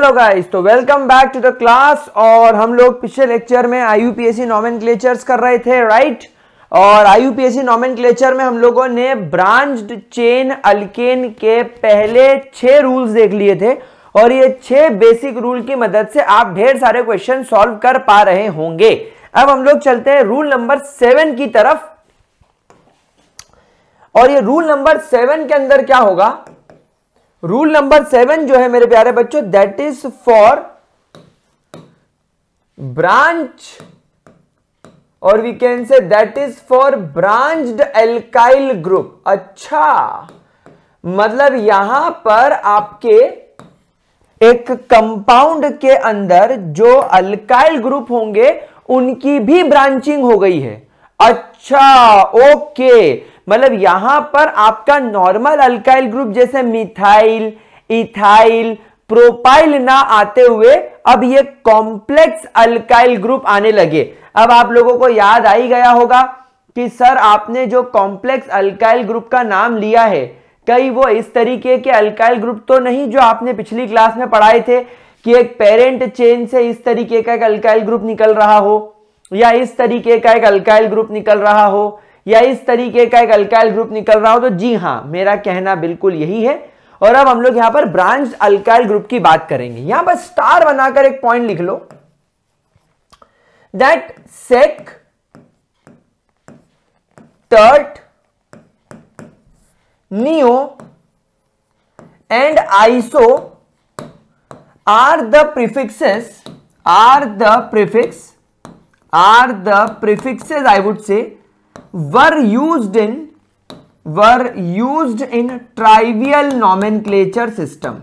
Hello guys तो welcome back to the class और हम लोग पिछले लेक्चर में आई यू पी कर रहे थे राइट और आई यू पी में हम लोगों ने ब्रांच चेन अल्केन के पहले छह रूल्स देख लिए थे और ये छह बेसिक रूल की मदद से आप ढेर सारे क्वेश्चन सॉल्व कर पा रहे होंगे अब हम लोग चलते हैं रूल नंबर सेवन की तरफ और ये रूल नंबर सेवन के अंदर क्या होगा रूल नंबर सेवन जो है मेरे प्यारे बच्चों दैट इज फॉर ब्रांच और we can say that is for branched alkyl group अच्छा मतलब यहां पर आपके एक कंपाउंड के अंदर जो अल्काइल ग्रुप होंगे उनकी भी ब्रांचिंग हो गई है अच्छा ओके मतलब यहां पर आपका नॉर्मल अल्काइल ग्रुप जैसे मिथाइल इथाइल प्रोपाइल ना आते हुए अब ये कॉम्प्लेक्स अल्काइल ग्रुप आने लगे अब आप लोगों को याद आई गया होगा कि सर आपने जो कॉम्प्लेक्स अल्काइल ग्रुप का नाम लिया है कई वो इस तरीके के अल्काइल ग्रुप तो नहीं जो आपने पिछली क्लास में पढ़ाए थे कि एक पेरेंट चेन से इस तरीके का एक अल्काइल ग्रुप निकल रहा हो या इस तरीके का एक अल्काइल ग्रुप निकल रहा हो या इस तरीके का एक अल्काइल ग्रुप निकल रहा हो तो जी हाँ मेरा कहना बिल्कुल यही है और अब हम लोग यहां पर ब्रांच अल्काइल ग्रुप की बात करेंगे यहां पर स्टार बनाकर एक पॉइंट लिख लो that sec tert neo and iso are the prefixes are the prefix are the prefixes I would say were use in were use in trivial nomenclature system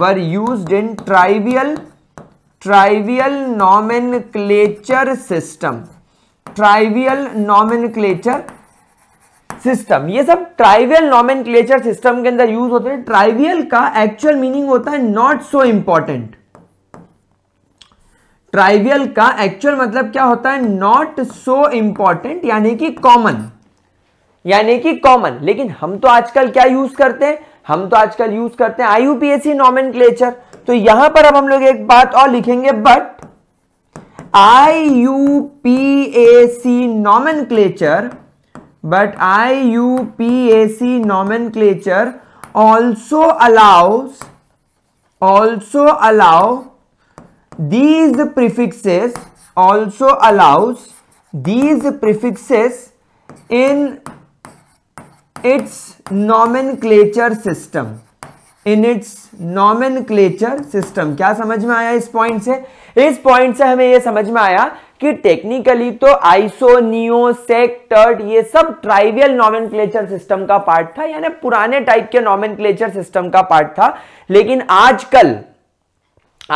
were use in trivial trivial nomenclature system trivial nomenclature system ये सब trivial nomenclature system के अंदर use होते हैं trivial का actual meaning होता है not so important trivial का एक्चुअल मतलब क्या होता है नॉट सो इंपॉर्टेंट यानी कि कॉमन यानी कि कॉमन लेकिन हम तो आजकल क्या यूज करते हैं हम तो आजकल यूज करते हैं आईयूपीएससी नॉमन तो यहां पर अब हम लोग एक बात और लिखेंगे but I U P A C nomenclature but I U P A C nomenclature also allows also allow these prefixes also allows these prefixes in its nomenclature system in its nomenclature क्लेचर system क्या समझ में आया इस point से इस point से हमें यह समझ में आया कि टेक्निकली तो आइसो नियो सेक टर्ट ये सब ट्राइवियल नॉमन क्लेचर सिस्टम का पार्ट था यानी पुराने टाइप के नॉमन क्लेचर सिस्टम का पार्ट था लेकिन आजकल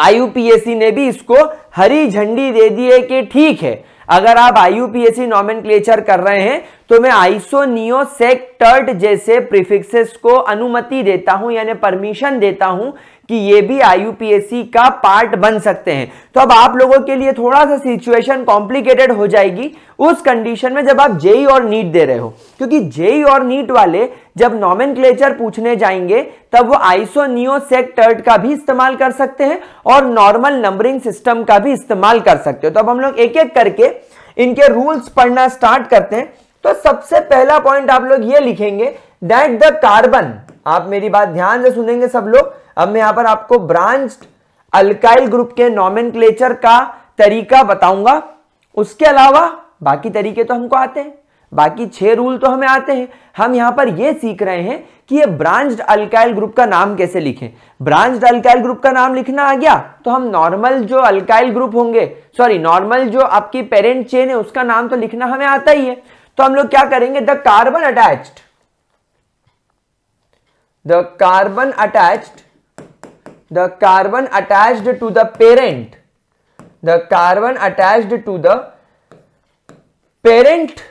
आईयूपीएससी ने भी इसको हरी झंडी दे दी है कि ठीक है अगर आप आईयूपीएससी क्लेचर कर रहे हैं तो मैं टर्ट जैसे प्रीफिक्सेस को अनुमति देता हूं यानी परमिशन देता हूं कि ये भी आई का पार्ट बन सकते हैं तो अब आप लोगों के लिए थोड़ा सा सिचुएशन कॉम्प्लिकेटेड हो जाएगी उस कंडीशन में जब आप जेई e और नीट दे रहे हो क्योंकि जेई e और नीट वाले जब नॉमिन पूछने जाएंगे तब वो आइसोनियो सेक्टर्ट का भी इस्तेमाल कर सकते हैं और नॉर्मल नंबरिंग सिस्टम का भी इस्तेमाल कर सकते हो तो अब हम लोग एक एक करके इनके रूल्स पढ़ना स्टार्ट करते हैं तो सबसे पहला पॉइंट आप लोग ये लिखेंगे दैट द कार्बन आप मेरी बात ध्यान से सुनेंगे सब लोग अब मैं यहां पर आपको ब्रांच अल्काइल ग्रुप के नॉमिन का तरीका बताऊंगा उसके अलावा बाकी तरीके तो हमको आते हैं बाकी छह रूल तो हमें आते हैं हम यहां पर यह सीख रहे हैं कि ये ब्रांच अल्काइल ग्रुप का नाम कैसे लिखें ब्रांच अल्काइल ग्रुप का नाम लिखना आ गया तो हम नॉर्मल जो अल्काइल ग्रुप होंगे सॉरी नॉर्मल जो आपकी पेरेंट चेन है उसका नाम तो लिखना हमें आता ही है तो हम लोग क्या करेंगे the carbon attached the carbon attached the carbon attached to the parent the carbon attached to the parent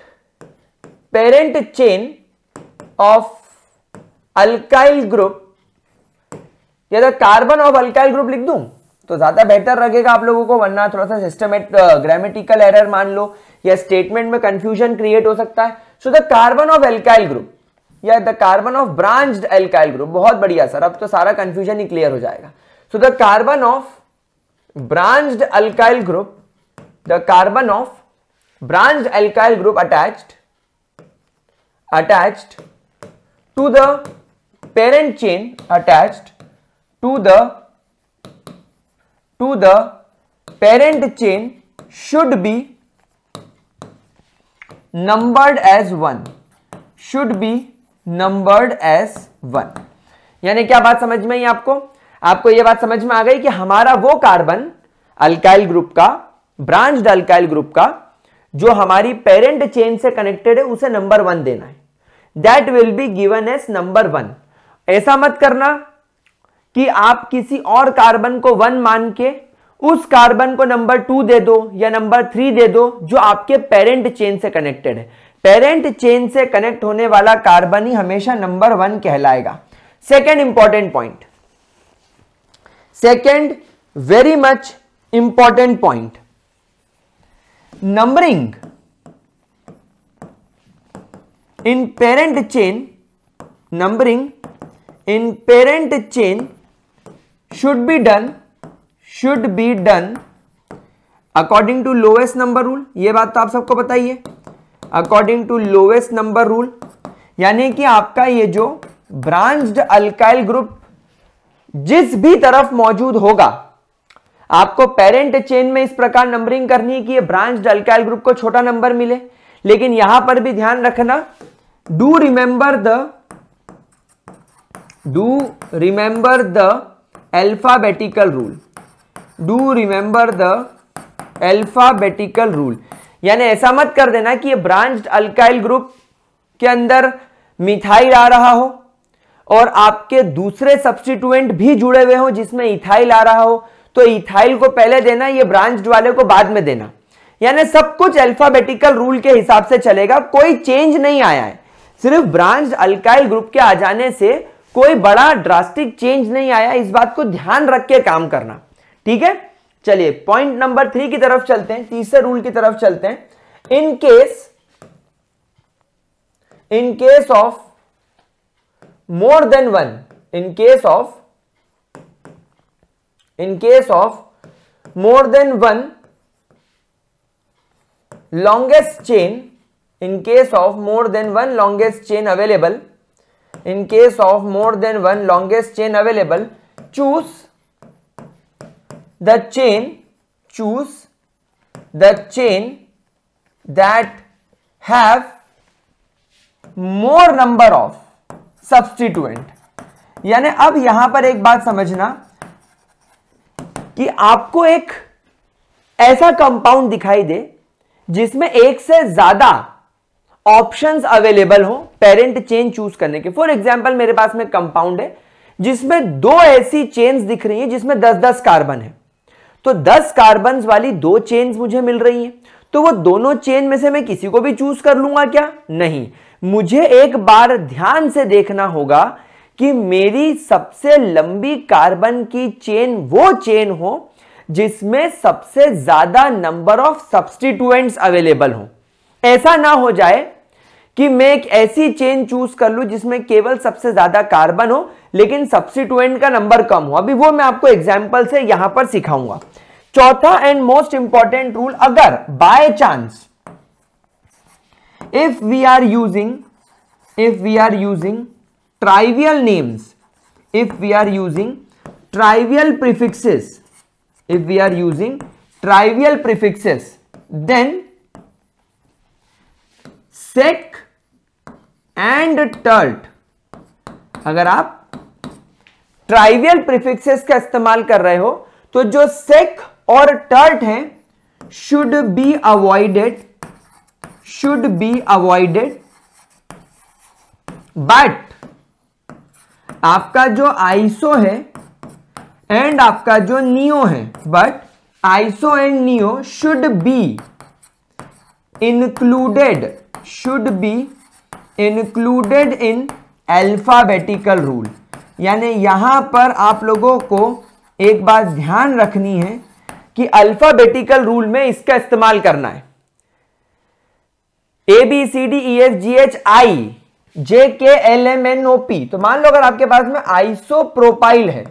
parent chain of alkyl group या the carbon of alkyl group लिख दूं तो ज्यादा बेटर रहेगा आप लोगों को वरना थोड़ा सा सिस्टमेट ग्रामेटिकल एरर मान लो या स्टेटमेंट में कंफ्यूजन क्रिएट हो सकता है so the carbon of alkyl group या the carbon of branched alkyl group बहुत बढ़िया सर अब तो सारा कंफ्यूजन ही क्लियर हो जाएगा so the carbon of branch alkyl group the carbon of branch alkyl group attached attach to the parent chain attach to the to the parent chain should be numbered as one should be numbered as one यानी क्या बात समझ में आई आपको आपको यह बात समझ में आ गई कि हमारा वो कार्बन अल्काइल ग्रुप का ब्रांच अल्काइल ग्रुप का जो हमारी पेरेंट चेन से कनेक्टेड है उसे नंबर वन देना है that will be given as number one ऐसा मत करना कि आप किसी और कार्बन को वन मान के उस कार्बन को नंबर टू दे दो या नंबर थ्री दे दो जो आपके पेरेंट चेन से कनेक्टेड है पेरेंट चेन से कनेक्ट होने वाला कार्बन ही हमेशा नंबर वन कहलाएगा second important point second very much important point numbering in parent chain numbering in parent chain should be done should be done according to lowest number rule ये बात तो आप सबको बताइए according to lowest number rule यानी कि आपका ये जो ब्रांच्ड अल्काइल ग्रुप जिस भी तरफ मौजूद होगा आपको पेरेंट चेन में इस प्रकार नंबरिंग करनी है कि ये ब्रांच अल्काइल ग्रुप को छोटा नंबर मिले लेकिन यहां पर भी ध्यान रखना do remember the do remember the alphabetical rule do remember the alphabetical rule यानी ऐसा मत कर देना कि ये ब्रांच अल्काइल ग्रुप के अंदर मिथाइल आ रहा हो और आपके दूसरे सब्सटीट्यूएंट भी जुड़े हुए हो जिसमें इथाइल आ रहा हो तो इथाइल को पहले देना ये ब्रांच वाले को बाद में देना यानी सब कुछ अल्फाबेटिकल रूल के हिसाब से चलेगा कोई चेंज नहीं आया है सिर्फ ब्रांच अल्काइल ग्रुप के आ जाने से कोई बड़ा ड्रास्टिक चेंज नहीं आया इस बात को ध्यान रख के काम करना ठीक है चलिए पॉइंट नंबर थ्री की तरफ चलते हैं तीसरे रूल की तरफ चलते हैं in case in case of more than one in case of in case of more than one longest chain in case of more than one longest chain available in case of more than one longest chain available choose the chain choose the chain that have more number of substituent यानी अब यहां पर एक बात समझना कि आपको एक ऐसा कंपाउंड दिखाई दे जिसमें एक से ज्यादा ऑप्शंस अवेलेबल हो पेरेंट चेन चूज करने के फॉर एग्जांपल मेरे पास में कंपाउंड है जिसमें दो ऐसी चेन्स दिख रही हैं जिसमें 10-10 कार्बन है तो 10 कार्बन वाली दो चेन मुझे मिल रही हैं तो वो दोनों चेन में से मैं किसी को भी चूज कर लूंगा क्या नहीं मुझे एक बार ध्यान से देखना होगा कि मेरी सबसे लंबी कार्बन की चेन वो चेन हो जिसमें सबसे ज्यादा नंबर ऑफ सब्सटीट्यूएंट्स अवेलेबल हो ऐसा ना हो जाए कि मैं एक ऐसी चेन चूज कर लूं जिसमें केवल सबसे ज्यादा कार्बन हो लेकिन सब्सिटूएंट का नंबर कम हो अभी वो मैं आपको एग्जाम्पल से यहां पर सिखाऊंगा चौथा एंड मोस्ट इंपॉर्टेंट रूल अगर by chance if we are using if we are using trivial names if we are using trivial prefixes if we are using trivial prefixes then sec and tert अगर आप trivial prefixes का इस्तेमाल कर रहे हो तो जो सेक और टर्ट है should be avoided should be avoided but आपका जो आइसो है एंड आपका जो नियो है but iso and neo should be included should be included in alphabetical rule यानी यहाँ पर आप लोगों को एक बात ध्यान रखनी है कि अल्फाबेटिकल रूल में इसका इस्तेमाल करना है A B C D E F G H I J K L M N O P तो मान लो अगर आपके पास में आइसोप्रोपाइल है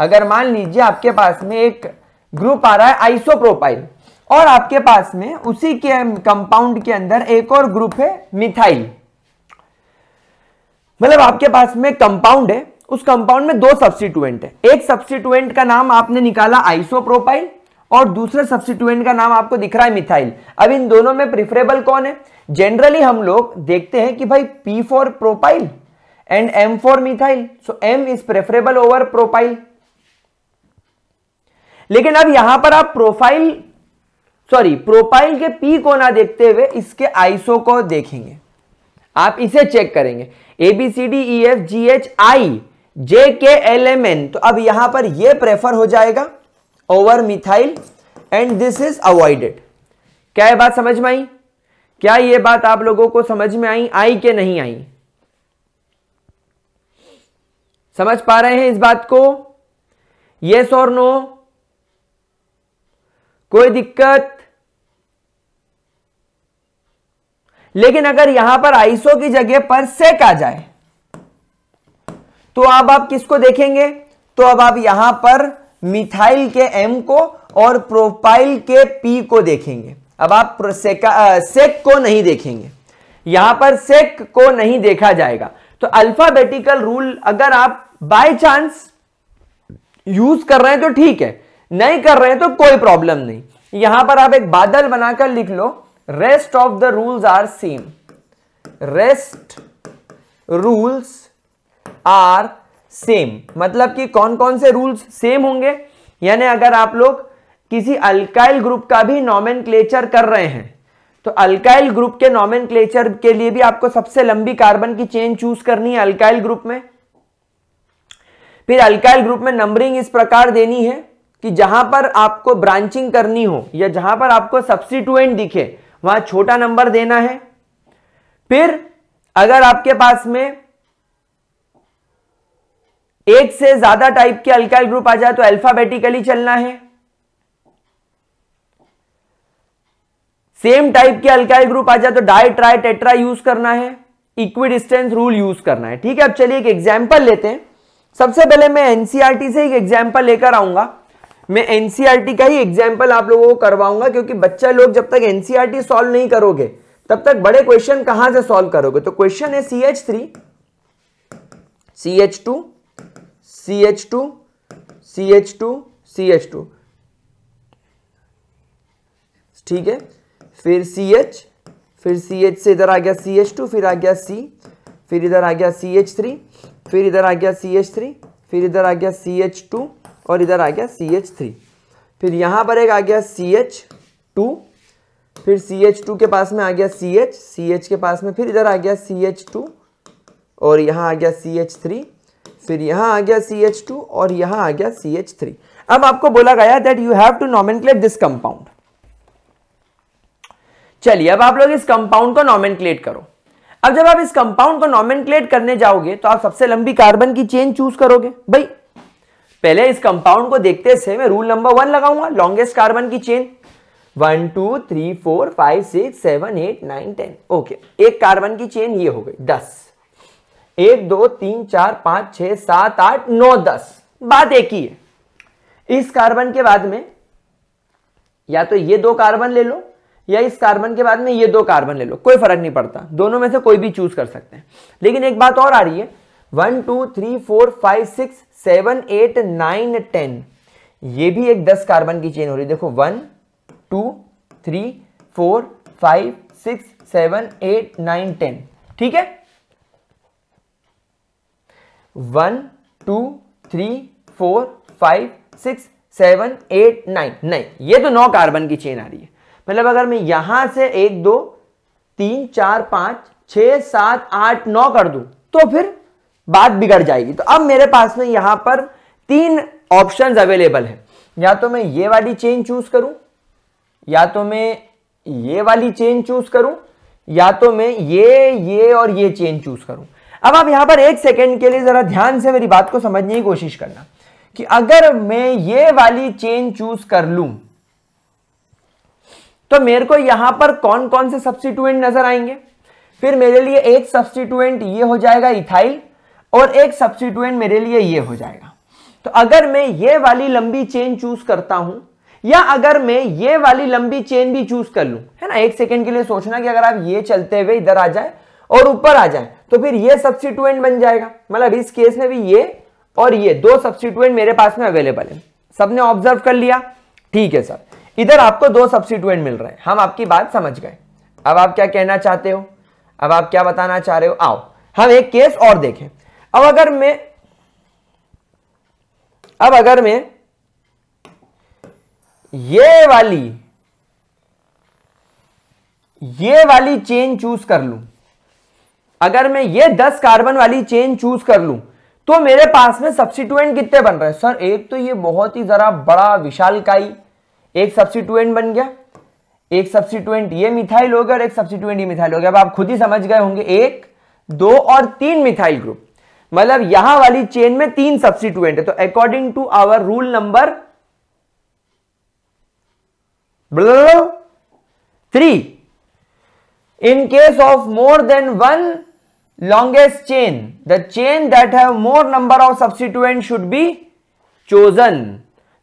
अगर मान लीजिए आपके पास में एक ग्रुप आ रहा है आइसोप्रोपाइल और आपके पास में उसी के कंपाउंड के अंदर एक और ग्रुप है मिथाइल मतलब आपके पास में कंपाउंड है उस कंपाउंड में दो सब्सिट्यूएंट है एक सब्सिट्यूएंट का नाम आपने निकाला आइसोप्रोपाइल और दूसरे सब्सिट्यूएंट का नाम आपको दिख रहा है मिथाइल अब इन दोनों में प्रिफरेबल कौन है जनरली हम लोग देखते हैं कि भाई P for propyl and M for methyl so M is preferable over propyl लेकिन अब यहां पर आप प्रोफाइल सॉरी प्रोपाइल के पी को ना देखते हुए इसके आइसो को देखेंगे आप इसे चेक करेंगे A B C D E F G H I J K L M N तो अब यहां पर ये प्रेफर हो जाएगा over methyl and this is avoided क्या ये बात समझ में आई क्या ये बात आप लोगों को समझ में आई आई के नहीं आई समझ पा रहे हैं इस बात को यस और नो कोई दिक्कत लेकिन अगर यहां पर आईसो की जगह पर सेक आ जाए तो अब आप किसको देखेंगे तो अब आप यहां पर मिथाइल के एम को और प्रोपाइल के पी को देखेंगे अब आप सेक को नहीं देखेंगे यहां पर सेक को नहीं देखा जाएगा तो अल्फाबेटिकल रूल अगर आप बाय चांस यूज कर रहे हैं तो ठीक है नहीं कर रहे हैं तो कोई प्रॉब्लम नहीं यहां पर आप एक बादल बनाकर लिख लो rest of the rules are same rest rules are same मतलब कि कौन कौन से रूल्स सेम होंगे यानी अगर आप लोग किसी अल्काइल ग्रुप का भी नॉमेन कर रहे हैं तो अल्काइल ग्रुप के नॉमेन के लिए भी आपको सबसे लंबी कार्बन की चेन चूज करनी है अल्काइल ग्रुप में फिर अल्काइल ग्रुप में नंबरिंग इस प्रकार देनी है कि जहां पर आपको ब्रांचिंग करनी हो या जहां पर आपको सब्सिट्यूएंट दिखे वहां छोटा नंबर देना है फिर अगर आपके पास में एक से ज्यादा टाइप के अल्काइल ग्रुप आ जाए तो अल्फाबेटिकली चलना है सेम टाइप के अल्काइल ग्रुप आ जाए तो डाई ट्राई टेट्रा यूज करना है इक्वी डिस्टेंस रूल यूज करना है ठीक है अब चलिए एक एग्जाम्पल लेते हैं सबसे पहले मैं एनसीआरटी से एक एग्जाम्पल लेकर आऊंगा मैं एनसीआरटी का ही एग्जाम्पल आप लोगों को करवाऊंगा क्योंकि बच्चा लोग जब तक एनसीआरटी सॉल्व नहीं करोगे तब तक बड़े क्वेश्चन कहां से सॉल्व करोगे तो क्वेश्चन है C H three C H two C H two C H two C H two ठीक है फिर सी एच फिर सी एच से इधर आ गया सी एच टू फिर आ गया सी फिर इधर आ गया सी एच थ्री फिर इधर आ गया सी एच थ्री फिर इधर आ गया सी एच टू और इधर आ गया सी एच थ्री फिर यहाँ पर एक आ गया सी एच टू फिर सी एच टू के पास में आ गया सी एच सी एच के पास में फिर इधर आ गया सी एच टू और यहाँ आ गया सी एच थ्री फिर यहाँ आ गया सी एच टू और यहाँ आ गया सी एच थ्री अब आपको बोला गया that you have to nomenclate this compound चलिए अब आप लोग इस कंपाउंड को नॉमेनक्लेट करो अब जब आप इस कंपाउंड को नॉमेनक्लेट करने जाओगे तो आप सबसे लंबी कार्बन की चेन चूज करोगे भाई पहले इस कंपाउंड को देखते से मैं रूल नंबर वन लगाऊंगा लॉन्गेस्ट कार्बन की chain one two three four five six seven eight nine ten okay एक कार्बन की चेन ये हो गई दस एक दो तीन चार पांच छह सात आठ नौ दस बात एक ही है इस कार्बन के बाद में या तो ये दो कार्बन ले लो या इस कार्बन के बाद में ये दो कार्बन ले लो कोई फर्क नहीं पड़ता दोनों में से कोई भी चूज कर सकते हैं लेकिन एक बात और आ रही है one two three four five six seven eight nine ten ये भी एक दस कार्बन की चेन हो रही है देखो one two three four five six seven eight nine ten ठीक है one two three four five six seven eight nine नहीं ये तो नौ कार्बन की चेन आ रही है मतलब अगर मैं यहां से एक दो तीन चार पांच छ सात आठ नौ कर दूं तो फिर बात बिगड़ जाएगी तो अब मेरे पास में यहां पर तीन ऑप्शन अवेलेबल है या तो मैं ये वाली चेन चूज करूं या तो मैं ये वाली चेन चूज करूं या तो मैं ये ये और ये चेन चूज करूं अब आप यहां पर एक सेकेंड के लिए जरा ध्यान से मेरी बात को समझने की कोशिश करना कि अगर मैं ये वाली चेन चूज कर लू तो मेरे को यहां पर कौन कौन से सब्सिट्यूएंट नजर आएंगे फिर मेरे लिए एक सब्सिट्यूएंट ये हो जाएगा इथाइल और एक सब्सिट्यूएंट मेरे लिए ये हो जाएगा तो अगर मैं ये वाली लंबी चेन चूज करता हूं या अगर मैं ये वाली लंबी चेन भी चूज कर लूं है ना एक सेकेंड के लिए सोचना कि अगर आप ये चलते हुए इधर आ जाए और ऊपर आ जाए तो फिर ये सब्सिट्यूएंट बन जाएगा मतलब इस केस में भी ये और ये दो सब्सिट्यूएंट मेरे पास में अवेलेबल है सबने ऑब्जर्व कर लिया ठीक है सर इधर आपको दो सब्सिट्यूएंट मिल रहे हैं हम आपकी बात समझ गए अब आप क्या कहना चाहते हो अब आप क्या बताना चाह रहे हो आओ हम एक केस और देखें अब अगर मैं अब अगर मैं ये वाली ये वाली चेन चूज कर लूं अगर मैं ये दस कार्बन वाली चेन चूज कर लूं तो मेरे पास में सब्सिट्यूएंट कितने बन रहे हैं सर एक तो ये बहुत ही जरा बड़ा विशालकाई एक सब्सिट्यूएंट बन गया एक सब्सिट्यूएंट ये मिथाइल हो गया और एक सब्सिट्यूएंट ये मिथाइल हो गया अब आप खुद ही समझ गए होंगे एक दो और तीन मिथाइल ग्रुप मतलब यहां वाली चेन में तीन सब्सिट्यूएंट है तो according to our rule number three in case of more than one longest chain the chain that have more number of substituent should be chosen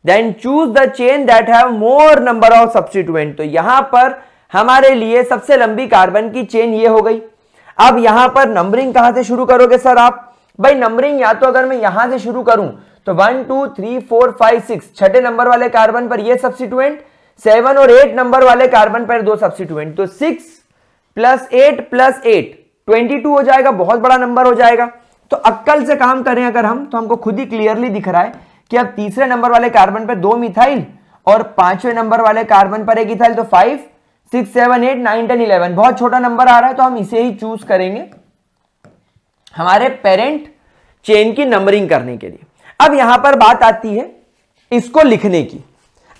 then choose the chain that have more number of substituent तो यहां पर हमारे लिए सबसे लंबी carbon की chain ये हो गई अब यहां पर नंबरिंग कहां से शुरू करोगे सर आप भाई नंबरिंग या तो अगर मैं यहां से शुरू करूं तो one two three four five six छठे नंबर वाले कार्बन पर ये सब्सिट्यूएंट सेवन और एट नंबर वाले कार्बन पर दो सब्सिट्यूएंट तो six plus eight plus eight twenty two हो जाएगा बहुत बड़ा नंबर हो जाएगा तो अक्कल से काम करें अगर हम तो हमको खुद ही क्लियरली दिख रहा है कि अब तीसरे नंबर वाले कार्बन पर दो मिथाइल और पांचवें नंबर वाले कार्बन पर एक इथाइल तो five six seven eight nine ten eleven बहुत छोटा नंबर आ रहा है तो हम इसे ही चूज करेंगे हमारे पेरेंट चेन की नंबरिंग करने के लिए अब यहां पर बात आती है इसको लिखने की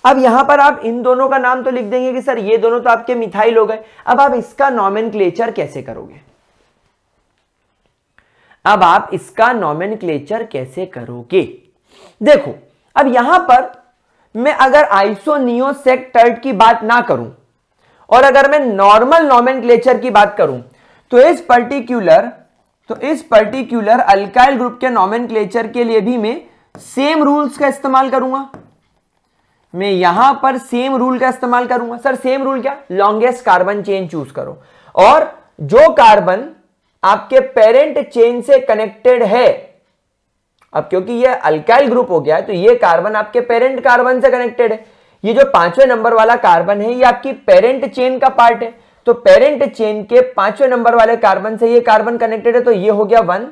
अब यहां पर आप इन दोनों का नाम तो लिख देंगे कि सर ये दोनों तो आपके मिथाइल हो गए अब आप इसका नॉमिन कैसे करोगे अब आप इसका नॉमिन कैसे करोगे देखो अब यहां पर मैं अगर सेक्टर्ट की बात ना करूं और अगर मैं नॉर्मल नॉमिन की बात करूं तो इस पर्टिक्यूलर तो इस पर्टिक्यूलर अल्काइल ग्रुप के नॉमेन के लिए भी मैं सेम रूल्स का इस्तेमाल करूंगा मैं यहां पर सेम रूल का इस्तेमाल करूंगा सर सेम रूल क्या लॉन्गेस्ट कार्बन चेन चूज करो और जो कार्बन आपके पेरेंट चेन से कनेक्टेड है अब क्योंकि ये अल्काइल ग्रुप हो गया है तो ये कार्बन आपके पेरेंट कार्बन से कनेक्टेड है ये जो पांचवें नंबर वाला कार्बन है ये आपकी पेरेंट चेन का पार्ट है तो पेरेंट चेन के पांचवें नंबर वाले कार्बन से ये कार्बन कनेक्टेड है तो ये हो गया वन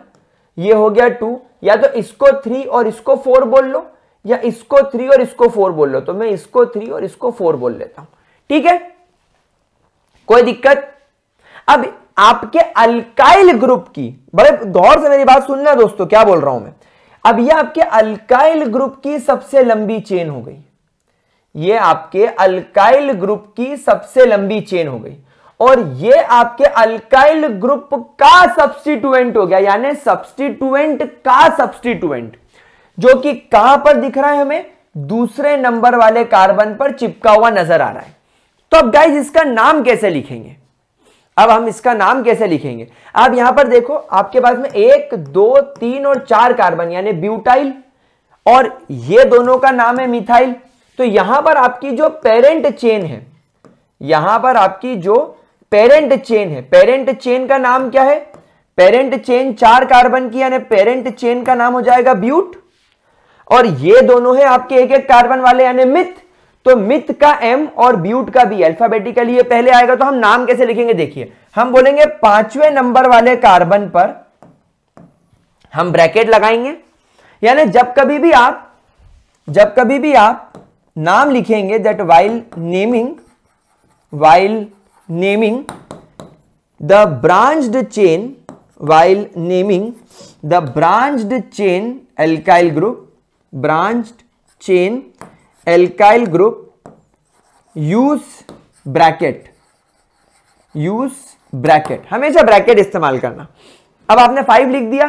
ये हो गया टू या तो इसको थ्री और इसको फोर बोल लो या इसको थ्री और इसको फोर बोल लो तो मैं इसको थ्री और इसको फोर बोल लेता हूं ठीक है कोई दिक्कत अब आपके अल्काइल ग्रुप की बड़े गौर से मेरी बात सुनना दोस्तों क्या बोल रहा हूं मैं अब ये आपके अल्काइल ग्रुप की सबसे लंबी चेन हो गई ये आपके अल्काइल ग्रुप की सबसे लंबी चेन हो गई और ये आपके अल्काइल ग्रुप का सब्सटीट्यूएंट हो गया यानी सब्सटीट्यूएंट का सब्सटीट्यूएंट जो कि कहां पर दिख रहा है हमें दूसरे नंबर वाले कार्बन पर चिपका हुआ नजर आ रहा है तो अब गाइज इसका नाम कैसे लिखेंगे अब हम इसका नाम कैसे लिखेंगे आप यहां पर देखो आपके पास में एक दो तीन और चार कार्बन यानी ब्यूटाइल और ये दोनों का नाम है मिथाइल तो यहां पर आपकी जो पेरेंट चेन है यहां पर आपकी जो पेरेंट चेन है पेरेंट चेन का नाम क्या है पेरेंट चेन चार कार्बन की यानी पेरेंट चेन का नाम हो जाएगा ब्यूट और ये दोनों है आपके एक एक कार्बन वाले यानी मिथ तो मिथ का एम और ब्यूट का बी अल्फाबेटिकली ये पहले आएगा तो हम नाम कैसे लिखेंगे देखिए हम बोलेंगे पांचवें नंबर वाले कार्बन पर हम ब्रैकेट लगाएंगे यानी जब कभी भी आप जब कभी भी आप नाम लिखेंगे that while naming while naming the branched chain while naming the branched chain alkyl group branched chain alkyl group use bracket use bracket हमेशा ब्रैकेट इस्तेमाल करना अब आपने फाइव लिख दिया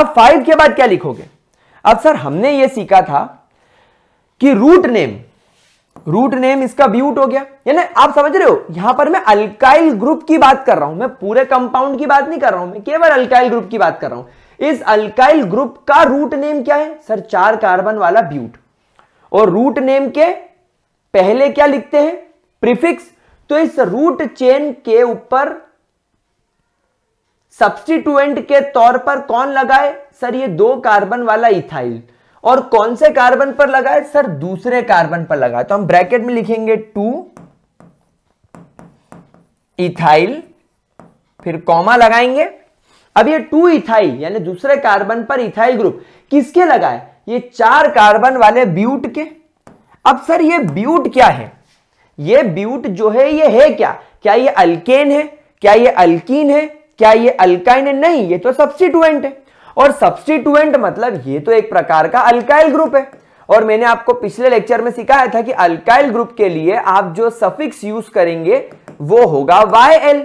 अब फाइव के बाद क्या लिखोगे अब सर हमने ये सीखा था कि रूट नेम रूट नेम इसका ब्यूट हो गया यानी आप समझ रहे हो यहां पर मैं अल्काइल ग्रुप की बात कर रहा हूं मैं पूरे कंपाउंड की बात नहीं कर रहा हूं मैं केवल अल्काइल ग्रुप की बात कर रहा हूं इस अल्काइल ग्रुप का रूट नेम क्या है सर चार कार्बन वाला ब्यूट और रूट नेम के पहले क्या लिखते हैं प्रिफिक्स तो इस रूट चेन के ऊपर सब्सटीट्यूएंट के तौर पर कौन लगाए सर ये दो कार्बन वाला इथाइल और कौन से कार्बन पर लगा है सर दूसरे कार्बन पर लगा है तो हम ब्रैकेट में लिखेंगे टू इथाइल फिर कॉमा लगाएंगे अब ये टू इथाइल यानी दूसरे कार्बन पर इथाइल ग्रुप किसके लगा है ये चार कार्बन वाले ब्यूट के अब सर ये ब्यूट क्या है ये ब्यूट जो है ये है क्या क्या ये अल्केन है क्या ये अल्कीन है क्या ये अल्काइन है नहीं ये तो सब्सिट्यूएंट है और सब्सटीट्यूएंट मतलब ये तो एक प्रकार का अल्काइल ग्रुप है और मैंने आपको पिछले लेक्चर में सिखाया था कि अल्काइल ग्रुप के लिए आप जो सफिक्स यूज करेंगे वो होगा एल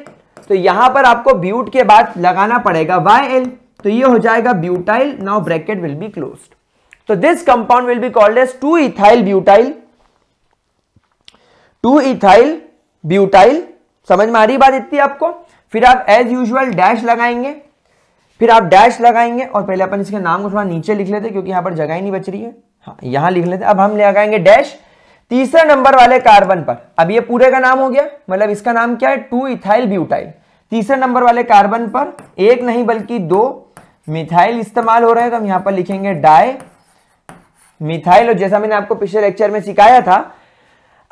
तो यहां पर आपको ब्यूट के बाद लगाना पड़ेगा YL तो ये हो जाएगा butyl now bracket will be close तो this compound will be called as two ethyl butyl two ethyl butyl समझ में आ रही बात इतनी आपको फिर आप एज यूजुअल डैश लगाएंगे फिर आप डैश लगाएंगे और पहले अपन इसके नाम को थोड़ा नीचे लिख लेते क्योंकि यहां पर जगह ही नहीं बच रही है हाँ यहां लिख लेते अब हम लगाएंगे डैश तीसरे नंबर वाले कार्बन पर अब ये पूरे का नाम हो गया मतलब इसका नाम क्या है टू इथाइल ब्यूटाइल तीसरे नंबर वाले कार्बन पर एक नहीं बल्कि दो मिथाइल इस्तेमाल हो रहे हैं तो हम यहां पर लिखेंगे डाय मिथाइल और जैसा मैंने आपको पिछले लेक्चर में सिखाया था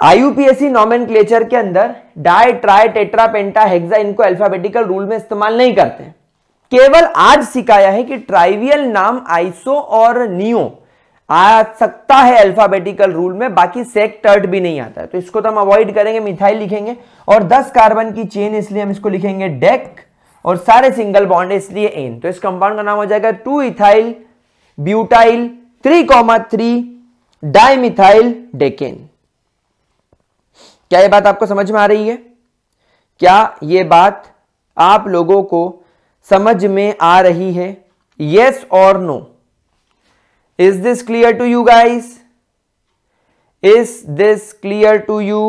आईयूपीएससी नॉमेन के अंदर di tri tetra penta hexa इनको अल्फाबेटिकल रूल में इस्तेमाल नहीं करते केवल आज सिखाया है कि ट्राइवियल नाम आइसो और नियो आ सकता है अल्फाबेटिकल रूल में बाकी सेक टर्ट भी नहीं आता है तो इसको तो हम अवॉइड करेंगे मिथाइल लिखेंगे और 10 कार्बन की चेन इसलिए हम इसको लिखेंगे डेक और सारे सिंगल बॉन्ड इसलिए एन तो इस कंपाउंड का नाम हो जाएगा two ethyl butyl three comma three dimethyl decane क्या यह बात आपको समझ में आ रही है क्या यह बात आप लोगों को समझ में आ रही है यस और no is this clear to you guys is this clear to you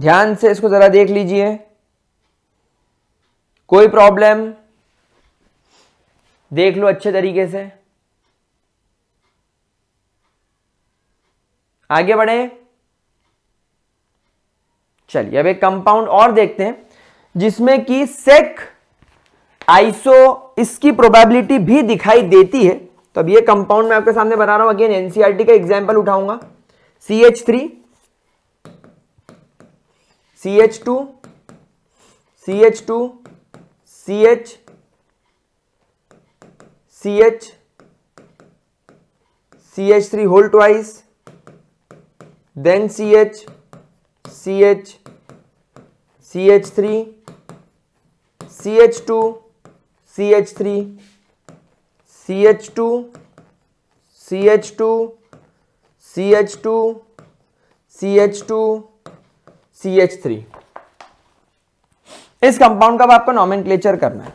ध्यान से इसको जरा देख लीजिए कोई प्रॉब्लम देख लो अच्छे तरीके से आगे बढ़े चलिए अब एक कंपाउंड और देखते हैं जिसमें कि सेक आइसो इसकी प्रोबेबिलिटी भी दिखाई देती है तो अब ये कंपाउंड मैं आपके सामने बना रहा हूं अगेन एनसीआरटी e का एग्जाम्पल उठाऊंगा C H three C H two C H two C H C H C H three whole twice H C H three C H two C H three C H two C H two C H two C H two C H three इस compound का आपको नॉमिन करना है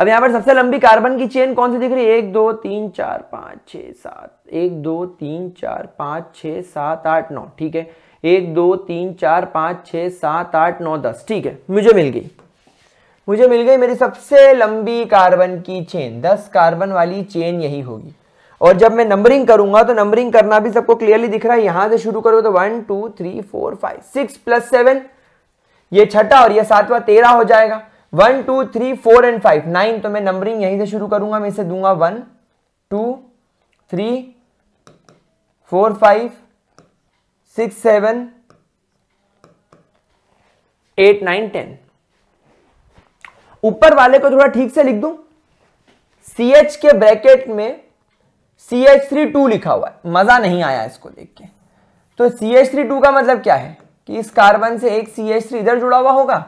अब यहां पर सबसे लंबी कार्बन की चेन कौन सी दिख रही है एक दो तीन चार पांच छ सात एक दो तीन चार पांच छ सात आठ नौ ठीक है एक दो तीन चार पाँच छः सात आठ नौ दस ठीक है मुझे मिल गई मुझे मिल गई मेरी सबसे लंबी कार्बन की चेन दस कार्बन वाली चेन यही होगी और जब मैं नंबरिंग करूंगा तो नंबरिंग करना भी सबको क्लियरली दिख रहा है यहां से शुरू करो तो one two three four five six plus seven ये छठा और ये सातवां तेरह हो जाएगा one two three four and five nine तो मैं नंबरिंग यहीं से शुरू करूंगा मैं इसे दूंगा one two three four five six seven eight nine ten ऊपर वाले को थोड़ा ठीक से लिख दूं सी एच के ब्रैकेट में सी एच थ्री टू लिखा हुआ है मजा नहीं आया इसको देख के तो सी एच थ्री टू का मतलब क्या है कि इस कार्बन से एक सी एच थ्री इधर जुड़ा हुआ होगा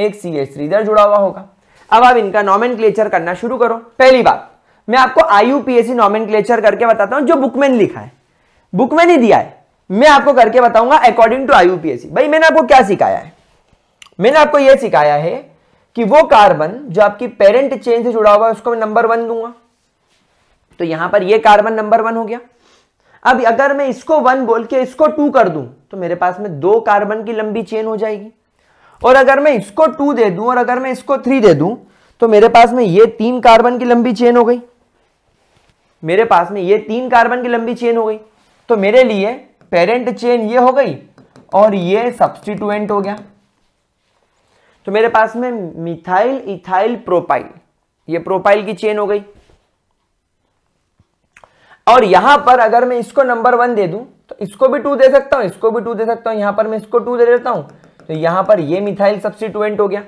एक सी एच थ्री इधर जुड़ा हुआ होगा अब आप इनका क्लेचर करना शुरू करो पहली बात मैं आपको I U P S C क्लेचर करके बताता हूं जो बुक में लिखा है बुक में नहीं दिया है मैं आपको करके बताऊंगा अकॉर्डिंग टू आईयूपीएसी भाई मैंने आपको क्या सिखाया है मैंने आपको यह सिखाया है कि वो कार्बन जो आपकी पेरेंट चेन से जुड़ा हुआ है उसको मैं नंबर वन दूंगा तो यहां पर ये कार्बन नंबर वन हो गया अब अगर मैं इसको वन बोल के इसको टू कर दूं तो मेरे पास में दो कार्बन की लंबी चेन हो जाएगी और अगर मैं इसको टू दे दूं और अगर मैं इसको थ्री दे दूं तो मेरे पास में ये तीन कार्बन की लंबी चेन हो गई मेरे पास में ये तीन कार्बन की लंबी चेन हो गई तो मेरे लिए पेरेंट चेन ये हो गई और ये सब्सटीट्यूएंट हो गया तो मेरे पास में मिथाइल इथाइल प्रोपाइल ये प्रोपाइल की चेन हो गई और यहां पर अगर मैं इसको नंबर वन दे दूं तो इसको भी टू दे सकता हूं इसको भी टू दे सकता हूं यहां पर मैं इसको टू दे देता हूं तो यहां पर ये मिथाइल सब्सटीट्यूएंट हो गया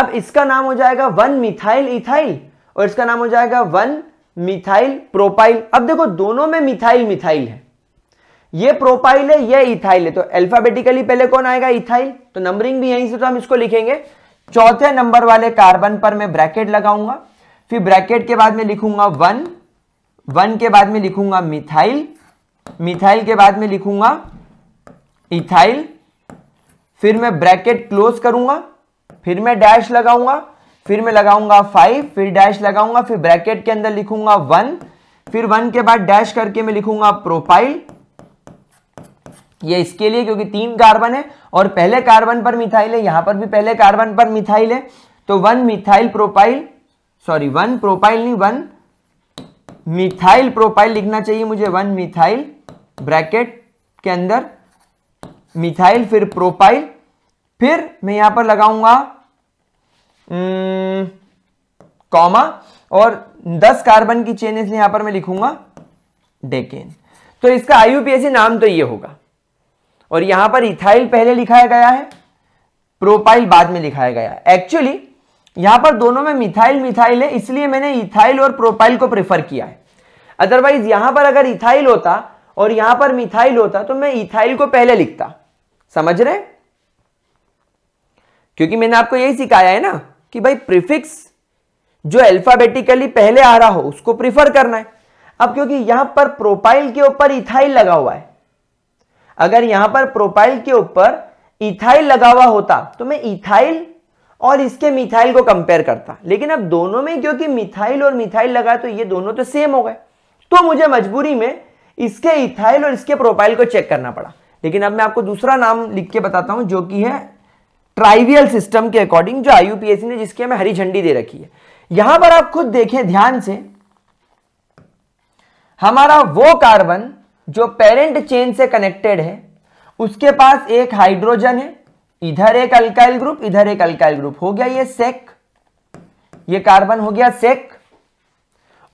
अब इसका नाम हो जाएगा वन मिथाइल इथाइल और इसका नाम हो जाएगा वन मिथाइल प्रोपाइल अब देखो दोनों में मिथाइल मिथाइल है ये प्रोपाइल है ये इथाइल है तो अल्फाबेटिकली पहले कौन आएगा इथाइल तो नंबरिंग भी यहीं से तो हम इसको लिखेंगे चौथे नंबर वाले कार्बन पर मैं ब्रैकेट लगाऊंगा फिर ब्रैकेट के बाद में लिखूंगा वन वन के बाद में लिखूंगा मिथाइल मिथाइल के बाद में लिखूंगा इथाइल फिर मैं ब्रैकेट क्लोज करूंगा फिर मैं डैश लगाऊंगा फिर मैं लगाऊंगा फाइव फिर डैश लगाऊंगा फिर ब्रैकेट के अंदर लिखूंगा वन फिर वन के बाद डैश करके मैं लिखूंगा प्रोपाइल ये इसके लिए क्योंकि तीन कार्बन है और पहले कार्बन पर मिथाइल है यहां पर भी पहले कार्बन पर मिथाइल है तो one methyl propyl sorry one propyl नहीं वन मिथाइल प्रोपाइल लिखना चाहिए मुझे वन मिथाइल ब्रैकेट के अंदर मिथाइल फिर प्रोपाइल फिर मैं यहां पर लगाऊंगा कॉमा और 10 कार्बन की चेन इसलिए यहां पर मैं लिखूंगा डेकेन तो इसका आईयूपीएसी नाम तो ये होगा और यहां पर इथाइल पहले लिखाया गया है प्रोपाइल बाद में लिखाया गया है एक्चुअली यहां पर दोनों में मिथाइल मिथाइल है इसलिए मैंने इथाइल और प्रोपाइल को प्रेफर किया है अदरवाइज यहां पर अगर इथाइल होता और यहां पर मिथाइल होता तो मैं इथाइल को पहले लिखता समझ रहे क्योंकि मैंने आपको यही सिखाया है ना कि भाई प्रीफिक्स जो अल्फाबेटिकली पहले आ रहा हो उसको प्रीफर करना है अब क्योंकि यहां पर प्रोपाइल के ऊपर इथाइल लगा हुआ है अगर यहां पर प्रोपाइल के ऊपर इथाइल लगा हुआ होता तो मैं इथाइल और इसके मिथाइल को कंपेयर करता लेकिन अब दोनों में क्योंकि मिथाइल और मिथाइल लगा तो ये दोनों तो सेम हो गए तो मुझे मजबूरी में इसके इथाइल और इसके प्रोपाइल को चेक करना पड़ा लेकिन अब मैं आपको दूसरा नाम लिख के बताता हूं जो कि है ट्राइवियल सिस्टम के अकॉर्डिंग जो आईयूपीएससी ने जिसकी हमें हरी झंडी दे रखी है यहां पर आप खुद देखें ध्यान से हमारा वो कार्बन जो पेरेंट चेन से कनेक्टेड है उसके पास एक हाइड्रोजन है इधर एक अल्काइल ग्रुप इधर एक अल्काइल ग्रुप हो गया ये सेक ये कार्बन हो गया सेक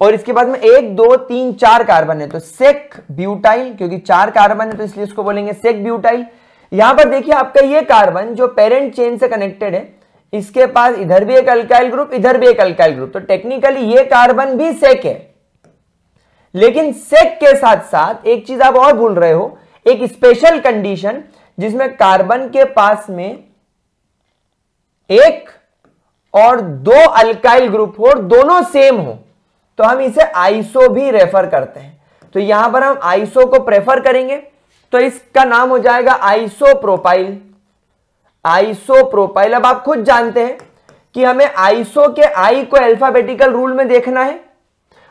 और इसके बाद में एक दो तीन चार कार्बन है तो सेक ब्यूटाइल क्योंकि चार कार्बन है तो इसलिए इसको बोलेंगे सेक ब्यूटाइल यहां पर देखिए आपका ये कार्बन जो पेरेंट चेन से कनेक्टेड है इसके पास इधर भी एक अल्काइल ग्रुप इधर भी एक अल्काइल ग्रुप तो टेक्निकली ये कार्बन भी सेक है लेकिन सेक के साथ साथ एक चीज आप और भूल रहे हो एक स्पेशल कंडीशन जिसमें कार्बन के पास में एक और दो अल्काइल ग्रुप हो और दोनों सेम हो तो हम इसे आइसो भी रेफर करते हैं तो यहां पर हम आइसो को प्रेफर करेंगे तो इसका नाम हो जाएगा आइसो प्रोपाइल आइसो प्रोपाइल अब आप खुद जानते हैं कि हमें आइसो के आई को अल्फाबेटिकल रूल में देखना है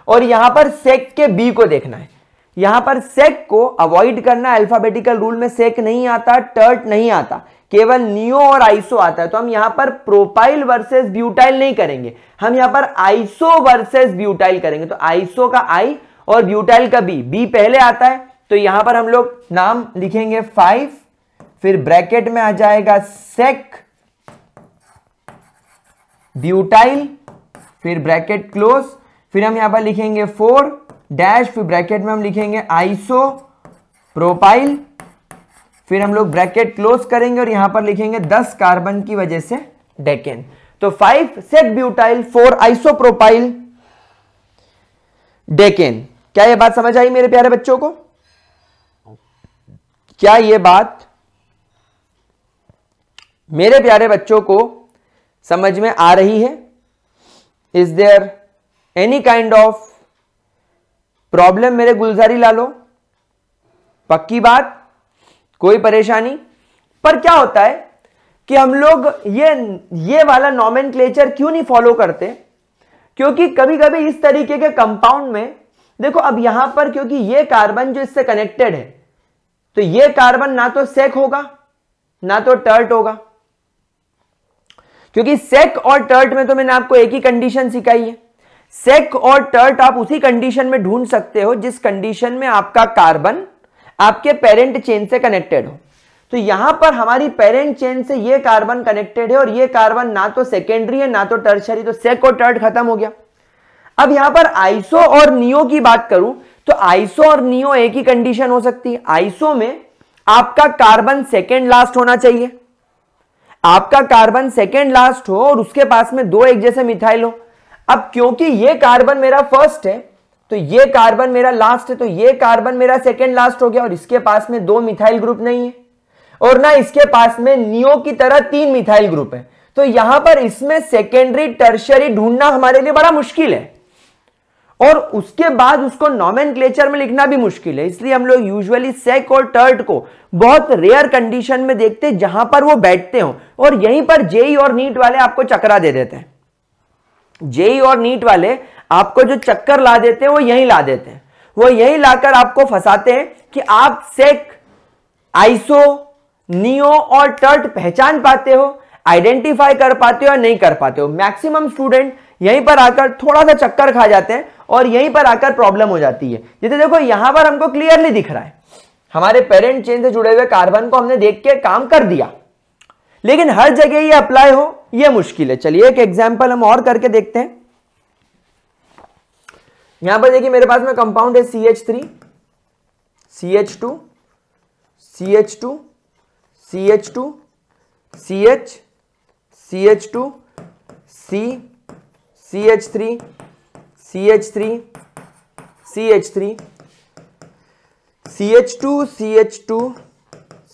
और यहां पर सेक के बी को देखना है यहां पर सेक को अवॉइड करना अल्फाबेटिकल रूल में सेक नहीं आता टर्ट नहीं आता केवल नियो और आइसो आता है तो हम यहां पर प्रोपाइल वर्सेस ब्यूटाइल नहीं करेंगे हम यहां पर आइसो वर्सेस ब्यूटाइल करेंगे तो आइसो का आई और ब्यूटाइल का बी बी पहले आता है तो यहां पर हम लोग नाम लिखेंगे फाइव फिर ब्रैकेट में आ जाएगा सेक ब्यूटाइल फिर ब्रैकेट क्लोज फिर हम यहां पर लिखेंगे फोर डैश फिर ब्रैकेट में हम लिखेंगे आइसो प्रोपाइल फिर हम लोग ब्रैकेट क्लोज करेंगे और यहां पर लिखेंगे दस कार्बन की वजह से डेकेन तो five sec butyl four isopropyl decane क्या यह बात समझ आई मेरे प्यारे बच्चों को क्या यह बात मेरे प्यारे बच्चों को समझ में आ रही है is there any kind of problem मेरे गुलजारी ला लो पक्की बात कोई परेशानी पर क्या होता है कि हम लोग ये ये वाला नॉमेन क्यों नहीं फॉलो करते क्योंकि कभी कभी इस तरीके के कंपाउंड में देखो अब यहां पर क्योंकि ये कार्बन जो इससे कनेक्टेड है तो ये कार्बन ना तो सेक होगा ना तो टर्ट होगा क्योंकि सेक और टर्ट में तो मैंने आपको एक ही कंडीशन सिखाई है सेक और टर्ट आप उसी कंडीशन में ढूंढ सकते हो जिस कंडीशन में आपका कार्बन आपके पेरेंट चेन से कनेक्टेड हो तो यहां पर हमारी पेरेंट चेन से ये कार्बन कनेक्टेड है और ये कार्बन ना तो सेकेंडरी है ना तो टर्शरी तो सेक और टर्ट खत्म हो गया अब यहां पर आइसो और नियो की बात करूं तो आइसो और नियो एक ही कंडीशन हो सकती है आइसो में आपका कार्बन सेकेंड लास्ट होना चाहिए आपका कार्बन सेकेंड लास्ट हो और उसके पास में दो एक जैसे मिथाइल हो अब क्योंकि ये कार्बन मेरा फर्स्ट है तो ये कार्बन मेरा लास्ट है तो ये कार्बन मेरा सेकेंड लास्ट हो गया और इसके पास में दो मिथाइल ग्रुप नहीं है और ना इसके पास में नियो की तरह तीन मिथाइल ग्रुप है तो यहां पर इसमें सेकेंडरी टर्शरी ढूंढना हमारे लिए बड़ा मुश्किल है और उसके बाद उसको नॉमेन में लिखना भी मुश्किल है इसलिए हम लोग यूजुअली सेक और टर्ट को बहुत रेयर कंडीशन में देखते जहां पर वो बैठते हो और यहीं पर जेई e और नीट वाले आपको चकरा दे देते हैं जेई और नीट वाले आपको जो चक्कर ला देते हैं वो यही ला देते हैं वो यही लाकर आपको फंसाते हैं कि आप सेक आइसो नियो और टर्ट पहचान पाते हो आइडेंटिफाई कर पाते हो या नहीं कर पाते हो मैक्सिमम स्टूडेंट यहीं पर आकर थोड़ा सा चक्कर खा जाते हैं और यहीं पर आकर प्रॉब्लम हो जाती है जैसे देखो यहां पर हमको क्लियरली दिख रहा है हमारे पेरेंट चेन से जुड़े हुए कार्बन को हमने देख के काम कर दिया लेकिन हर जगह ये अप्लाई हो ये मुश्किल है चलिए एक एग्जाम्पल हम और करके देखते हैं यहां पर देखिए मेरे पास में कंपाउंड है C H three C H two C H two C H two C H C H two C C H three C H three C H three C H two C H two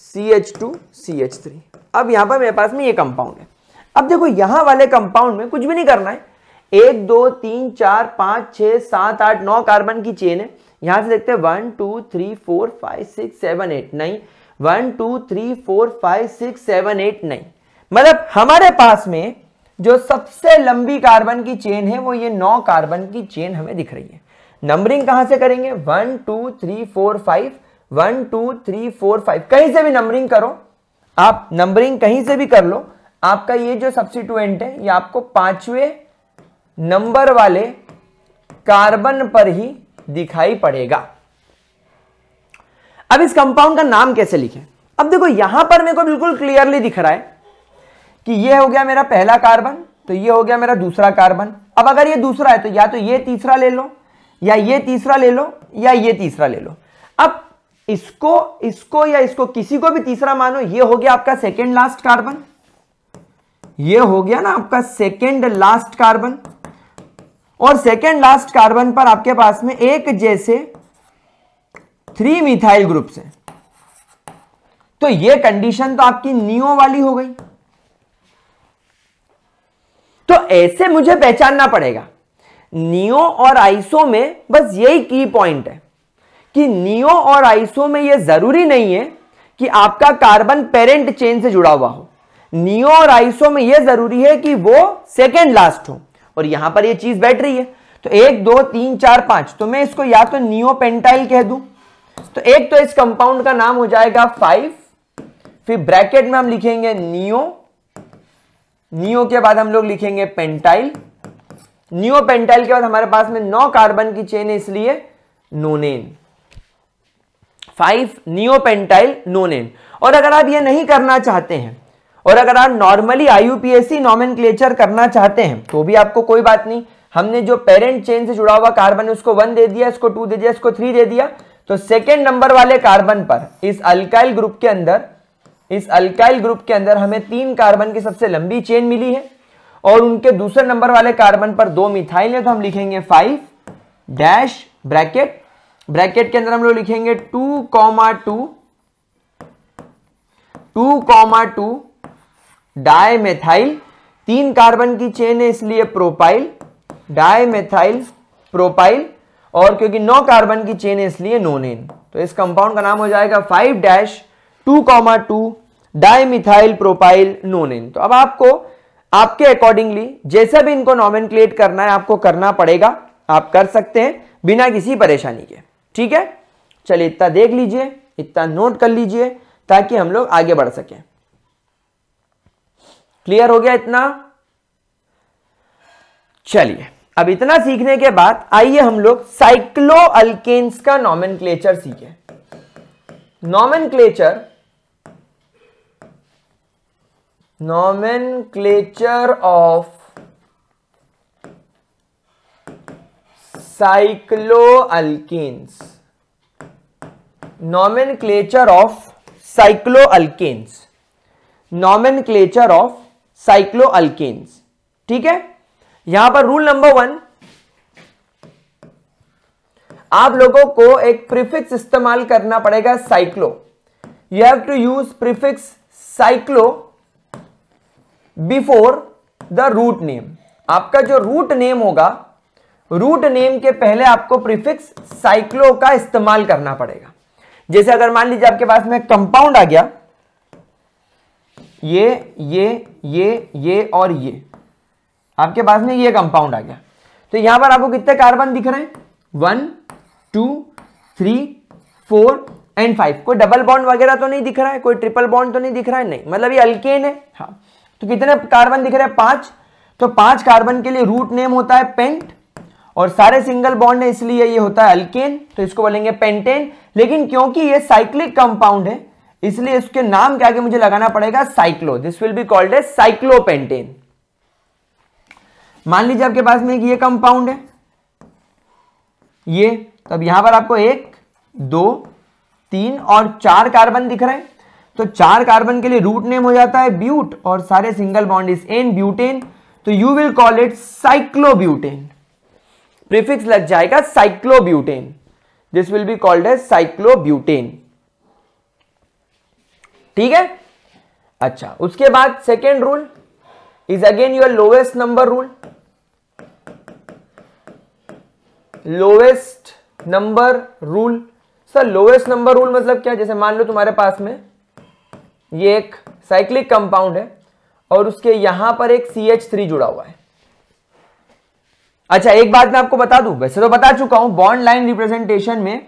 C H two C H three अब यहां पर मेरे पास में ये compound है अब देखो यहां वाले कंपाउंड में कुछ भी नहीं करना है एक दो तीन चार पांच छह सात आठ नौ कार्बन की चेन है यहां से देखते हैं one two three four five six seven eight नहीं one two three four five six seven eight नहीं मतलब हमारे पास में जो सबसे लंबी कार्बन की चेन है वो ये नौ कार्बन की चेन हमें दिख रही है नंबरिंग कहां से करेंगे one two three four five one two three four five कहीं से भी नंबरिंग करो आप नंबरिंग कहीं से भी कर लो आपका ये जो सब्सिट्यूएंट है ये आपको पांचवे नंबर वाले कार्बन पर ही दिखाई पड़ेगा अब इस कंपाउंड का नाम कैसे लिखें अब देखो यहां पर मेरे को बिल्कुल क्लियरली दिख रहा है कि ये हो गया मेरा पहला कार्बन तो ये हो गया मेरा दूसरा कार्बन अब अगर ये दूसरा है तो या तो ये तीसरा ले लो या ये तीसरा ले लो या ये तीसरा ले लो अब इसको इसको या इसको किसी को भी तीसरा मानो ये हो गया आपका सेकेंड लास्ट कार्बन ये हो गया ना आपका सेकेंड लास्ट कार्बन और सेकेंड लास्ट कार्बन पर आपके पास में एक जैसे थ्री मिथाइल ग्रुप से तो ये कंडीशन तो आपकी नियो वाली हो गई तो ऐसे मुझे पहचानना पड़ेगा नियो और आइसो में बस यही की पॉइंट है कि नियो और आइसो में यह जरूरी नहीं है कि आपका कार्बन पेरेंट चेन से जुड़ा हुआ हो नियो और आइसो में यह जरूरी है कि वो सेकेंड लास्ट हो और यहां पर यह चीज बैठ रही है तो एक दो तीन चार पांच तो मैं इसको या तो नियो पेंटाइल कह दू तो एक तो इस कंपाउंड का नाम हो जाएगा फाइव फिर ब्रैकेट में हम लिखेंगे नियो नियो के बाद हम लोग लिखेंगे पेंटाइल नियो पेंटाइल के बाद हमारे पास में नौ कार्बन की चेन है इसलिए नोनेन फाइव नियोपेंटाइल नोनेन और अगर आप ये नहीं करना चाहते हैं और अगर आप नॉर्मली आई यूपीएससी करना चाहते हैं तो भी आपको कोई बात नहीं हमने जो पेरेंट चेन से जुड़ा हुआ कार्बन उसको वन दे दिया इसको टू दे दिया इसको थ्री दे दिया तो सेकेंड नंबर वाले कार्बन पर इस अल्काइल ग्रुप के अंदर इस अल्काइल ग्रुप के अंदर हमें तीन कार्बन की सबसे लंबी चेन मिली है और उनके दूसरे नंबर वाले कार्बन पर दो मिथाइल है तो हम लिखेंगे फाइव डैश ब्रैकेट ब्रैकेट के अंदर हम लोग लिखेंगे two comma two two comma two dimethyl तीन कार्बन की चेन है इसलिए प्रोपाइल डायमेथाइल प्रोपाइल और क्योंकि नौ कार्बन की चेन है इसलिए नोनेन तो इस कंपाउंड का नाम हो जाएगा five dash two comma two dimethyl propyl nonane तो अब आपको आपके अकॉर्डिंगली जैसा भी इनको नॉमिनक्लेट करना है आपको करना पड़ेगा आप कर सकते हैं बिना किसी परेशानी के ठीक है चलिए इतना देख लीजिए इतना नोट कर लीजिए ताकि हम लोग आगे बढ़ सके क्लियर हो गया इतना चलिए अब इतना सीखने के बाद आइए हम लोग साइक्लो अल्केन्स का नॉमन क्लेचर सीखे nomenclature nomenclature of cycloalkenes nomenclature of cycloalkenes क्लेचर ऑफ cycloalkenes ठीक है यहां पर रूल नंबर वन आप लोगों को एक प्रीफिक्स इस्तेमाल करना पड़ेगा cyclo you have to use prefix cyclo before the root name आपका जो रूट नेम होगा रूट नेम के पहले आपको प्रीफिक्स साइक्लो का इस्तेमाल करना पड़ेगा जैसे अगर मान लीजिए आपके पास में कंपाउंड आ गया ये ये ये ये और ये आपके पास में ये कंपाउंड आ गया तो यहां पर आपको कितने कार्बन दिख रहे हैं one two three four and five कोई डबल बॉन्ड वगैरह तो नहीं दिख रहा है कोई ट्रिपल बॉन्ड तो नहीं दिख रहा है नहीं मतलब ये अल्केन है हाँ तो कितने कार्बन दिख रहे हैं पांच तो पांच कार्बन के लिए रूट नेम होता है पेंट और सारे सिंगल बॉन्ड है इसलिए ये होता है अल्केन तो इसको बोलेंगे पेंटेन लेकिन क्योंकि ये साइक्लिक कंपाउंड है इसलिए इसके नाम के आगे मुझे लगाना पड़ेगा cyclo this will be called a cyclopentane मान लीजिए आपके पास में एक ये कंपाउंड है ये तो अब यहां पर आपको एक दो तीन और चार कार्बन दिख रहे हैं तो चार कार्बन के लिए रूट नेम हो जाता है ब्यूट और सारे single bond is an butane तो you will call it cyclobutane prefix लग जाएगा cyclobutane this will be called as cyclobutane ठीक है अच्छा उसके बाद second rule is again your lowest number rule lowest number rule sir lowest number rule मतलब क्या जैसे मान लो तुम्हारे पास में ये एक साइक्लिक कंपाउंड है और उसके यहां पर एक सी एच थ्री जुड़ा हुआ है अच्छा एक बात मैं आपको बता दूं वैसे तो बता चुका हूं बॉन्ड लाइन रिप्रेजेंटेशन में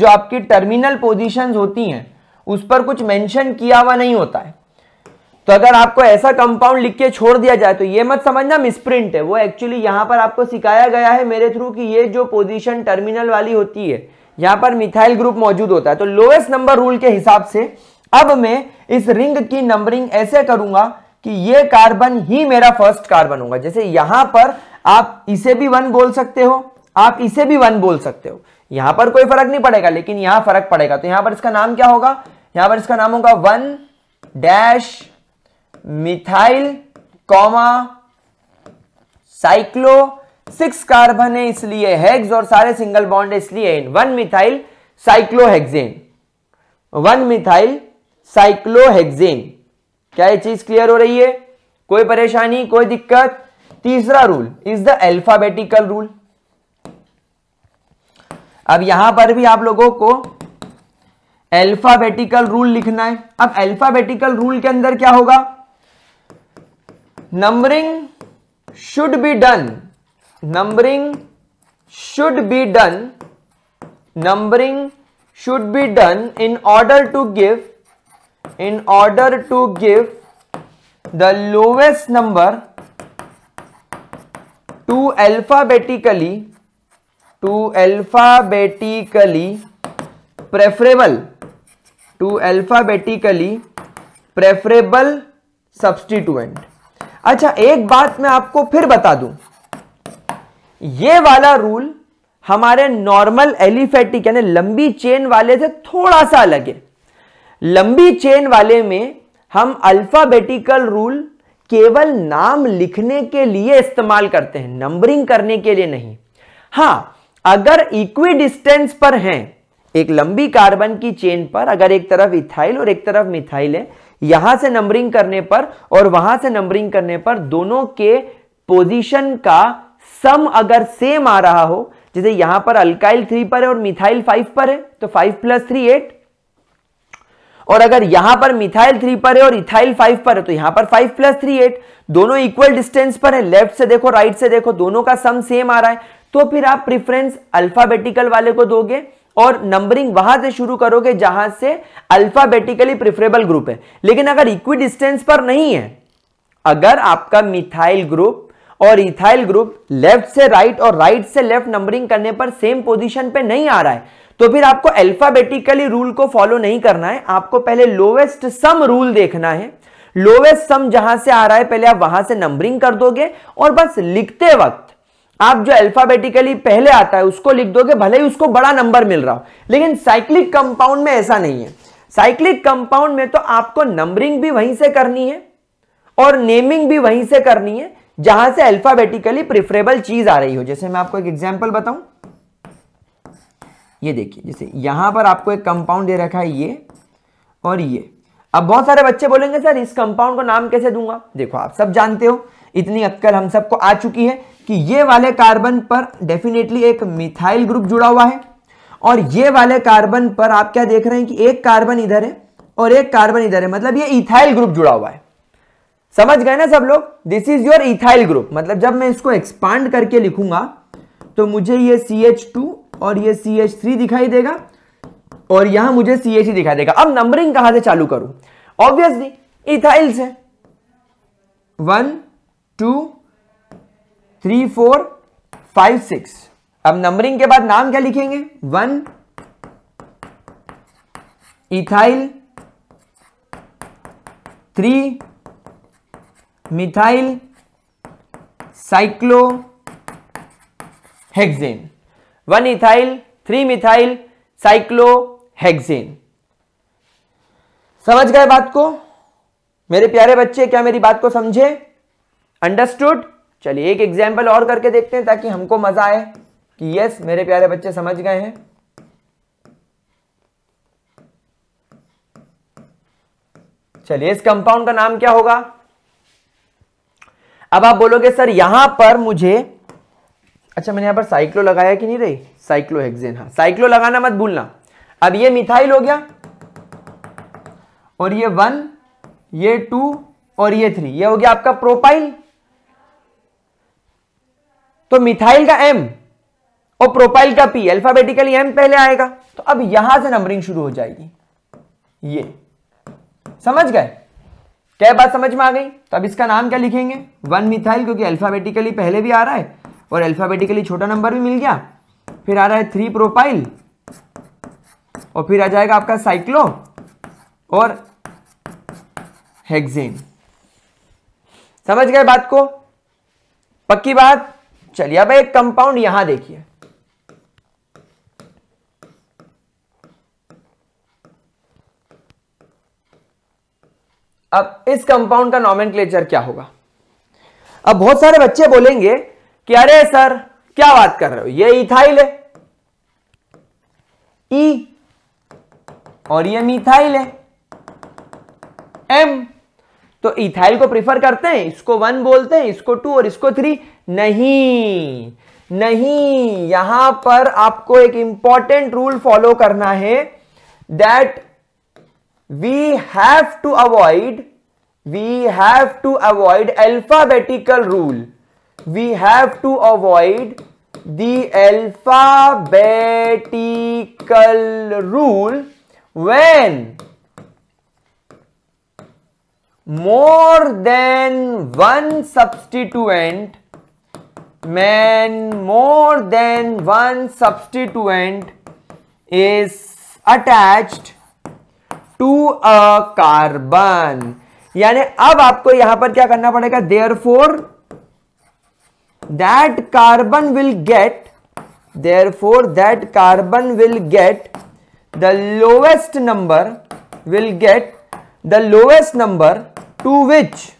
जो आपकी टर्मिनल पोजीशंस होती हैं उस पर कुछ मेंशन किया हुआ नहीं होता है तो अगर आपको ऐसा कंपाउंड लिख के छोड़ दिया जाए तो ये मत समझना मिसप्रिंट है वो एक्चुअली यहाँ पर आपको सिखाया गया है मेरे थ्रू कि ये जो पोजिशन टर्मिनल वाली होती है यहां पर मिथाइल ग्रुप मौजूद होता है तो लोएस्ट नंबर रूल के हिसाब से अब मैं इस रिंग की नंबरिंग ऐसे करूंगा कि ये कार्बन ही मेरा फर्स्ट कार्बन होगा जैसे यहां पर आप इसे भी वन बोल सकते हो आप इसे भी वन बोल सकते हो यहां पर कोई फर्क नहीं पड़ेगा लेकिन यहां फर्क पड़ेगा तो यहां पर इसका नाम क्या होगा यहां पर इसका नाम होगा one dash methyl comma cyclo six carbon है इसलिए हेग्स और सारे सिंगल बॉन्ड है इसलिए one methyl cyclohexane one methyl cyclohexane क्या ये चीज क्लियर हो रही है कोई परेशानी कोई दिक्कत तीसरा rule is the alphabetical rule अब यहां पर भी आप लोगों को एल्फाबेटिकल रूल लिखना है अब एल्फाबेटिकल रूल के अंदर क्या होगा numbering should be done numbering should be done numbering should be done in order to give in order to give the lowest number to alphabetically to alphabetically preferable to alphabetically preferable substituent अच्छा एक बात मैं आपको फिर बता दूं ये वाला रूल हमारे नॉर्मल एलिफेटिक यानी लंबी चेन वाले से थोड़ा सा अलग है लंबी चेन वाले में हम अल्फाबेटिकल रूल केवल नाम लिखने के लिए इस्तेमाल करते हैं नंबरिंग करने के लिए नहीं हां अगर इक्वी डिस्टेंस पर हैं एक लंबी कार्बन की चेन पर अगर एक तरफ इथाइल और एक तरफ मिथाइल है यहां से नंबरिंग करने पर और वहां से नंबरिंग करने पर दोनों के पोजीशन का सम अगर सेम आ रहा हो जैसे यहां पर अल्काइल थ्री पर है और मिथाइल फाइव पर है तो फाइव प्लस थ्री एट और अगर यहां पर मिथाइल थ्री पर है और इथाइल फाइव पर है तो यहां पर फाइव प्लस थ्री एट दोनों इक्वल डिस्टेंस पर है लेफ्ट से देखो राइट से देखो दोनों का सम सेम आ रहा है तो फिर आप प्रिफरेंस अल्फाबेटिकल वाले को दोगे और नंबरिंग वहां से शुरू करोगे जहां से अल्फाबेटिकली प्रिफरेबल ग्रुप है लेकिन अगर इक्वी डिस्टेंस पर नहीं है अगर आपका मिथाइल ग्रुप और इथाइल ग्रुप लेफ्ट से राइट और राइट से लेफ्ट नंबरिंग करने पर सेम पोजीशन पे नहीं आ रहा है જો ભીર આપકો અલ્ફાબેટિકલી રૂલ કો ફોલો નહીં કરના હે આપકો પહેલે લોવેસ્ટ સમ રૂલ દેખના હે લોવેસ્ટ સમ જહા સે આ رہا હે પહેલે આપ વહા સે નંબરિંગ કર દોગે ઓર બસ લખતે વખત આપ જો અલ્ફાબેટિકલી પહેલે اتا હે ઉસકો લખ દોગે ભલે હી ઉસકો બડા નંબર મિલ રહા હો લેકિન સાયકલિક કમ્પાઉન્ડ મે એસા નહીં હે સાયકલિક કમ્પાઉન્ડ મે તો આપકો નંબરિંગ ભી વહી સે કરની હે ઓર નેમિંગ ભી વહી સે કરની હે જહા સે અલ્ફાબેટિકલી પ્રેફરેબલ ચીઝ આ રહી હો જસે મે આપકો એક એક્ઝામ્પલ બતાઉં ये देखिए जैसे यहां पर आपको एक कंपाउंड दे रखा है ये और ये अब बहुत सारे बच्चे बोलेंगे सर इस कंपाउंड को नाम कैसे दूंगा देखो आप सब जानते हो इतनी अक्कल हम सबको आ चुकी है कि ये वाले कार्बन पर डेफिनेटली एक मिथाइल ग्रुप जुड़ा हुआ है और ये वाले कार्बन पर आप क्या देख रहे हैं कि एक कार्बन इधर है और एक कार्बन इधर है मतलब ये इथाइल ग्रुप जुड़ा हुआ है समझ गए ना सब लोग this is your ethyl group मतलब जब मैं इसको एक्सपांड करके लिखूंगा तो मुझे ये सी एच टू और ये सी एच थ्री दिखाई देगा और यहां मुझे सी एच दिखाई देगा अब नंबरिंग कहां से चालू करूं ऑब्वियसली इथाइल से one two three four five six अब नंबरिंग के बाद नाम क्या लिखेंगे one ethyl three methyl cyclohexane one ethyl three methyl cyclohexane समझ गए बात को मेरे प्यारे बच्चे क्या मेरी बात को समझे अंडरस्टूड चलिए एक एग्जाम्पल और करके देखते हैं ताकि हमको मजा आए कि यस मेरे प्यारे बच्चे समझ गए हैं चलिए इस कंपाउंड का नाम क्या होगा अब आप बोलोगे सर यहां पर मुझे अच्छा मैंने यहाँ पर साइक्लो लगाया कि नहीं रही साइक्लो हेक्सेन हाँ साइक्लो लगाना मत भूलना अब ये मिथाइल हो गया और ये वन ये टू और ये थ्री ये हो गया आपका प्रोपाइल तो मिथाइल का एम और प्रोपाइल का पी अल्फाबेटिकली एम पहले आएगा तो अब यहां से नंबरिंग शुरू हो जाएगी ये समझ गए क्या बात समझ में आ गई तो अब इसका नाम क्या लिखेंगे वन मिथाइल क्योंकि अल्फाबेटिकली पहले भी आ रहा है और अल्फ़ाबेटिकली छोटा नंबर भी मिल गया फिर आ रहा है थ्री प्रोफाइल और फिर आ जाएगा आपका साइक्लो और हेक्सेन समझ गए बात को पक्की बात चलिए अब एक कंपाउंड यहां देखिए अब इस कंपाउंड का नॉमेन क्या होगा अब बहुत सारे बच्चे बोलेंगे कि अरे सर क्या बात कर रहे हो ये इथाइल है ई और ये मिथाइल है एम तो इथाइल को प्रिफर करते हैं इसको वन बोलते हैं इसको टू और इसको थ्री नहीं नहीं यहां पर आपको एक इंपॉर्टेंट रूल फॉलो करना है that we have to avoid we have to avoid alphabetical rule we have to avoid the alphabetical rule when more than one substituent man more than one substituent is attached to a carbon यानी अब आपको यहां पर क्या करना पड़ेगा therefore that carbon will get therefore that carbon will get the lowest number will get the lowest number to which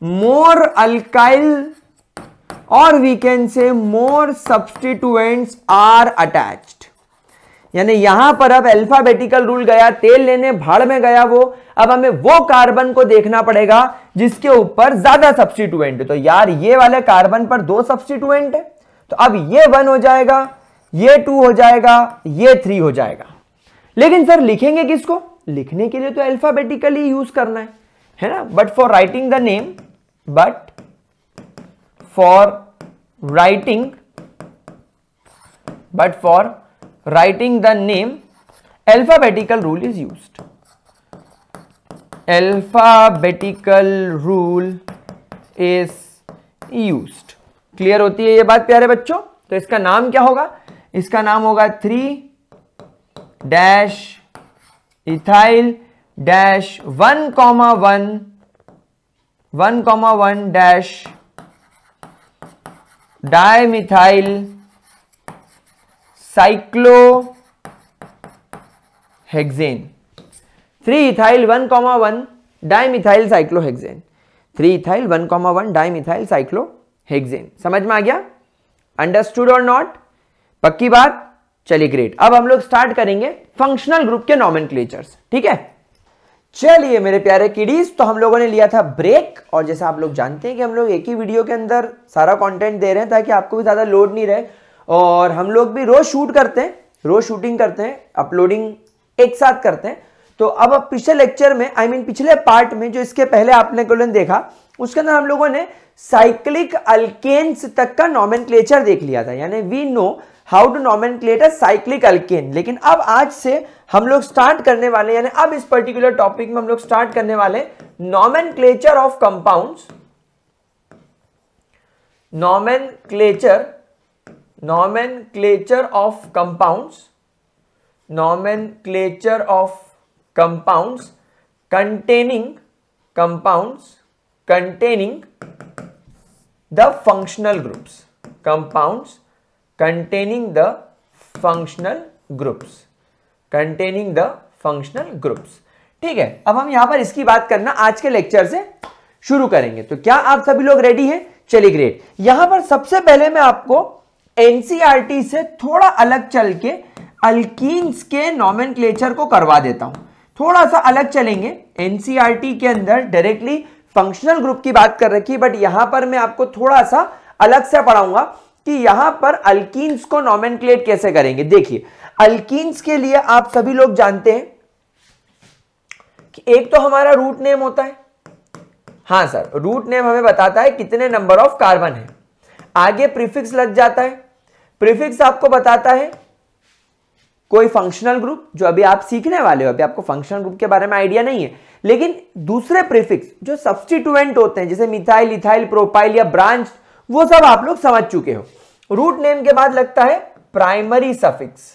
more alkyl or we can say more substituents are attached यानी यहां पर अब alphabetical rule गया तेल लेने भाड़ में गया वो अब हमें वो कार्बन को देखना पड़ेगा जिसके ऊपर ज्यादा सब्सटीट्यूएंट तो यार ये वाले कार्बन पर दो सब्सटीट्यूएंट है तो अब ये वन हो जाएगा ये टू हो जाएगा ये थ्री हो जाएगा लेकिन सर लिखेंगे किसको लिखने के लिए तो अल्फाबेटिकली यूज करना है है ना but for writing the name but for writing but for writing the name alphabetical rule is use alphabetical rule is use clear होती है ये बात प्यारे बच्चों तो इसका नाम क्या होगा इसका नाम होगा three dash ethyl dash one comma one one comma one dash di methyl cyclohexane three ethyl one comma one cyclo cyclohexane three ethyl one comma one cyclo cyclohexane समझ में आ गया अंडरस्टूड और नॉट पक्की बात चलिए ग्रेट अब हम लोग स्टार्ट करेंगे फंक्शनल ग्रुप के नॉमन ठीक है चलिए मेरे प्यारे किडीज तो हम लोगों ने लिया था ब्रेक और जैसा आप लोग जानते हैं कि हम लोग एक ही वीडियो के अंदर सारा कंटेंट दे रहे हैं ताकि आपको भी ज़्यादा लोड नहीं रहे और हम लोग भी रोज शूट करते हैं रोज शूटिंग करते हैं अपलोडिंग एक साथ करते हैं तो अब पिछले लेक्चर में आई I मीन mean पिछले पार्ट में जो इसके पहले आपने देखा उसके अंदर हम लोगों ने साइक्लिक अल्केन्स तक का नॉमन देख लिया था यानी we know how to nomen cyclic alkane लेकिन अब आज से हम लोग स्टार्ट करने वाले यानी अब इस पर्टिकुलर टॉपिक में हम लोग स्टार्ट करने वाले nomen of compound nomen nomenclature of compound nomenclature of compound containing compound containing the functional groups compound containing the functional groups containing the functional groups ठीक है अब हम यहां पर इसकी बात करना आज के लेक्चर से शुरू करेंगे तो क्या आप सभी लोग रेडी हैं चलिए ग्रेट यहां पर सबसे पहले मैं आपको एनसीआरटी से थोड़ा अलग चल के अल्कीन्स के नॉमन को करवा देता हूं थोड़ा सा अलग चलेंगे एनसीआरटी के अंदर डायरेक्टली फंक्शनल ग्रुप की बात कर रखी है बट यहां पर मैं आपको थोड़ा सा अलग से पढ़ाऊंगा कि यहां पर अल्कीन्स को नॉमन कैसे करेंगे देखिए अल्कीन्स के लिए आप सभी लोग जानते हैं कि एक तो हमारा रूट नेम होता है हाँ सर रूट नेम हमें बताता है कितने नंबर ऑफ कार्बन है आगे प्रीफिक्स लग जाता है प्रीफिक्स आपको बताता है कोई फंक्शनल ग्रुप जो अभी आप सीखने वाले हो अभी आपको फंक्शनल ग्रुप के बारे में आइडिया नहीं है लेकिन दूसरे प्रीफिक्स जो सब्सटीट्यूएंट होते हैं जैसे मिथाइल इथाइल प्रोपाइल या ब्रांच वो सब आप लोग समझ चुके हो रूट नेम के बाद लगता है प्राइमरी सफिक्स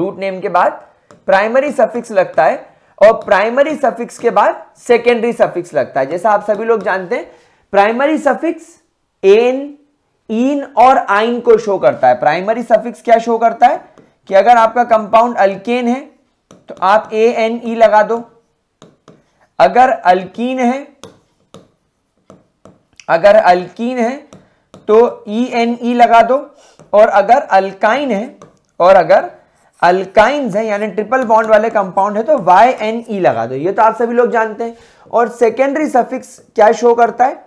रूट नेम के बाद प्राइमरी सफिक्स लगता है और प्राइमरी सफिक्स के बाद सेकेंडरी सफिक्स लगता है जैसा आप सभी लोग जानते हैं प्राइमरी सफिक्स एन इन और आइन को शो करता है प्राइमरी सफिक्स क्या शो करता है कि अगर आपका कंपाउंड अल्केन है तो आप ए एन ई लगा दो अगर अल्कीन है अगर अल्कीन है तो ई एन ई लगा दो और अगर अल्काइन है और अगर अल्काइंस है यानी ट्रिपल बॉन्ड वाले कंपाउंड है तो वाई एन ई लगा दो ये तो आप सभी लोग जानते हैं और सेकेंडरी सफिक्स क्या शो करता है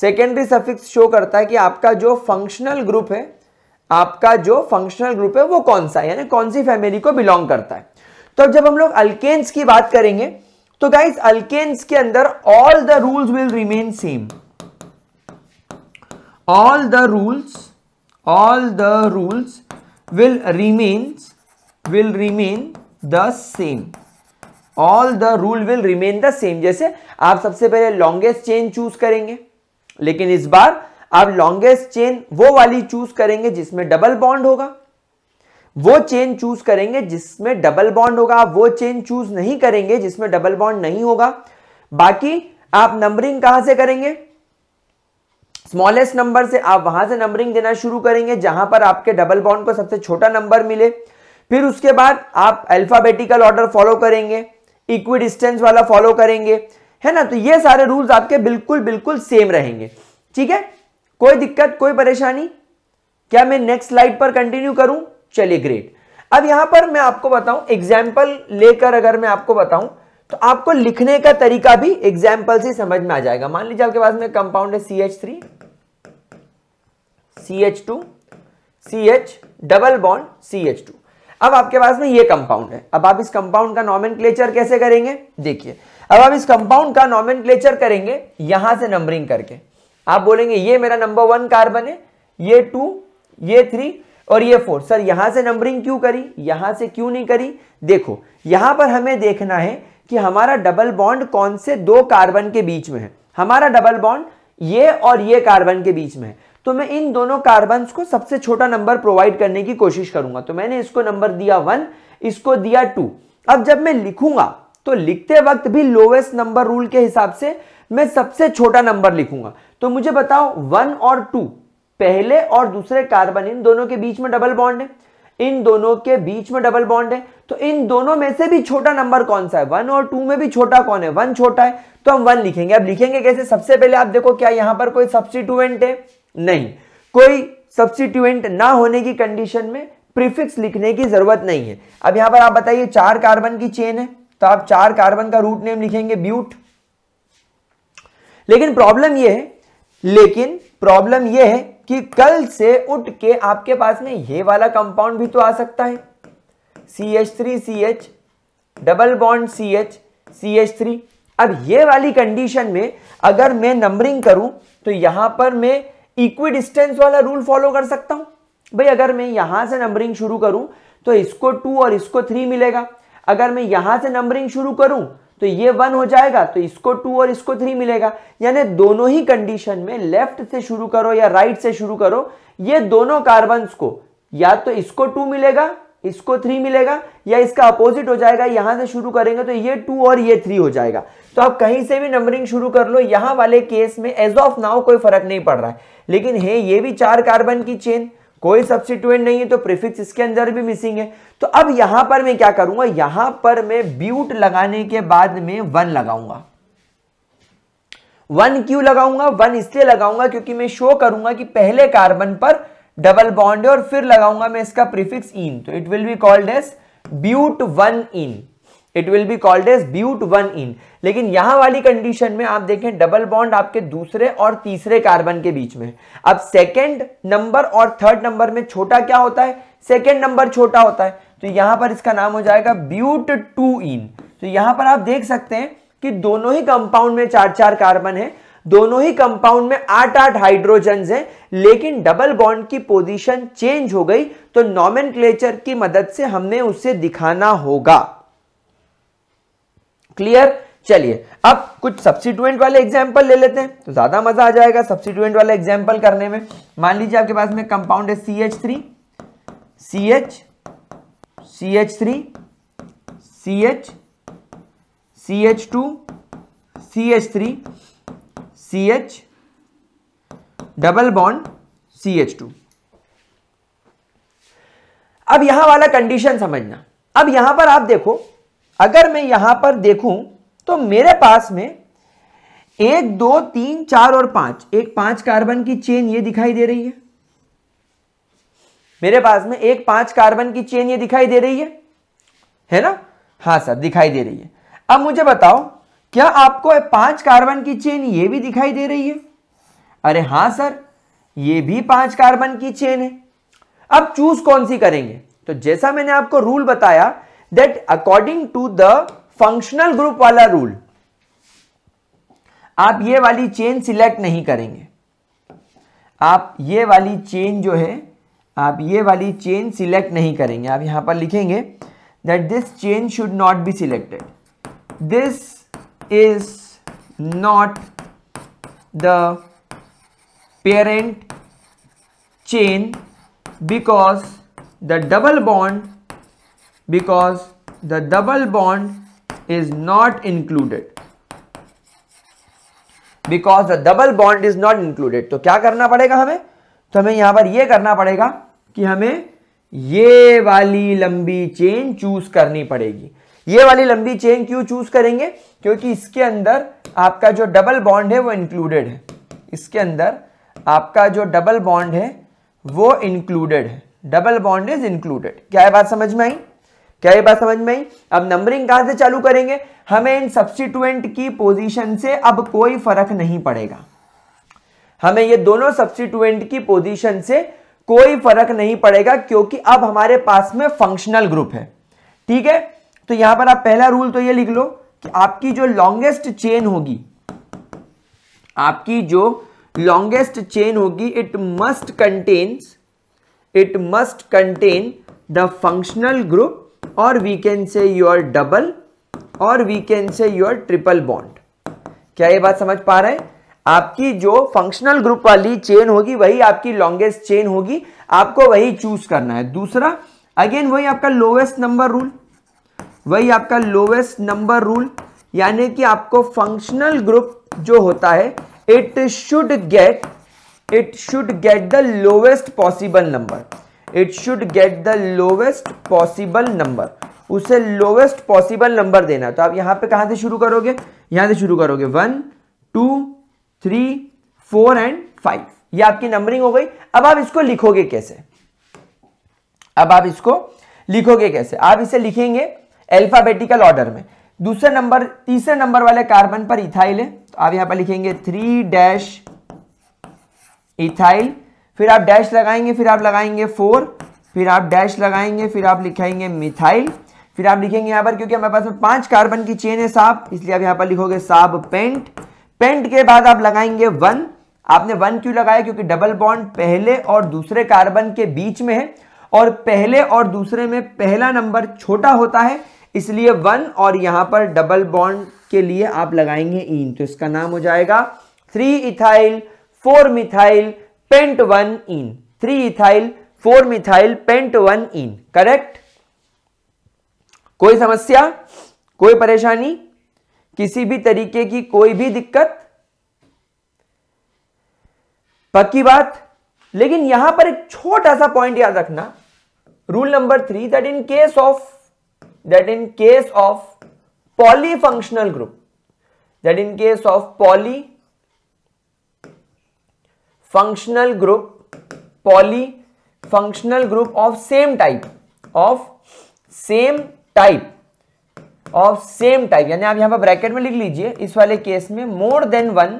सेकेंडरी सफिक्स शो करता है कि आपका जो फंक्शनल ग्रुप है आपका जो फंक्शनल ग्रुप है वो कौन सा है यानी कौन सी फैमिली को बिलोंग करता है तो जब हम लोग अल्केन्स की बात करेंगे तो गाइज अल्केन्स के अंदर all the rules will remain same all the rules all the rules will remain will remain the same all the rule will remain the same जैसे आप सबसे पहले लॉन्गेस्ट चेन चूज करेंगे लेकिन इस बार आप लॉन्गेस्ट चेन वो वाली चूज करेंगे जिसमें डबल बॉन्ड होगा वो चेन चूज करेंगे जिसमें डबल बॉन्ड होगा आप वो चेन चूज नहीं करेंगे जिसमें डबल बॉन्ड नहीं होगा बाकी आप नंबरिंग कहां से करेंगे स्मॉलेस्ट नंबर से आप वहां से नंबरिंग देना शुरू करेंगे जहां पर आपके डबल बॉन्ड को सबसे छोटा नंबर मिले फिर उसके बाद आप अल्फाबेटिकल ऑर्डर फॉलो करेंगे इक्वी डिस्टेंस वाला फॉलो करेंगे है ना तो ये सारे रूल्स आपके बिल्कुल बिल्कुल सेम रहेंगे ठीक है कोई दिक्कत कोई परेशानी क्या मैं नेक्स्ट स्लाइड पर कंटिन्यू करूं चलिए ग्रेट अब यहां पर मैं आपको बताऊं एग्जाम्पल लेकर अगर मैं आपको बताऊं तो आपको लिखने का तरीका भी एग्जाम्पल से समझ में आ जाएगा मान लीजिए आपके पास में कंपाउंड है C H three C H two C H double bond C H two अब आपके पास में ये कंपाउंड है अब आप इस कंपाउंड का नॉमिन कैसे करेंगे देखिए अब आप इस कंपाउंड का नॉमिन करेंगे यहां से नंबरिंग करके आप बोलेंगे ये मेरा नंबर वन कार्बन है ये टू ये थ्री और ये फोर सर यहां से नंबरिंग क्यों करी यहां से क्यों नहीं करी देखो यहां पर हमें देखना है कि हमारा डबल बॉन्ड कौन से दो कार्बन के बीच में है हमारा डबल बॉन्ड ये और ये कार्बन के बीच में है तो मैं इन दोनों कार्बन को सबसे छोटा नंबर प्रोवाइड करने की कोशिश करूंगा तो मैंने इसको नंबर दिया वन इसको दिया टू अब जब मैं लिखूंगा तो लिखते वक्त भी लोवेस्ट नंबर रूल के हिसाब से मैं सबसे छोटा नंबर लिखूंगा तो मुझे बताओ वन और टू पहले और दूसरे कार्बन इन दोनों के बीच में डबल बॉन्ड है इन दोनों के बीच में डबल बॉन्ड है तो इन दोनों में से भी छोटा नंबर कौन सा है वन और टू में भी छोटा कौन है वन छोटा है तो हम वन लिखेंगे अब लिखेंगे कैसे सबसे पहले आप देखो क्या यहां पर कोई सब्सिट्यूएंट है नहीं कोई सब्सिट्यूएंट ना होने की कंडीशन में प्रीफिक्स लिखने की जरूरत नहीं है अब यहां पर आप बताइए चार कार्बन की चेन है तो आप चार कार्बन का रूट नेम लिखेंगे ब्यूट लेकिन प्रॉब्लम यह है लेकिन प्रॉब्लम यह है कि कल से उठ के आपके पास में ये वाला कंपाउंड भी तो आ सकता है C H three C H double bond C H C H three अब ये वाली कंडीशन में अगर मैं नंबरिंग करूं तो यहां पर मैं इक्वी डिस्टेंस वाला रूल फॉलो कर सकता हूं भाई अगर मैं यहां से नंबरिंग शुरू करूं तो इसको टू और इसको थ्री मिलेगा अगर मैं यहां से नंबरिंग शुरू करूं तो ये वन हो जाएगा तो इसको टू और इसको थ्री मिलेगा यानी दोनों ही कंडीशन में लेफ्ट से शुरू करो या राइट से शुरू करो ये दोनों कार्बन को या तो इसको टू मिलेगा इसको थ्री मिलेगा या इसका अपोजिट हो जाएगा यहां से शुरू करेंगे तो ये टू और ये थ्री हो जाएगा तो आप कहीं से भी नंबरिंग शुरू कर लो यहां वाले केस में एज ऑफ नाउ कोई फर्क नहीं पड़ रहा है लेकिन है ये भी चार कार्बन की चेन कोई सब्सिट्यूएंट नहीं है तो प्रीफिक्स इसके अंदर भी मिसिंग है तो अब यहां पर मैं क्या करूंगा यहां पर मैं ब्यूट लगाने के बाद में वन लगाऊंगा वन क्यों लगाऊंगा वन इसलिए लगाऊंगा क्योंकि मैं शो करूंगा कि पहले कार्बन पर डबल बॉन्ड है और फिर लगाऊंगा मैं इसका प्रीफिक्स इन तो it will be called as but one ene it will be called as but one ene लेकिन यहां वाली कंडीशन में आप देखें डबल बॉन्ड आपके दूसरे और तीसरे कार्बन के बीच में अब सेकेंड नंबर और थर्ड नंबर में छोटा क्या होता है सेकेंड नंबर छोटा होता है तो यहां पर इसका नाम हो जाएगा ब्यूट टू इन तो यहां पर आप देख सकते हैं कि दोनों ही कंपाउंड में चार चार कार्बन है दोनों ही कंपाउंड में आठ आठ हाइड्रोजन हैं लेकिन डबल बॉन्ड की पोजीशन चेंज हो गई तो नॉमेन की मदद से हमने उसे दिखाना होगा क्लियर चलिए अब कुछ सब्सिट्यूएंट वाले एग्जाम्पल ले लेते हैं तो ज्यादा मजा आ जाएगा सब्सिट्यूएंट वाले एग्जाम्पल करने में मान लीजिए आपके पास में कंपाउंड है C H three C H C H three C H C H two C H three C H double bond C H two अब यहां वाला कंडीशन समझना अब यहां पर आप देखो अगर मैं यहां पर देखूं तो मेरे पास में एक दो तीन चार और पांच एक पांच कार्बन की चेन ये दिखाई दे रही है मेरे पास में एक पांच कार्बन की चेन ये दिखाई दे रही है है ना हाँ सर दिखाई दे रही है अब मुझे बताओ क्या आपको पांच कार्बन की चेन ये भी दिखाई दे रही है अरे हाँ सर ये भी पांच कार्बन की चेन है अब चूज कौन सी करेंगे तो जैसा मैंने आपको रूल बताया that according to the functional group वाला रूल आप ये वाली चेन सिलेक्ट नहीं करेंगे आप ये वाली चेन जो है आप ये वाली चेन सिलेक्ट नहीं करेंगे आप यहां पर लिखेंगे that this chain should not be selected this is not the parent chain because the double bond because the double bond is not included because the double bond is not included तो क्या करना पड़ेगा हमें तो हमें यहां पर यह करना पड़ेगा कि हमें ये वाली लंबी चेन चूज करनी पड़ेगी ये वाली लंबी चेन क्यों चूज करेंगे क्योंकि इसके अंदर आपका जो डबल बॉन्ड है वो इंक्लूडेड है इसके अंदर आपका जो डबल बॉन्ड है वो इंक्लूडेड है डबल बॉन्ड इज इंक्लूडेड क्या है बात समझ में आई क्या ये बात समझ में आई अब नंबरिंग कहां से चालू करेंगे हमें इन सब्सिट्यूएंट की पोजीशन से अब कोई फर्क नहीं पड़ेगा हमें ये दोनों सब्सिट्यूएंट की पोजीशन से कोई फर्क नहीं पड़ेगा क्योंकि अब हमारे पास में फंक्शनल ग्रुप है ठीक है तो यहां पर आप पहला रूल तो ये लिख लो कि आपकी जो लॉन्गेस्ट चेन होगी आपकी जो लॉन्गेस्ट चेन होगी it must contains it must contain the functional group और we can say your double और we can say your triple bond क्या ये बात समझ पा रहे हैं आपकी जो फंक्शनल ग्रुप वाली चेन होगी वही आपकी लॉन्गेस्ट चेन होगी आपको वही चूज करना है दूसरा अगेन वही आपका लोवेस्ट नंबर रूल वही आपका लोवेस्ट नंबर रूल यानी कि आपको फंक्शनल ग्रुप जो होता है it should get it should get the lowest possible number it should get the lowest possible number उसे लोवेस्ट पॉसिबल नंबर देना तो आप यहां पे कहां से शुरू करोगे यहां से शुरू करोगे one two three four and five ये आपकी नंबरिंग हो गई अब आप इसको लिखोगे कैसे अब आप इसको लिखोगे कैसे आप इसे लिखेंगे एल्फाबेटिकल ऑर्डर में दूसरे नंबर तीसरे नंबर वाले कार्बन पर इथाइल है तो आप यहां पर लिखेंगे थ्री डैश इथाइल फिर आप डैश लगाएंगे फिर आप लगाएंगे फोर फिर आप डैश लगाएंगे फिर आप लिखाएंगे मिथाइल फिर आप लिखेंगे यहाँ पर क्योंकि हमारे पास में पांच कार्बन की चेन है साहब इसलिए आप यहाँ पर लिखोगे साब पेंट पेंट के बाद आप लगाएंगे वन आपने वन क्यों लगाया क्योंकि डबल बॉन्ड पहले और दूसरे कार्बन के बीच में है और पहले और दूसरे में पहला नंबर छोटा होता है इसलिए वन और यहाँ पर डबल बॉन्ड के लिए आप लगाएंगे ईन तो इसका नाम हो जाएगा three ethyl four methyl pent one ene three ethyl four methyl pent one ene correct कोई समस्या कोई परेशानी किसी भी तरीके की कोई भी दिक्कत पक्की बात लेकिन यहां पर एक छोटा सा पॉइंट याद रखना rule number three that in case of that in case of polyfunctional group that in case of poly functional group poly functional group of same type of same type of same type यानी आप यहां पर bracket में लिख लीजिए इस वाले case में more than one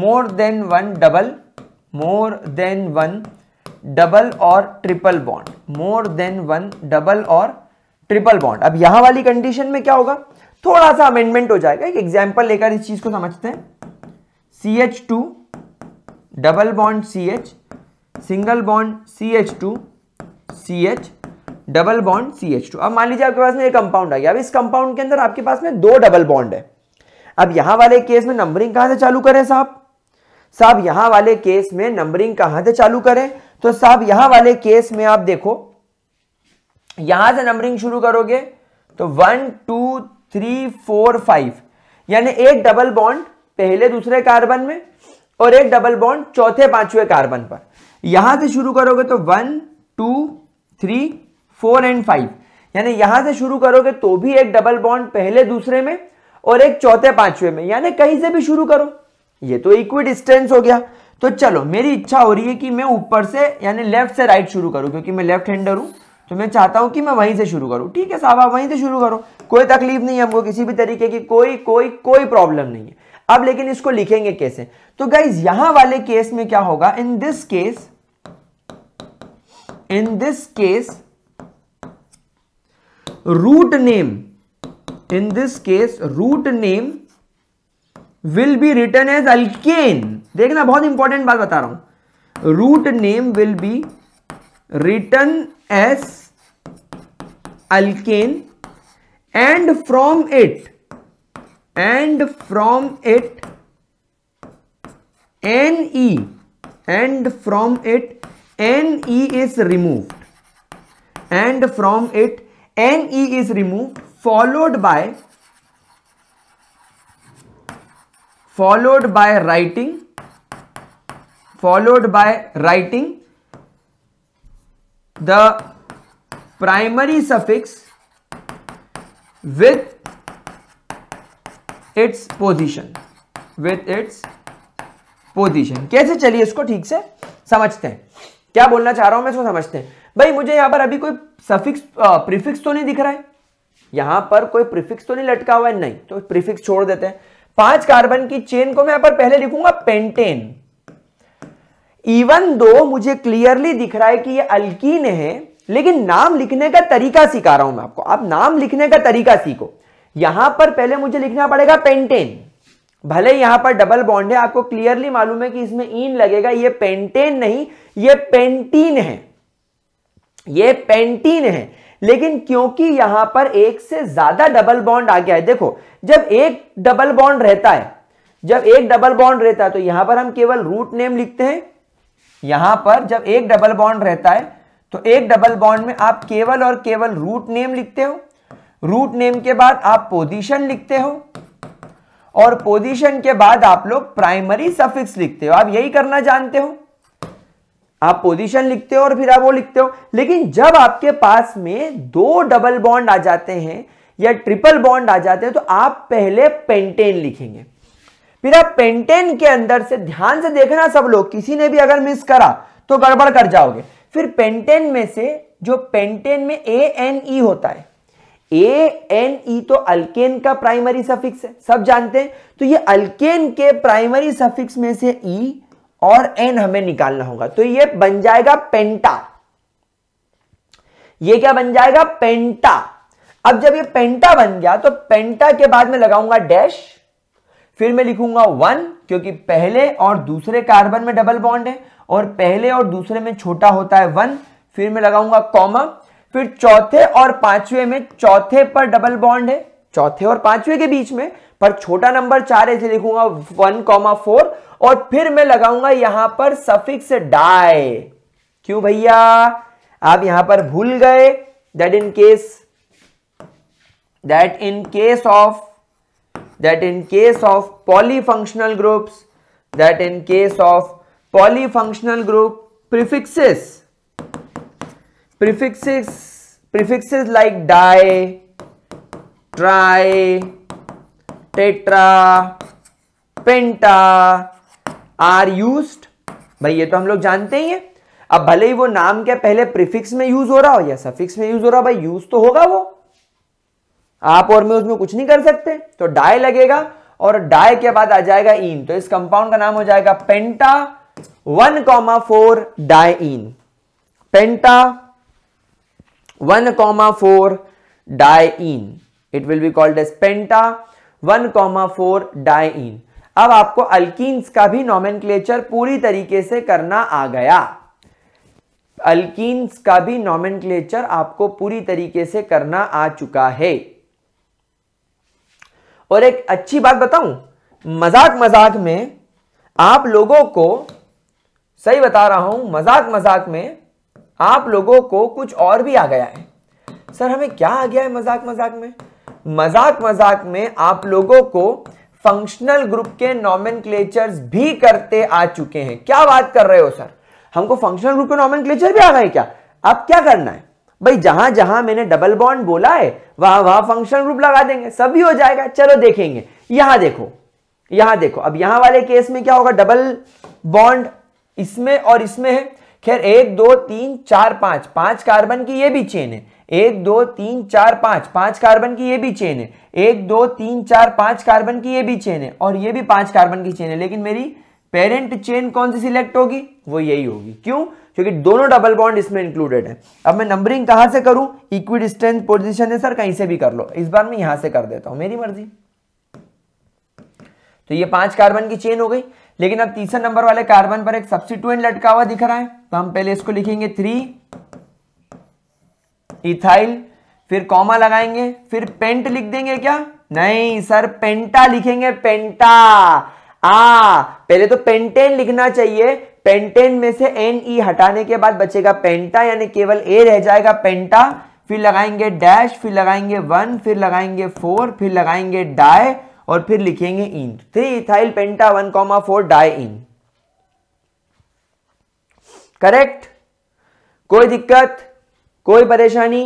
more than one double more than one double और triple bond more than one double और ट्रिपल बॉन्ड अब यहां वाली कंडीशन में क्या होगा थोड़ा सा अमेंडमेंट हो जाएगा एक एग्जाम्पल लेकर इस चीज को समझते हैं C H two double bond C H single bond C H two C H double bond C H two अब मान लीजिए आपके पास में एक कंपाउंड आ गया अब इस कंपाउंड के अंदर आपके पास में दो डबल बॉन्ड है अब यहां वाले केस में नंबरिंग कहां से चालू करें साहब साहब यहां वाले केस में नंबरिंग कहां से चालू करें तो साहब यहां वाले केस में आप देखो यहां से नंबरिंग शुरू करोगे तो one two three four five यानी एक डबल बॉन्ड पहले दूसरे कार्बन में और एक डबल बॉन्ड चौथे पांचवें कार्बन पर यहां से शुरू करोगे तो one two three four and five यानी यहां से शुरू करोगे तो भी एक डबल बॉन्ड पहले दूसरे में और एक चौथे पांचवे में यानी कहीं से भी शुरू करो ये तो इक्वी डिस्टेंस हो गया तो चलो मेरी इच्छा हो रही है कि मैं ऊपर से यानी लेफ्ट से राइट शुरू करूं क्योंकि मैं लेफ्ट हैंडर हूं तो मैं चाहता हूं कि मैं वहीं से शुरू करूं ठीक है साहब आप वहीं से शुरू करो कोई तकलीफ नहीं है हमको किसी भी तरीके की कोई कोई कोई प्रॉब्लम नहीं है अब लेकिन इसको लिखेंगे कैसे तो गाइज यहां वाले केस में क्या होगा in this case in this case root name in this case root name will be written as alkane देखना बहुत इंपॉर्टेंट बात बता रहा हूं root name will be written as alkane and from it and from it ne and from it ne is removed and from it ne is removed followed by followed by writing followed by writing the primary suffix with its position with its position कैसे चलिए इसको ठीक से समझते हैं क्या बोलना चाह रहा हूं मैं इसको समझते हैं भाई मुझे यहां पर अभी कोई सफिक्स प्रीफिक्स तो नहीं दिख रहा है यहां पर कोई प्रीफिक्स तो नहीं लटका हुआ है नहीं तो प्रीफिक्स छोड़ देते हैं पांच कार्बन की चेन को मैं यहां पर पहले लिखूंगा पेंटेन इवन दो मुझे क्लियरली दिख रहा है कि ये अल्कीन है लेकिन नाम लिखने का तरीका सिखा रहा हूं मैं आपको आप नाम लिखने का तरीका सीखो यहां पर पहले मुझे लिखना पड़ेगा पेंटेन भले यहां पर डबल बॉन्ड है आपको क्लियरली मालूम है कि इसमें इन लगेगा ये पेंटेन नहीं ये पेंटीन है ये पेंटीन है लेकिन क्योंकि यहां पर एक से ज्यादा डबल बॉन्ड आ गया है देखो जब एक डबल बॉन्ड रहता है जब एक डबल बॉन्ड रहता है तो यहां पर हम केवल रूट नेम लिखते हैं यहां पर जब एक डबल बॉन्ड रहता है तो एक डबल बॉन्ड में आप केवल और केवल रूट नेम लिखते हो रूट नेम के बाद आप पोजीशन लिखते हो और पोजीशन के बाद आप लोग प्राइमरी सफिक्स लिखते हो आप यही करना जानते हो आप पोजीशन लिखते हो और फिर आप वो लिखते हो लेकिन जब आपके पास में दो डबल बॉन्ड आ जाते हैं या ट्रिपल बॉन्ड आ जाते हैं तो आप पहले पेंटेन लिखेंगे फिर आप पेंटेन के अंदर से ध्यान से देखना सब लोग किसी ने भी अगर मिस करा तो गड़बड़ कर जाओगे फिर पेंटेन में से जो पेंटेन में ए एन ई होता है ए एन ई तो अल्केन का प्राइमरी सफिक्स है सब जानते हैं तो ये अल्केन के प्राइमरी सफिक्स में से ई e और एन हमें निकालना होगा तो ये बन जाएगा पेंटा ये क्या बन जाएगा पेंटा अब जब ये पेंटा बन गया तो पेंटा के बाद में लगाऊंगा डैश फिर मैं लिखूंगा वन क्योंकि पहले और दूसरे कार्बन में डबल बॉन्ड है और पहले और दूसरे में छोटा होता है वन फिर मैं लगाऊंगा कॉमा फिर चौथे और पांचवे में चौथे पर डबल बॉन्ड है चौथे और पांचवे के बीच में पर छोटा नंबर चार ऐसे लिखूंगा वन कॉमा फोर और फिर मैं लगाऊंगा यहां पर सफिक्स डाय क्यों भैया आप यहां पर भूल गए that in case that in case of that in case of polyfunctional groups that in case of polyfunctional group prefixes prefixes prefixes like di tri tetra penta are used भाई ये तो हम लोग जानते ही हैं अब भले ही वो नाम क्या पहले प्रीफिक्स में यूज हो रहा हो या सफिक्स में यूज हो रहा हो भाई यूज तो होगा वो आप और मैं उसमें कुछ नहीं कर सकते तो डाय लगेगा और डाय के बाद आ जाएगा इन तो इस कंपाउंड का नाम हो जाएगा penta one comma four di ene penta one comma four diene it will be called as penta one comma four diene अब आपको अल्किन्स का भी नॉमेन पूरी तरीके से करना आ गया अल्किन्स का भी नॉमेन आपको पूरी तरीके से करना आ चुका है और एक अच्छी बात बताऊं मजाक मजाक में आप लोगों को सही बता रहा हूं मजाक मजाक में आप लोगों को कुछ और भी आ गया है सर हमें क्या आ गया है मजाक मजाक में मजाक मजाक में आप लोगों को फंक्शनल ग्रुप के नॉमन भी करते आ चुके हैं क्या बात कर रहे हो सर हमको फंक्शनल ग्रुप के नॉमिन भी आ गए क्या अब क्या करना है भाई जहां जहां मैंने डबल बॉन्ड बोला है वहां वहां फंक्शनल ग्रुप लगा देंगे सभी हो जाएगा चलो देखेंगे यहां देखो यहां देखो अब यहां वाले केस में क्या होगा डबल बॉन्ड इसमें और इसमें है खैर एक दो तीन चार पांच पांच कार्बन की ये भी चेन है एक दो तीन चार पांच पांच कार्बन की ये भी चेन है एक दो तीन चार पांच कार्बन की ये भी चेन है और ये भी पांच कार्बन की चेन है लेकिन मेरी पेरेंट चेन कौन सी सिलेक्ट होगी वो यही होगी क्यों क्योंकि दोनों डबल बॉन्ड इसमें इंक्लूडेड है अब मैं नंबरिंग कहां से करूं इक्विड डिस्टेंस पोजिशन है सर कहीं से भी कर लो इस बार मैं यहां से कर देता हूं मेरी मर्जी तो ये पांच कार्बन की चेन हो गई लेकिन अब तीसरे नंबर वाले कार्बन पर एक सब्सिट्यूएंट लटका हुआ दिख रहा है तो हम पहले इसको लिखेंगे थ्री इथाइल फिर कॉमा लगाएंगे फिर पेंट लिख देंगे क्या नहीं सर पेंटा लिखेंगे पेंटा आ पहले तो पेंटेन लिखना चाहिए पेंटेन में से एन ई हटाने के बाद बचेगा पेंटा यानी केवल ए रह जाएगा पेंटा फिर लगाएंगे डैश फिर लगाएंगे वन फिर लगाएंगे फोर फिर लगाएंगे डाई और फिर लिखेंगे ene three ethyl penta one comma four di ene correct कोई दिक्कत कोई परेशानी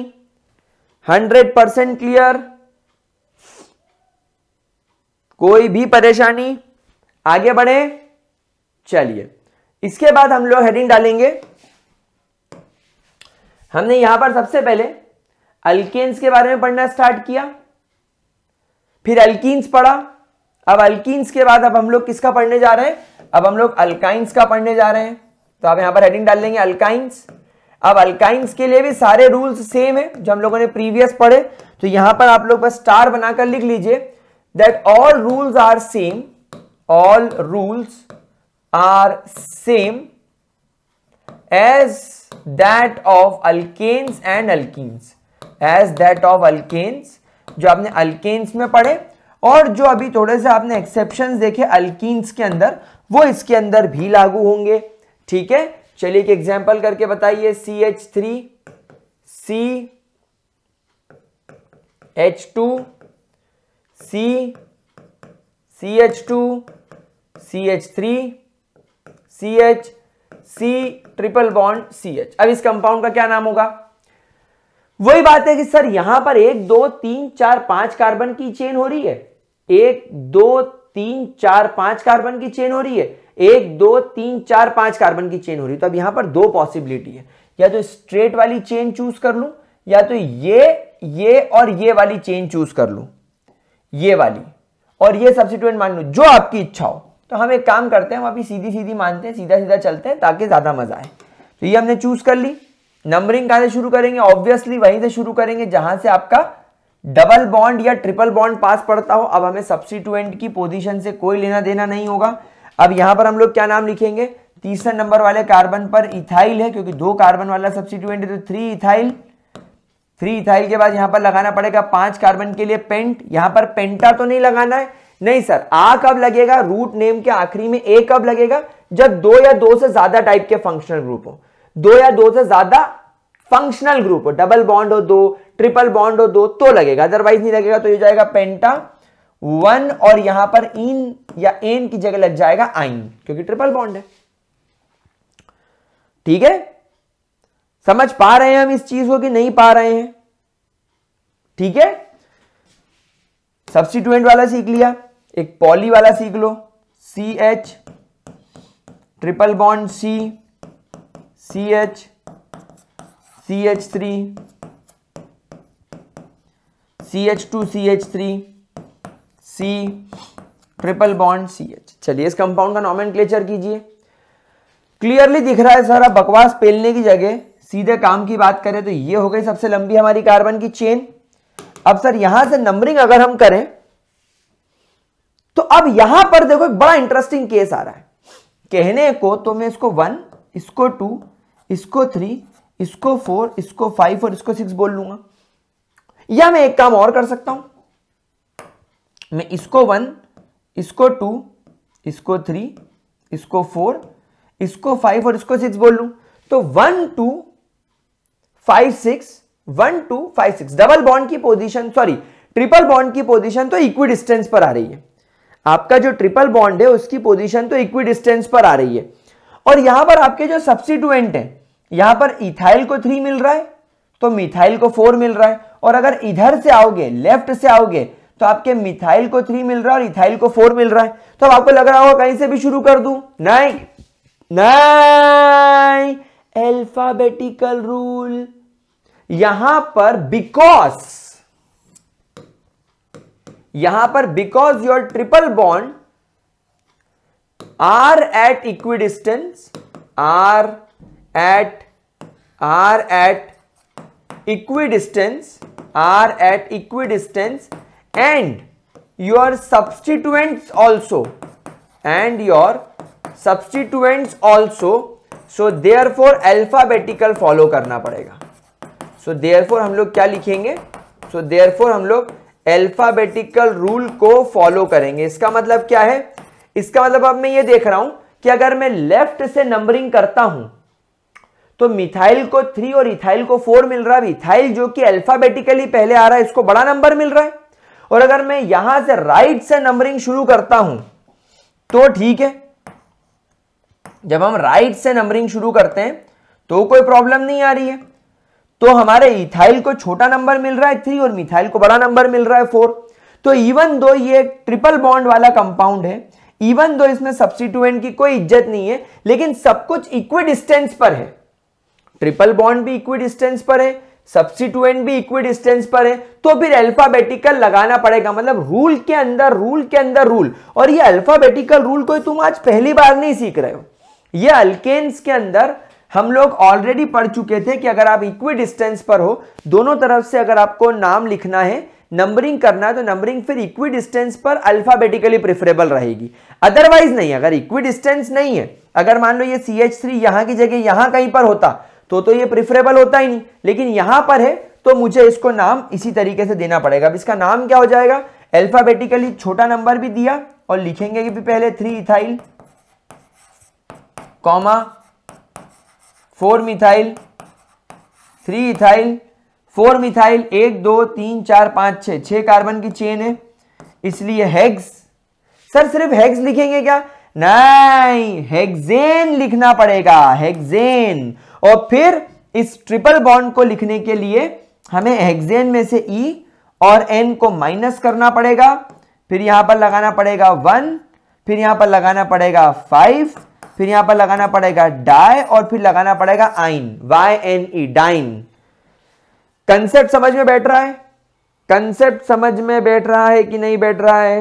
हंड्रेड परसेंट क्लियर कोई भी परेशानी आगे बढ़े चलिए इसके बाद हम लोग हेडिंग डालेंगे हमने यहां पर सबसे पहले अल्केन्स के बारे में पढ़ना स्टार्ट किया फिर अल्किस पढ़ा अब अल्किस के बाद अब हम लोग किसका पढ़ने जा रहे हैं अब हम लोग अल्काइंस का पढ़ने जा रहे हैं तो आप यहां पर हेडिंग डाल लेंगे अल्काइंस अब अल्काइंस के लिए भी सारे रूल्स सेम है जो हम लोगों ने प्रीवियस पढ़े तो यहां पर आप लोग बस स्टार बनाकर लिख लीजिए that all rules are same all rules are same as that of alkanes and अल्किस एज दैट ऑफ अल्केन्स जो आपने अल्केन्स में पढ़े और जो अभी थोड़े से आपने एक्सेप्शन देखे अल्किस के अंदर वो इसके अंदर भी लागू होंगे ठीक है चलिए एक एग्जाम्पल करके बताइए C H three C H two C C H two C H three C H C triple bond C H अब इस कंपाउंड का क्या नाम होगा वही बात है कि सर यहां पर एक दो तीन चार पांच कार्बन की चेन हो रही है एक दो तीन चार पांच कार्बन की चेन हो रही है एक दो तीन चार पांच कार्बन की चेन हो रही है तो अब यहां पर दो पॉसिबिलिटी है या तो स्ट्रेट वाली चेन चूज कर लू या तो ये ये और ये वाली चेन चूज कर लू ये वाली और ये सब्सिट्यूएंट मान लू जो आपकी इच्छा हो तो हम एक काम करते हैं हम अभी सीधी सीधी मानते हैं सीधा सीधा चलते हैं ताकि ज्यादा मजा आए तो ये हमने चूज कर ली नंबरिंग कहां से शुरू करेंगे ऑब्वियसली वहीं से शुरू करेंगे जहां से आपका डबल बॉन्ड या ट्रिपल बॉन्ड पास पड़ता हो अब हमें सब्सिट्यूएंट की पोजीशन से कोई लेना देना नहीं होगा अब यहां पर हम लोग क्या नाम लिखेंगे तीसरा नंबर वाले कार्बन पर इथाइल है क्योंकि दो कार्बन वाला सब्सिट्यूएंट है तो थ्री इथाइल थ्री इथाइल के बाद यहां पर लगाना पड़ेगा पांच कार्बन के लिए पेंट यहां पर पेंटा तो नहीं लगाना है नहीं सर आ कब लगेगा रूट नेम के आखिरी में ए कब लगेगा जब दो या दो से ज्यादा टाइप के फंक्शनल ग्रुप हो दो या दो से ज्यादा फंक्शनल ग्रुप हो डबल बॉन्ड हो दो ट्रिपल बॉन्ड हो दो तो लगेगा अदरवाइज नहीं लगेगा तो ये जाएगा पेंटा वन और यहां पर इन या एन की जगह लग जाएगा आइन क्योंकि ट्रिपल बॉन्ड है ठीक है समझ पा रहे हैं हम इस चीज को कि नहीं पा रहे हैं ठीक है सब्सिट्यूएंट वाला सीख लिया एक पॉली वाला सीख लो C H triple bond C C H C H three C H two C H three C triple bond C H चलिए इस कंपाउंड का नॉमेन कीजिए क्लियरली दिख रहा है सर अब बकवास पेलने की जगह सीधे काम की बात करें तो ये हो गई सबसे लंबी हमारी कार्बन की चेन अब सर यहां से नंबरिंग अगर हम करें तो अब यहां पर देखो एक बड़ा इंटरेस्टिंग केस आ रहा है कहने को तो मैं इसको वन इसको टू इसको थ्री इसको फोर इसको फाइव और इसको सिक्स बोल लूंगा या मैं एक काम और कर सकता हूं मैं इसको वन इसको टू इसको थ्री इसको फोर इसको फाइव और इसको सिक्स बोल लू तो one two five six one two five six double bond की पोजीशन सॉरी ट्रिपल बॉन्ड की पोजीशन तो इक्वी डिस्टेंस पर आ रही है आपका जो ट्रिपल बॉन्ड है उसकी पोजीशन तो इक्वी डिस्टेंस पर आ रही है और यहां पर आपके जो सब्सिट्यूएंट है यहां पर इथाइल को थ्री मिल रहा है तो मिथाइल को फोर मिल रहा है और अगर इधर से आओगे लेफ्ट से आओगे तो आपके मिथाइल को थ्री मिल रहा है और इथाइल को फोर मिल रहा है तो अब आपको लग रहा होगा कहीं से भी शुरू कर दू नहीं नहीं एल्फाबेटिकल रूल यहां पर बिकॉज यहां पर because your triple bond are at equidistance are at are at equidistance are at equidistance and your substituents also and your substituents also so therefore alphabetical follow करना पड़ेगा सो therefore हम लोग क्या लिखेंगे सो therefore हम लोग alphabetical rule को follow करेंगे इसका मतलब क्या है इसका मतलब अब मैं ये देख रहा हूं कि अगर मैं लेफ्ट से नंबरिंग करता हूं तो मिथाइल को थ्री और इथाइल को फोर मिल रहा है इथाइल जो कि अल्फाबेटिकली पहले आ रहा है इसको बड़ा नंबर मिल रहा है और अगर मैं यहां से राइट से नंबरिंग शुरू करता हूं तो ठीक है जब हम राइट से नंबरिंग शुरू करते हैं तो कोई प्रॉब्लम नहीं आ रही है तो हमारे इथाइल को छोटा नंबर मिल रहा है थ्री और मिथाइल को बड़ा नंबर मिल रहा है फोर तो इवन दो ये ट्रिपल बॉन्ड वाला कंपाउंड है इवन दो इसमें सब्सिट्यूएंट की कोई इज्जत नहीं है लेकिन सब कुछ इक्वी डिस्टेंस पर है ट्रिपल बॉन्ड भी इक्वी डिस्टेंस पर है सब्सिट्यूएंट भी इक्वी डिस्टेंस पर है तो फिर अल्फाबेटिकल लगाना पड़ेगा मतलब रूल के अंदर रूल के अंदर रूल और ये अल्फाबेटिकल रूल कोई तुम आज पहली बार नहीं सीख रहे हो ये अल्केन्स के अंदर हम लोग ऑलरेडी पढ़ चुके थे कि अगर आप इक्वी डिस्टेंस पर हो दोनों तरफ से अगर आपको नाम लिखना है नंबरिंग करना है तो नंबरिंग फिर इक्वी डिस्टेंस पर अल्फाबेटिकली प्रेफरेबल रहेगी अदरवाइज नहीं अगर इक्वी डिस्टेंस नहीं है अगर मान लो ये सी एच थ्री यहाँ की जगह यहां कहीं पर होता तो तो ये प्रिफरेबल होता ही नहीं लेकिन यहां पर है तो मुझे इसको नाम इसी तरीके से देना पड़ेगा अब इसका नाम क्या हो जाएगा एल्फाबेटिकली छोटा नंबर भी दिया और लिखेंगे कि भी पहले three ethyl comma four methyl three ethyl four methyl एक दो तीन चार पांच छ छह कार्बन की चेन है इसलिए हेग्स सर सिर्फ हेग्स लिखेंगे क्या नहीं हेग्जेन लिखना पड़ेगा हेग्जेन और फिर इस ट्रिपल बॉन्ड को लिखने के लिए हमें हेक्सेन में से ई e और एन को माइनस करना पड़ेगा फिर यहां पर लगाना पड़ेगा वन फिर यहां पर लगाना पड़ेगा फाइव फिर यहां पर लगाना पड़ेगा डाय और फिर लगाना पड़ेगा yne Y N E diene concept समझ में बैठ रहा है कंसेप्ट समझ में बैठ रहा है कि नहीं बैठ रहा है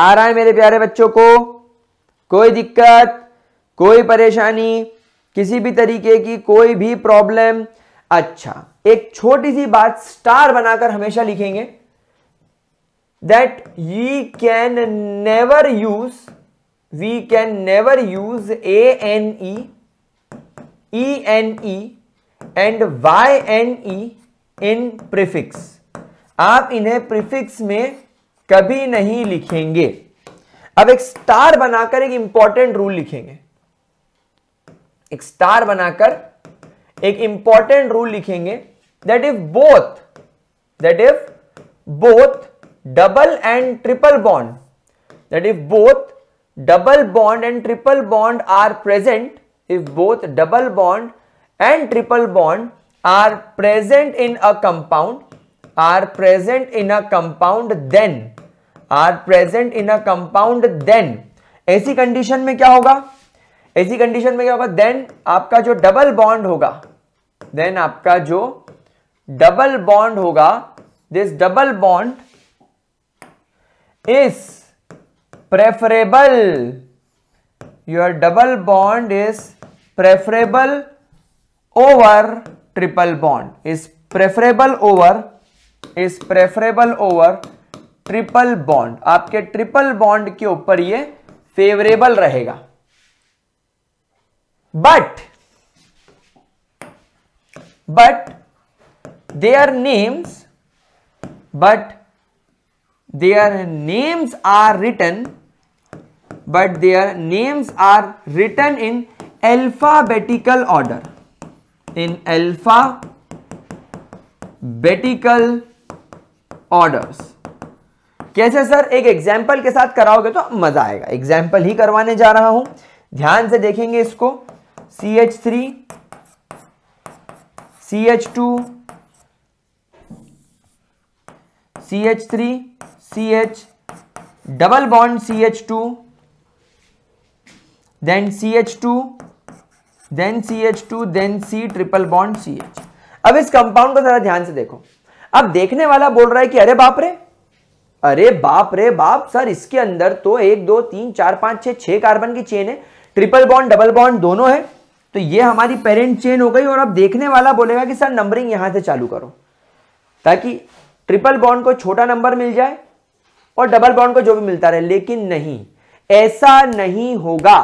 आ रहा है मेरे प्यारे बच्चों को कोई दिक्कत कोई परेशानी किसी भी तरीके की कोई भी प्रॉब्लम अच्छा एक छोटी सी बात स्टार बनाकर हमेशा लिखेंगे that you can never use we can never use A N E E N E and Y N E in prefix आप इन्हें प्रिफिक्स में कभी नहीं लिखेंगे अब एक स्टार बनाकर एक इंपॉर्टेंट रूल लिखेंगे एक स्टार बनाकर एक इंपॉर्टेंट रूल लिखेंगे that if both that if both double and triple bond that if both double bond and triple bond are present if both double bond and triple bond are present in a compound are present in a compound then are present in a compound then ऐसी condition में क्या होगा ऐसी condition में क्या होगा then आपका जो डबल बॉन्ड होगा देन आपका जो डबल बॉन्ड होगा this double bond is preferable your double bond is preferable over triple bond is preferable over is preferable over triple bond आपके ट्रिपल बॉन्ड के ऊपर ये फेवरेबल रहेगा but but their names but their names are written but their names are written in alphabetical order in alpha alphabetical orders कैसे sir एक example के साथ कराओगे तो मजा आएगा एग्जाम्पल ही करवाने जा रहा हूं ध्यान से देखेंगे इसको C H three C H two C H three C H double bond C H two then C H two then C H two then C triple bond C H अब इस कंपाउंड को जरा ध्यान से देखो अब देखने वाला बोल रहा है कि अरे बाप रे अरे बाप रे बाप सर इसके अंदर तो एक दो तीन चार पांच छह छह कार्बन की चेन है ट्रिपल बॉन्ड डबल बॉन्ड दोनों है तो ये हमारी पेरेंट चेन हो गई और अब देखने वाला बोलेगा कि सर नंबरिंग यहां से चालू करो ताकि ट्रिपल बॉन्ड को छोटा नंबर मिल जाए और डबल बॉन्ड को जो भी मिलता रहे लेकिन नहीं ऐसा नहीं होगा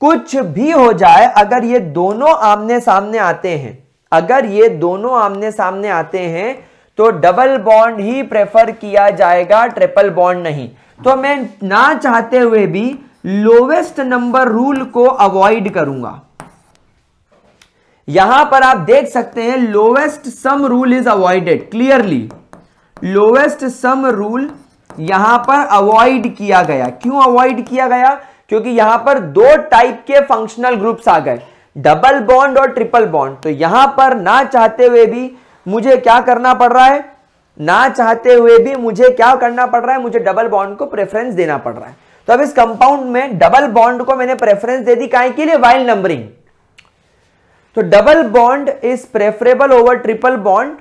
कुछ भी हो जाए अगर ये दोनों आमने सामने आते हैं अगर ये दोनों आमने सामने आते हैं तो डबल बॉन्ड ही प्रेफर किया जाएगा ट्रिपल बॉन्ड नहीं तो मैं ना चाहते हुए भी लोवेस्ट नंबर रूल को अवॉइड करूंगा यहां पर आप देख सकते हैं lowest sum rule is avoided clearly lowest sum rule यहां पर अवॉइड किया गया क्यों अवॉइड किया गया क्योंकि यहां पर दो टाइप के फंक्शनल ग्रुप्स आ गए डबल बॉन्ड और ट्रिपल बॉन्ड तो यहां पर ना चाहते हुए भी मुझे क्या करना पड़ रहा है ना चाहते हुए भी मुझे क्या करना पड़ रहा है मुझे डबल बॉन्ड को प्रेफरेंस देना पड़ रहा है तो अब इस कंपाउंड में डबल बॉन्ड को मैंने प्रेफरेंस दे दी काय के लिए नंबरिंग तो double bond is preferable over triple bond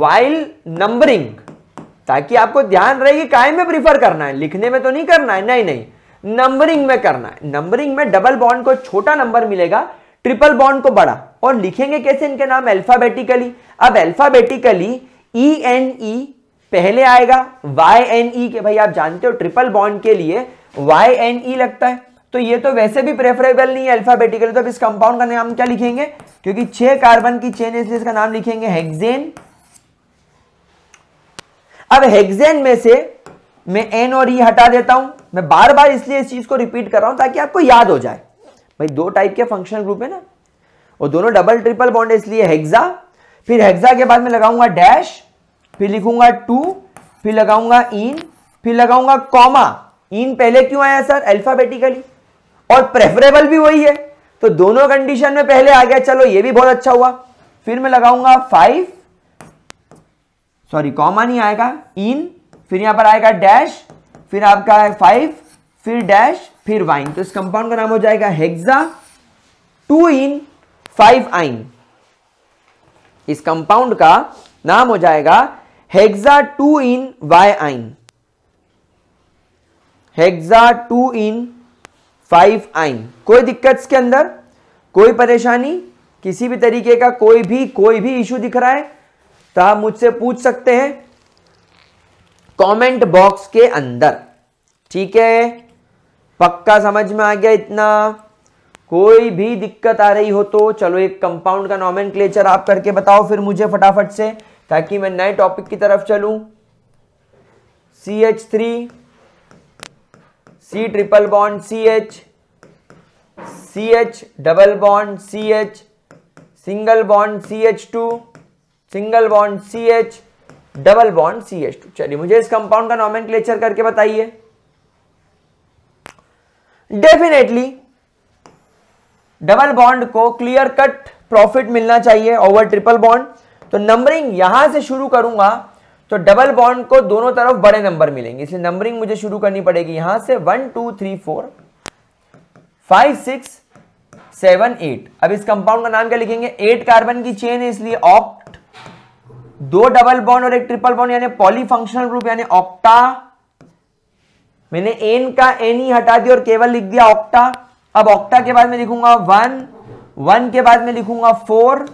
while numbering ताकि आपको ध्यान रहे कि काय में प्रीफर करना है लिखने में तो नहीं करना है नहीं नहीं नंबरिंग में करना है नंबरिंग में डबल बॉन्ड को छोटा नंबर मिलेगा ट्रिपल बॉन्ड को बड़ा और लिखेंगे कैसे इनके नाम अल्फाबेटिकली अब अल्फाबेटिकली ई एन ई पहले आएगा वाई एन ई के भाई आप जानते हो ट्रिपल बॉन्ड के लिए वाई एन ई लगता है तो ये तो वैसे भी प्रेफरेबल नहीं है अल्फाबेटिकली तो अब इस कंपाउंड का नाम क्या लिखेंगे क्योंकि छह कार्बन की चेन इसलिए इसका नाम लिखेंगे हेक्सेन अब हेक्सेन में से मैं एन और ई e हटा देता हूं मैं बार बार इसलिए इस चीज को रिपीट कर रहा हूं ताकि आपको याद हो जाए भाई दो टाइप के फंक्शनल ग्रुप है ना और दोनों डबल ट्रिपल बॉन्ड इसलिए हेक्सा फिर हेक्सा के बाद में लगाऊंगा डैश फिर लिखूंगा टू फिर लगाऊंगा इन फिर लगाऊंगा कॉमा इन पहले क्यों आया सर अल्फाबेटिकली और प्रेफरेबल भी वही है तो दोनों कंडीशन में पहले आ गया चलो ये भी बहुत अच्छा हुआ फिर मैं लगाऊंगा फाइव सॉरी कॉमा नहीं आएगा इन फिर यहां पर आएगा डैश फिर आपका है फाइव फिर डैश फिर वाइन तो इस कंपाउंड का नाम हो जाएगा हेक्सा टू इन फाइव आइन इस कंपाउंड का नाम हो जाएगा hexa two ene Y yne hexa two ene five yne कोई दिक्कत के अंदर कोई परेशानी किसी भी तरीके का कोई भी कोई भी इशू दिख रहा है तो आप मुझसे पूछ सकते हैं कमेंट बॉक्स के अंदर ठीक है पक्का समझ में आ गया इतना कोई भी दिक्कत आ रही हो तो चलो एक कंपाउंड का नॉमेन क्लेचर आप करके बताओ फिर मुझे फटाफट से ताकि मैं नए टॉपिक की तरफ चलूं C H three C triple bond C H C H double bond C H single bond C H two single bond C H double bond C H two चलिए मुझे इस कंपाउंड का नॉमेन करके बताइए definitely double bond को clear cut profit मिलना चाहिए over triple bond तो नंबरिंग यहां से शुरू करूंगा तो डबल बॉन्ड को दोनों तरफ बड़े नंबर मिलेंगे इसलिए नंबरिंग मुझे शुरू करनी पड़ेगी यहां से one two three four five six seven eight अब इस कंपाउंड का नाम क्या लिखेंगे एट कार्बन की चेन है इसलिए ऑक्ट दो डबल बॉन्ड और एक ट्रिपल बॉन्ड यानी पॉलीफंक्शनल ग्रुप यानी ऑक्टा मैंने एन का एन ही हटा दिया और केवल लिख दिया ऑक्टा अब ऑक्टा के बाद में लिखूंगा वन वन के बाद में लिखूंगा फोर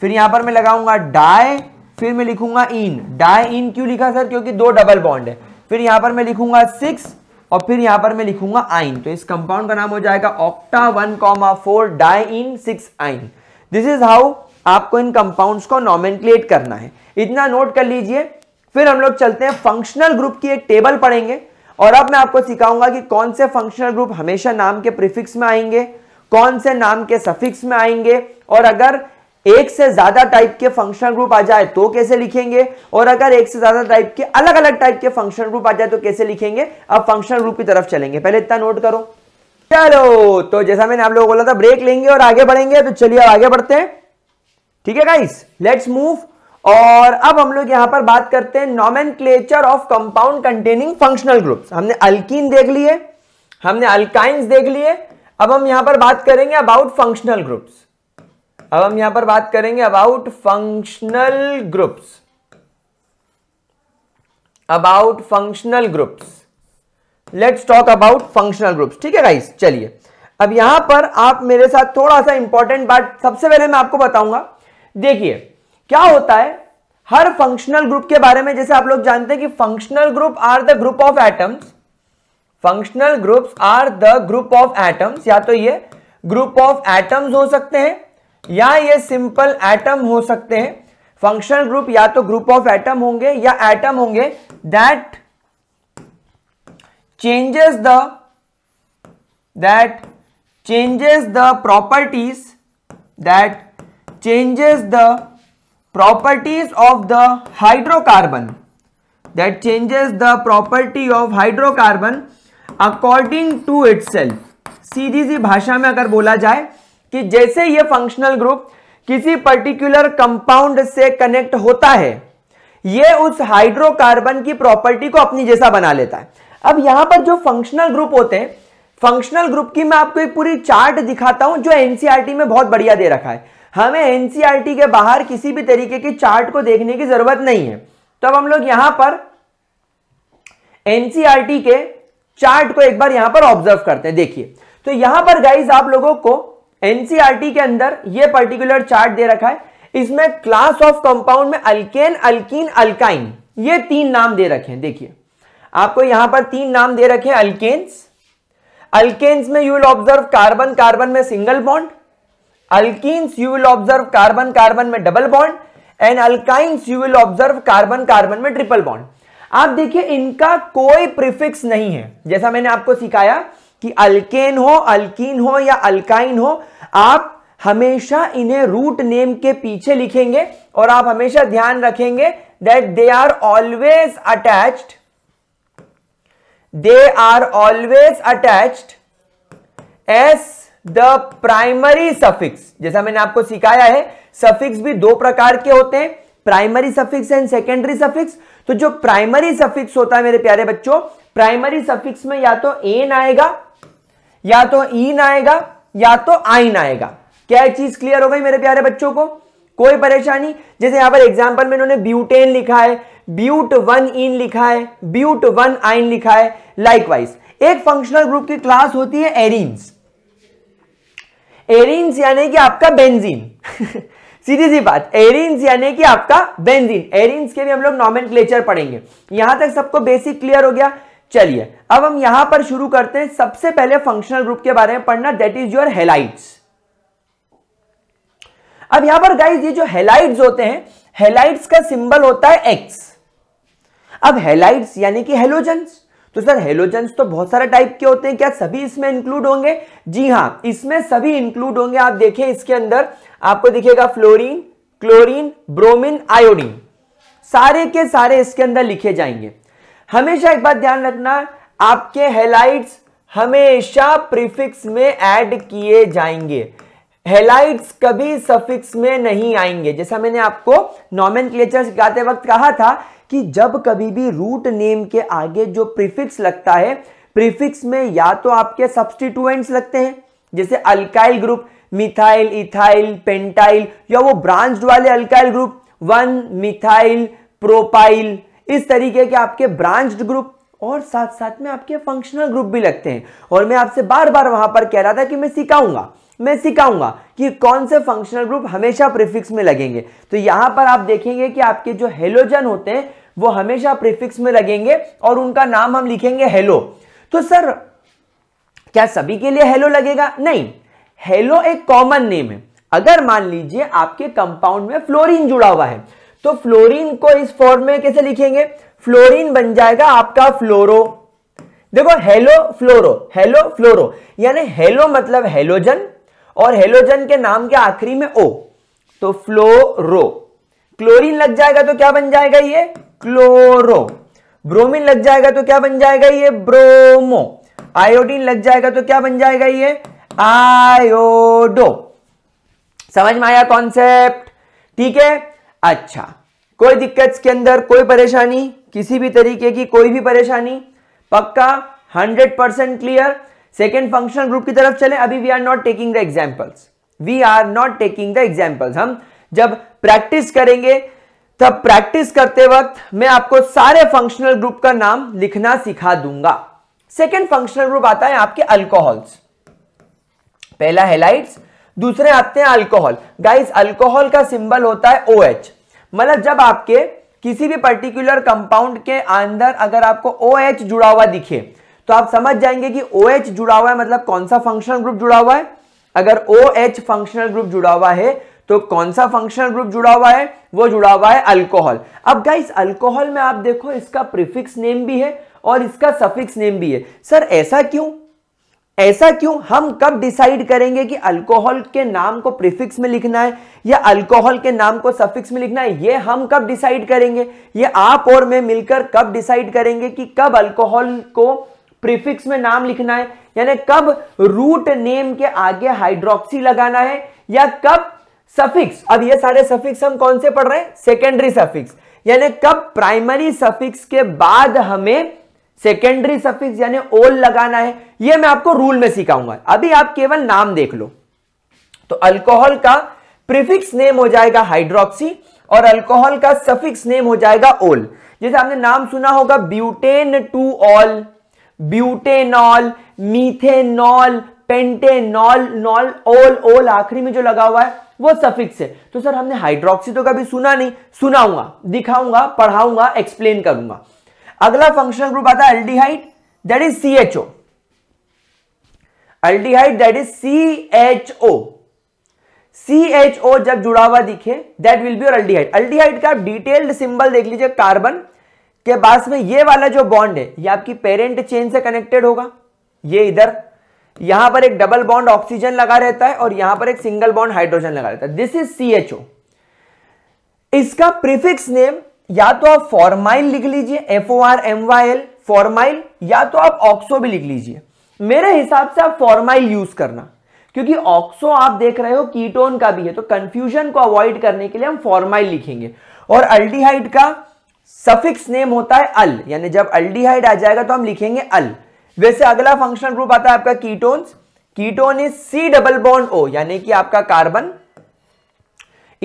फिर यहां पर मैं लगाऊंगा डाई फिर मैं लिखूंगा इन डाई इन क्यों लिखा सर क्योंकि दो डबल बॉन्ड है फिर यहां पर मैं लिखूंगा सिक्स और फिर यहां पर मैं लिखूंगा आइन तो इस कंपाउंड का नाम हो जाएगा octa one comma four di ene six yne this is how आपको इन कंपाउंड्स को नॉमेन करना है इतना नोट कर लीजिए फिर हम लोग चलते हैं फंक्शनल ग्रुप की एक टेबल पढ़ेंगे और अब मैं आपको सिखाऊंगा कि कौन से फंक्शनल ग्रुप हमेशा नाम के प्रिफिक्स में आएंगे कौन से नाम के सफिक्स में आएंगे और अगर एक से ज्यादा टाइप के फंक्शन ग्रुप आ जाए तो कैसे लिखेंगे और अगर एक से ज्यादा टाइप के अलग अलग टाइप के फंक्शन ग्रुप आ जाए तो कैसे लिखेंगे अब फंक्शन ग्रुप की तरफ चलेंगे पहले इतना नोट करो चलो तो जैसा मैंने आप लोगों को बोला था ब्रेक लेंगे और आगे बढ़ेंगे तो चलिए आगे बढ़ते हैं ठीक है गाइस लेट्स मूव और अब हम लोग यहां पर बात करते हैं nomen of compound containing functional group हमने अल्किन देख लिए हमने अल्काइंस देख लिए अब हम यहां पर बात करेंगे अबाउट फंक्शनल ग्रुप्स अब हम यहां पर बात करेंगे about functional groups about functional groups let's talk about functional groups ठीक है गाइस चलिए अब यहां पर आप मेरे साथ थोड़ा सा इंपॉर्टेंट बात सबसे पहले मैं आपको बताऊंगा देखिए क्या होता है हर फंक्शनल ग्रुप के बारे में जैसे आप लोग जानते हैं कि functional group are the group of atoms functional groups are the group of atoms या तो ये ग्रुप ऑफ एटम्स हो सकते हैं या ये सिंपल एटम हो सकते हैं फंक्शनल ग्रुप या तो ग्रुप ऑफ एटम होंगे या एटम होंगे that changes the that changes the properties that changes the properties of the hydrocarbon that changes the property of hydrocarbon according to its सीधी सी भाषा में अगर बोला जाए कि जैसे ये फंक्शनल ग्रुप किसी पर्टिकुलर कंपाउंड से कनेक्ट होता है ये उस हाइड्रोकार्बन की प्रॉपर्टी को अपनी जैसा बना लेता है अब यहां पर जो फंक्शनल ग्रुप होते हैं फंक्शनल ग्रुप की मैं आपको एक पूरी चार्ट दिखाता हूं जो एनसीआरटी e में बहुत बढ़िया दे रखा है हमें एनसीआरटी e के बाहर किसी भी तरीके की चार्ट को देखने की जरूरत नहीं है तो अब हम लोग यहां पर एनसीआरटी e के चार्ट को एक बार यहां पर ऑब्जर्व करते हैं देखिए तो यहां पर गाइज आप लोगों को एनसीआरटी के अंदर ये पर्टिकुलर चार्ट दे रखा है इसमें क्लास ऑफ कंपाउंड में अल्केन अल्कीन अल्काइन ये तीन नाम दे रखे हैं देखिए आपको यहां पर तीन नाम दे रखे हैं अल्केन्स अल्केन्स में you will observe carbon carbon में single bond alkenes you will observe carbon carbon में double bond and alkynes you will observe carbon carbon में ट्रिपल बॉन्ड आप देखिए इनका कोई प्रिफिक्स नहीं है जैसा मैंने आपको सिखाया कि अल्केन हो अल्कीन हो या अल्काइन हो आप हमेशा इन्हें रूट नेम के पीछे लिखेंगे और आप हमेशा ध्यान रखेंगे that they are always attached they are always attached as the primary suffix जैसा मैंने आपको सिखाया है सफिक्स भी दो प्रकार के होते हैं primary suffix and secondary suffix तो जो प्राइमरी सफिक्स होता है मेरे प्यारे बच्चों प्राइमरी सफिक्स में या तो एन आएगा या तो इन आएगा या तो आइन आएगा क्या चीज क्लियर हो गई मेरे प्यारे बच्चों को कोई परेशानी जैसे यहां पर एग्जाम्पल में इन्होंने ब्यूटेन लिखा है ब्यूट वन इन लिखा है ब्यूट वन आइन लिखा है लाइकवाइज एक फंक्शनल ग्रुप की क्लास होती है एरिन्स एरिन्स यानी कि आपका बेंजीन सीधी सी बात एरिन्स यानी कि आपका बेंजीन एरिन्स के भी हम लोग नॉमेन पढ़ेंगे यहां तक सबको बेसिक क्लियर हो गया चलिए अब हम यहां पर शुरू करते हैं सबसे पहले फंक्शनल ग्रुप के बारे में पढ़ना दैट इज योर हेलाइट्स अब यहां पर गाइज ये जो हेलाइट्स होते हैं हेलाइट्स का सिंबल होता है एक्स अब हेलाइट्स यानी कि हेलोजेंस तो सर हेलोजेंस तो बहुत सारे टाइप के होते हैं क्या सभी इसमें इंक्लूड होंगे जी हां इसमें सभी इंक्लूड होंगे आप देखिए इसके अंदर आपको दिखेगा फ्लोरीन क्लोरीन ब्रोमिन आयोडीन सारे के सारे इसके अंदर लिखे जाएंगे हमेशा एक बात ध्यान रखना आपके हेलाइट्स हमेशा प्रीफिक्स में ऐड किए जाएंगे हेलाइट्स कभी सफिक्स में नहीं आएंगे जैसा मैंने आपको नॉमेन क्लेचर सिखाते वक्त कहा था कि जब कभी भी रूट नेम के आगे जो प्रीफिक्स लगता है प्रीफिक्स में या तो आपके सब्सटीटूएंट्स लगते हैं जैसे alkyl group methyl ethyl pentyl या वो ब्रांच वाले alkyl group one methyl propyl इस तरीके के आपके ब्रांच्ड ग्रुप और साथ साथ में आपके फंक्शनल ग्रुप भी लगते हैं और मैं आपसे बार बार वहां पर कह रहा था कि मैं सिखाऊंगा मैं सिखाऊंगा कि कौन से फंक्शनल ग्रुप हमेशा प्रीफिक्स में लगेंगे तो यहां पर आप देखेंगे कि आपके जो हेलोजन होते हैं वो हमेशा प्रीफिक्स में लगेंगे और उनका नाम हम लिखेंगे हेलो तो सर क्या सभी के लिए हेलो लगेगा नहीं हेलो एक कॉमन नेम है अगर मान लीजिए आपके कंपाउंड में फ्लोरीन जुड़ा हुआ है तो फ्लोरीन को इस फॉर्म में कैसे लिखेंगे फ्लोरीन बन जाएगा आपका फ्लोरो देखो हेलो फ्लोरो हेलो फ्लोरो यानी हेलो मतलब हेलोजन और हेलोजन के नाम के आखिरी में ओ तो फ्लोरो क्लोरीन लग जाएगा तो क्या बन जाएगा ये क्लोरो ब्रोमीन लग जाएगा तो क्या बन जाएगा ये ब्रोमो आयोडीन लग जाएगा तो क्या बन जाएगा ये आयोडो समझ में आया कॉन्सेप्ट ठीक है अच्छा कोई दिक्कत के अंदर कोई परेशानी किसी भी तरीके की कोई भी परेशानी पक्का hundred percent clear second functional group की तरफ चले अभी we are not taking the examples we are not taking the examples हम जब प्रैक्टिस करेंगे तब प्रैक्टिस करते वक्त मैं आपको सारे फंक्शनल ग्रुप का नाम लिखना सिखा दूंगा सेकेंड फंक्शनल ग्रुप आता है आपके अल्कोहल्स पहला हेलाइट्स दूसरे आते हैं अल्कोहल गाइस अल्कोहल का सिंबल होता है ओ OH. मतलब जब आपके किसी भी पर्टिकुलर कंपाउंड के अंदर अगर आपको ओ OH जुड़ा हुआ दिखे तो आप समझ जाएंगे कि ओ OH जुड़ा हुआ है मतलब कौन सा फंक्शनल ग्रुप जुड़ा हुआ है अगर ओ OH फंक्शनल ग्रुप जुड़ा हुआ है तो कौन सा फंक्शनल ग्रुप जुड़ा हुआ है वो जुड़ा हुआ है अल्कोहल अब गाइस अल्कोहल में आप देखो इसका प्रिफिक्स नेम भी है और इसका सफिक्स नेम भी है सर ऐसा क्यों ऐसा क्यों हम कब डिसाइड करेंगे कि अल्कोहल के नाम को प्रीफिक्स में लिखना है या अल्कोहल के नाम को सफिक्स में लिखना है ये हम कब डिसाइड करेंगे ये आप और मैं मिलकर कब डिसाइड करेंगे कि कब अल्कोहल को प्रीफिक्स में नाम लिखना है यानी कब रूट नेम के आगे हाइड्रोक्सी लगाना है या कब सफिक्स अब ये सारे सफिक्स हम कौन से पढ़ रहे हैं सेकेंडरी सफिक्स यानी कब प्राइमरी सफिक्स के बाद हमें सेकेंडरी सफिक्स यानी ओल लगाना है यह मैं आपको रूल में सिखाऊंगा अभी आप केवल नाम देख लो तो अल्कोहल का प्रीफिक्स नेम हो जाएगा हाइड्रोक्सी और अल्कोहल का सफिक्स नेम हो जाएगा ओल जैसे आपने नाम सुना होगा butane two ol butanol methanol pentanol nol ol ol आखिरी में जो लगा हुआ है वो सफिक्स है तो सर हमने हाइड्रोक्सी तो कभी सुना नहीं सुनाऊंगा दिखाऊंगा पढ़ाऊंगा एक्सप्लेन करूंगा अगला फंक्शनल ग्रुप आता है aldehyde that is C H O aldehyde that is C H O C H O जब जुड़ा हुआ दिखे दैट विल बी और एल्डिहाइड एल्डिहाइड का डिटेल्ड सिंबल देख लीजिए कार्बन के पास में ये वाला जो बॉन्ड है ये आपकी पेरेंट चेन से कनेक्टेड होगा ये इधर यहां पर एक डबल बॉन्ड ऑक्सीजन लगा रहता है और यहां पर एक सिंगल बॉन्ड हाइड्रोजन लगा रहता है this is C H O इसका प्रीफिक्स नेम या तो आप फॉर्माइल लिख लीजिए F O R M Y L formyl या तो आप ऑक्सो भी लिख लीजिए मेरे हिसाब से आप फॉर्माइल यूज करना क्योंकि ऑक्सो आप देख रहे हो कीटोन का भी है तो कंफ्यूजन को अवॉइड करने के लिए हम फॉर्माइल लिखेंगे और अल्डीहाइड का सफिक्स नेम होता है अल यानी जब अल्डीहाइड आ जाएगा तो हम लिखेंगे अल वैसे अगला फंक्शनल ग्रुप आता है आपका ketone ketone is C double bond O यानी कि आपका कार्बन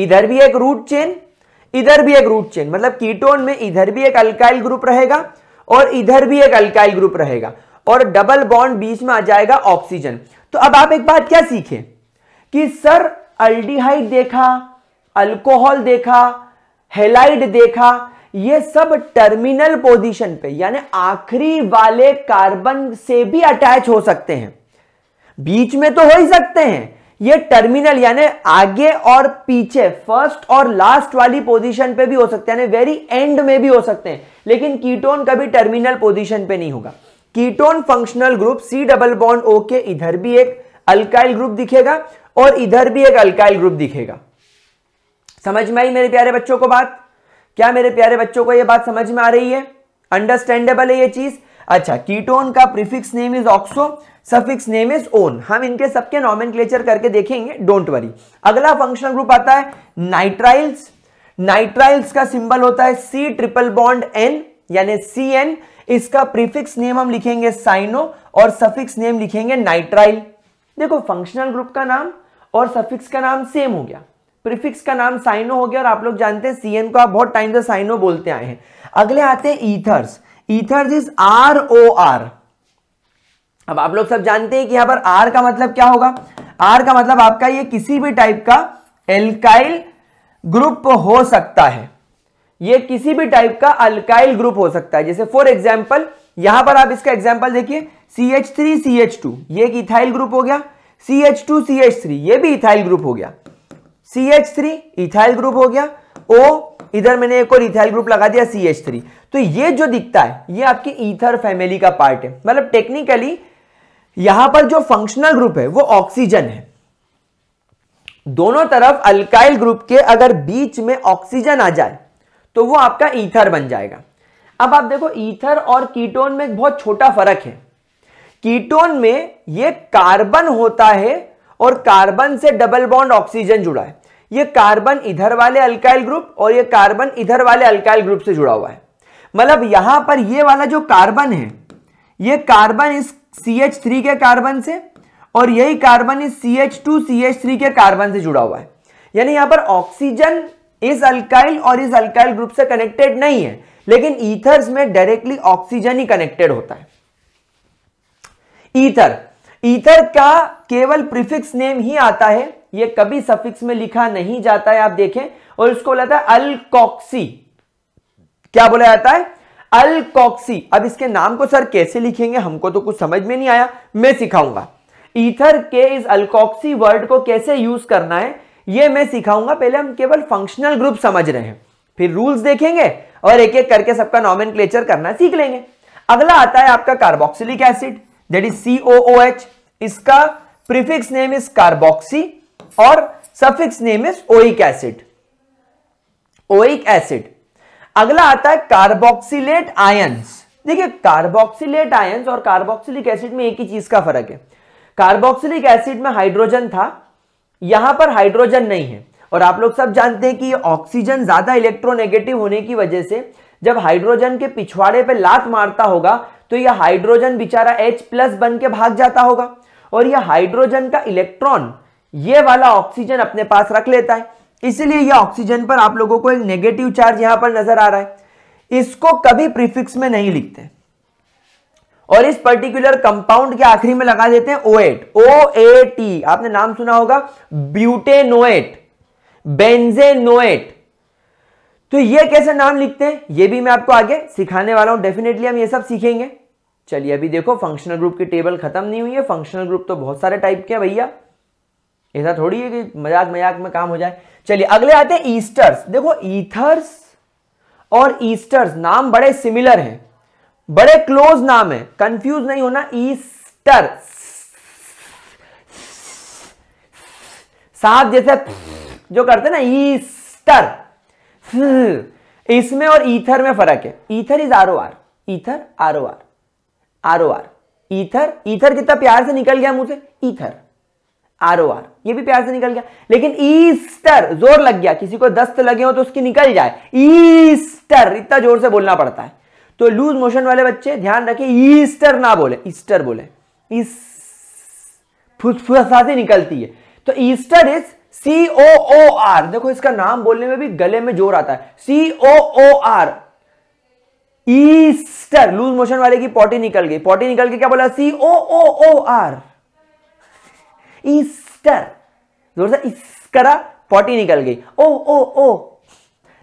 इधर भी एक रूट चेन इधर भी एक रूट चेन मतलब कीटोन में इधर भी एक अल्काइल ग्रुप रहेगा और इधर भी एक अल्काइल ग्रुप रहेगा और डबल बॉन्ड बीच में आ जाएगा ऑक्सीजन तो अब आप एक बात क्या सीखे कि सर अल्डिहाइड देखा अल्कोहल देखा हेलाइड देखा ये सब टर्मिनल पोजीशन पे यानी आखिरी वाले कार्बन से भी अटैच हो सकते हैं बीच में तो हो ही सकते हैं ये टर्मिनल यानी आगे और पीछे फर्स्ट और लास्ट वाली पोजीशन पे भी हो सकते हैं वेरी एंड में भी हो सकते हैं लेकिन कीटोन कभी टर्मिनल पोजीशन पे नहीं होगा ketone functional group C double bond O के इधर भी एक अल्काइल ग्रुप दिखेगा और इधर भी एक अल्काइल ग्रुप दिखेगा समझ में आई मेरे प्यारे बच्चों को बात क्या मेरे प्यारे बच्चों को यह बात समझ में आ रही है अंडरस्टैंडेबल है यह चीज अच्छा कीटोन का prefix name is oxo suffix name is one हम इनके सबके नॉमिन करके देखेंगे डोंट वरी अगला फंक्शनल ग्रुप आता है नाइट्राइल्स नाइट्राइल्स का सिंबल होता है सी ट्रिपल बॉन्ड एन यानी सी एन इसका प्रीफिक्स नेम हम लिखेंगे साइनो और सफिक्स नेम लिखेंगे नाइट्राइल देखो फंक्शनल ग्रुप का नाम और सफिक्स का नाम सेम हो गया प्रीफिक्स का नाम साइनो हो गया और आप लोग जानते हैं सीएन को आप बहुत टाइम से साइनो बोलते आए हैं अगले आते हैं ethers ethers is R O R अब आप लोग सब जानते हैं कि यहां पर आर का मतलब क्या होगा आर का मतलब आपका ये किसी भी टाइप का एल्काइल ग्रुप हो सकता है ये किसी भी टाइप का अल्काइल ग्रुप हो सकता है जैसे फॉर एग्जाम्पल यहां पर आप इसका एग्जाम्पल देखिए C H three C H two ये एक इथाइल ग्रुप हो गया C H two C H three ये भी इथाइल ग्रुप हो गया C H three ethyl group हो गया ओ इधर मैंने एक और इथाइल ग्रुप लगा दिया सी एच थ्री तो ये जो दिखता है ये आपकी ईथर फैमिली का पार्ट है मतलब टेक्निकली यहां पर जो फंक्शनल ग्रुप है वो ऑक्सीजन है दोनों तरफ अल्काइल ग्रुप के अगर बीच में ऑक्सीजन आ जाए तो वो आपका ईथर बन जाएगा अब आप देखो ईथर और कीटोन में बहुत छोटा फर्क है कीटोन में ये कार्बन होता है और कार्बन से डबल बॉन्ड ऑक्सीजन जुड़ा है ये कार्बन इधर वाले अल्काइल ग्रुप और ये कार्बन इधर वाले अल्काइल ग्रुप से जुड़ा हुआ है मतलब यहां पर ये वाला जो कार्बन है ये कार्बन इस सी एच थ्री के कार्बन से और यही कार्बन इस C H two C H three के कार्बन से जुड़ा हुआ है यानी यहां पर ऑक्सीजन इस अल्काइल और इस अल्काइल ग्रुप से कनेक्टेड नहीं है लेकिन ईथर्स में डायरेक्टली ऑक्सीजन ही कनेक्टेड होता है ईथर ईथर का केवल प्रीफिक्स नेम ही आता है यह कभी सफिक्स में लिखा नहीं जाता है आप देखें और इसको बोला था है क्या बोला जाता है अलकॉक्सी अब इसके नाम को सर कैसे लिखेंगे हमको तो कुछ समझ में नहीं आया मैं सिखाऊंगा ईथर के इस अलकॉक्सी वर्ड को कैसे यूज करना है ये मैं सिखाऊंगा पहले हम केवल फंक्शनल ग्रुप समझ रहे हैं फिर रूल्स देखेंगे और एक एक करके सबका नॉमिन करना सीख लेंगे अगला आता है आपका carboxylic acid that is C H इसका प्रीफिक्स नेम इज कार्बोक्सी और suffix name is oic acid oic acid अगला आता है कार्बोक्सिलेट आयंस देखिए कार्बोक्सिलेट आयंस और कार्बोक्सिलिक एसिड में एक ही चीज का फर्क है कार्बोक्सिलिक एसिड में हाइड्रोजन था यहां पर हाइड्रोजन नहीं है और आप लोग सब जानते हैं कि ऑक्सीजन ज्यादा इलेक्ट्रोनेगेटिव होने की वजह से जब हाइड्रोजन के पिछवाड़े पे लात मारता होगा तो यह हाइड्रोजन बेचारा H प्लस बन के भाग जाता होगा और यह हाइड्रोजन का इलेक्ट्रॉन ये वाला ऑक्सीजन अपने पास रख लेता है इसीलिए ये ऑक्सीजन पर आप लोगों को एक नेगेटिव चार्ज यहां पर नजर आ रहा है इसको कभी प्रीफिक्स में नहीं लिखते और इस पर्टिकुलर कंपाउंड के आखिरी में लगा देते हैं ओएट टी आपने नाम सुना होगा ब्यूटेनोएट बेंजेनोएट तो ये कैसे नाम लिखते हैं ये भी मैं आपको आगे सिखाने वाला हूं डेफिनेटली हम ये सब सीखेंगे चलिए अभी देखो फंक्शनल ग्रुप की टेबल खत्म नहीं हुई है फंक्शनल ग्रुप तो बहुत सारे टाइप के हैं भैया ऐसा थोड़ी है कि मजाक मजाक में काम हो जाए चलिए अगले आते हैं ईस्टर्स देखो ईथर्स और ईस्टर्स नाम बड़े सिमिलर हैं बड़े क्लोज नाम है कंफ्यूज नहीं होना ईस्टर साथ जैसे जो करते ना ईस्टर इसमें और ईथर में फर्क है ether is R O R ether R O R R O R ether ether कितना प्यार से निकल गया मुझे ईथर आर ओ आर ये भी प्यार से निकल गया लेकिन ईस्टर जोर लग गया किसी को दस्त लगे हो तो उसकी निकल जाए ईस्टर इतना जोर से बोलना पड़ता है तो लूज मोशन वाले बच्चे ध्यान रखें ईस्टर ना बोले ईस्टर बोले फुसफुसा से निकलती है तो ester is C O O R देखो इसका नाम बोलने में भी गले में जोर आता है C O O R ester loose motion वाले की पॉटी निकल गई पॉटी निकल के क्या बोला सी O oh O R Easter जोर से इसकरा पॉटी निकल गई oh oh oh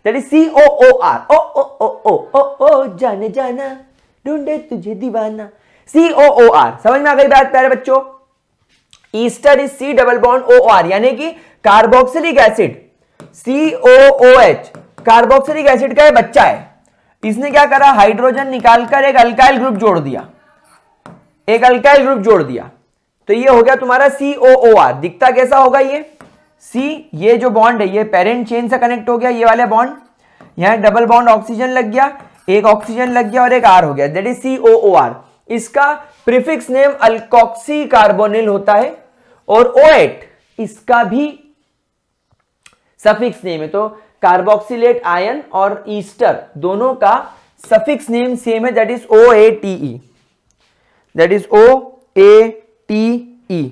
that is C O O R oh oh oh oh oh oh जाने जाना ढूंढे तुझे दीवाना सी ओ ओ आर समझ में आ गई बात प्यारे बच्चों ester is C double bond O R यानी कि carboxylic acid C O O H carboxylic acid का ये बच्चा है इसने क्या करा हाइड्रोजन निकालकर एक अल्काइल ग्रुप जोड़ दिया एक अल्काइल ग्रुप जोड़ दिया तो ये हो गया तुम्हारा सी ओ ओ आर दिखता कैसा होगा ये सी ये जो बॉन्ड है ये पेरेंट चेन से कनेक्ट हो गया ये वाला बॉन्ड यहां डबल बॉन्ड ऑक्सीजन लग गया एक ऑक्सीजन लग गया और एक आर हो गया that is C O O R इसका प्रीफिक्स नेम अल्कोक्सी कार्बोनिल होता है और ओ एट इसका भी सफिक्स नेम है तो कार्बोक्सिलेट आयन और ईस्टर दोनों का सफिक्स नेम सेम है that is O A T E that is O A T E e.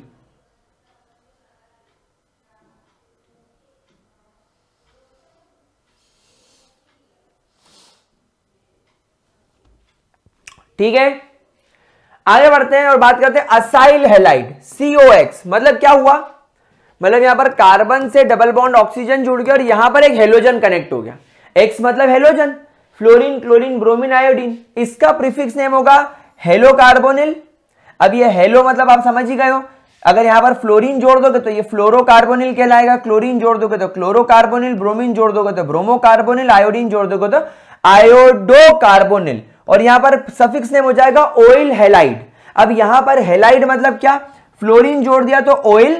ठीक है आगे बढ़ते हैं और बात करते हैं असाइल हेलाइड सीओ एक्स मतलब क्या हुआ मतलब यहां पर कार्बन से डबल बॉन्ड ऑक्सीजन जुड़ गया और यहां पर एक हेलोजन कनेक्ट हो गया एक्स मतलब halogen fluorine chlorine bromine iodine इसका प्रीफिक्स नेम होगा हेलो कार्बोनिल अब ये हेलो मतलब आप समझ ही गए हो अगर यहां पर फ्लोरीन जोड़ दोगे तो ये फ्लोरोकार्बोनिल कहलाएगा क्लोरीन जोड़ दोगे तो क्लोरोकार्बोनिल ब्रोमीन जोड़ दोगे तो ब्रोमोकार्बोनिल आयोडीन जोड़ दोगे तो आयोडोकार्बोनिल और यहां पर सफिक्स नेम हो जाएगा ऑयल हेलाइड अब यहां पर हेलाइड मतलब क्या फ्लोरीन जोड़ दिया तो ऑयल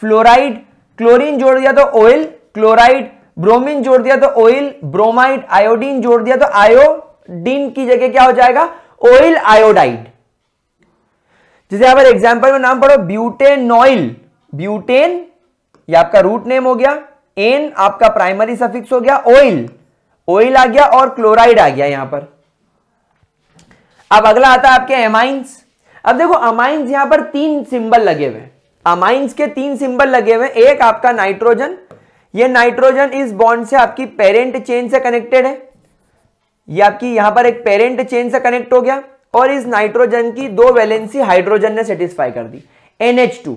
फ्लोराइड क्लोरीन जोड़ दिया तो ऑयल क्लोराइड ब्रोमीन जोड़ दिया तो ऑयल ब्रोमाइड आयोडीन जोड़ दिया तो आयोडीन की जगह क्या हो जाएगा ऑयल आयोडाइड जैसे यहां पर एग्जाम्पल में नाम पढ़ो ब्यूटेनॉइल ब्यूटेन ये आपका रूट नेम हो गया एन आपका प्राइमरी सफिक्स हो गया ऑयल ऑइल आ गया और क्लोराइड आ गया यहां पर अब अगला आता है आपके एमाइंस अब देखो अमाइंस यहां पर तीन सिंबल लगे हुए अमाइंस के तीन सिंबल लगे हुए एक आपका नाइट्रोजन ये नाइट्रोजन इस बॉन्ड से आपकी पेरेंट चेन से कनेक्टेड है ये आपकी यहां पर एक पेरेंट चेन से कनेक्ट हो गया और इस नाइट्रोजन की दो वैलेंसी हाइड्रोजन ने सेटिस्फाई कर दी NH2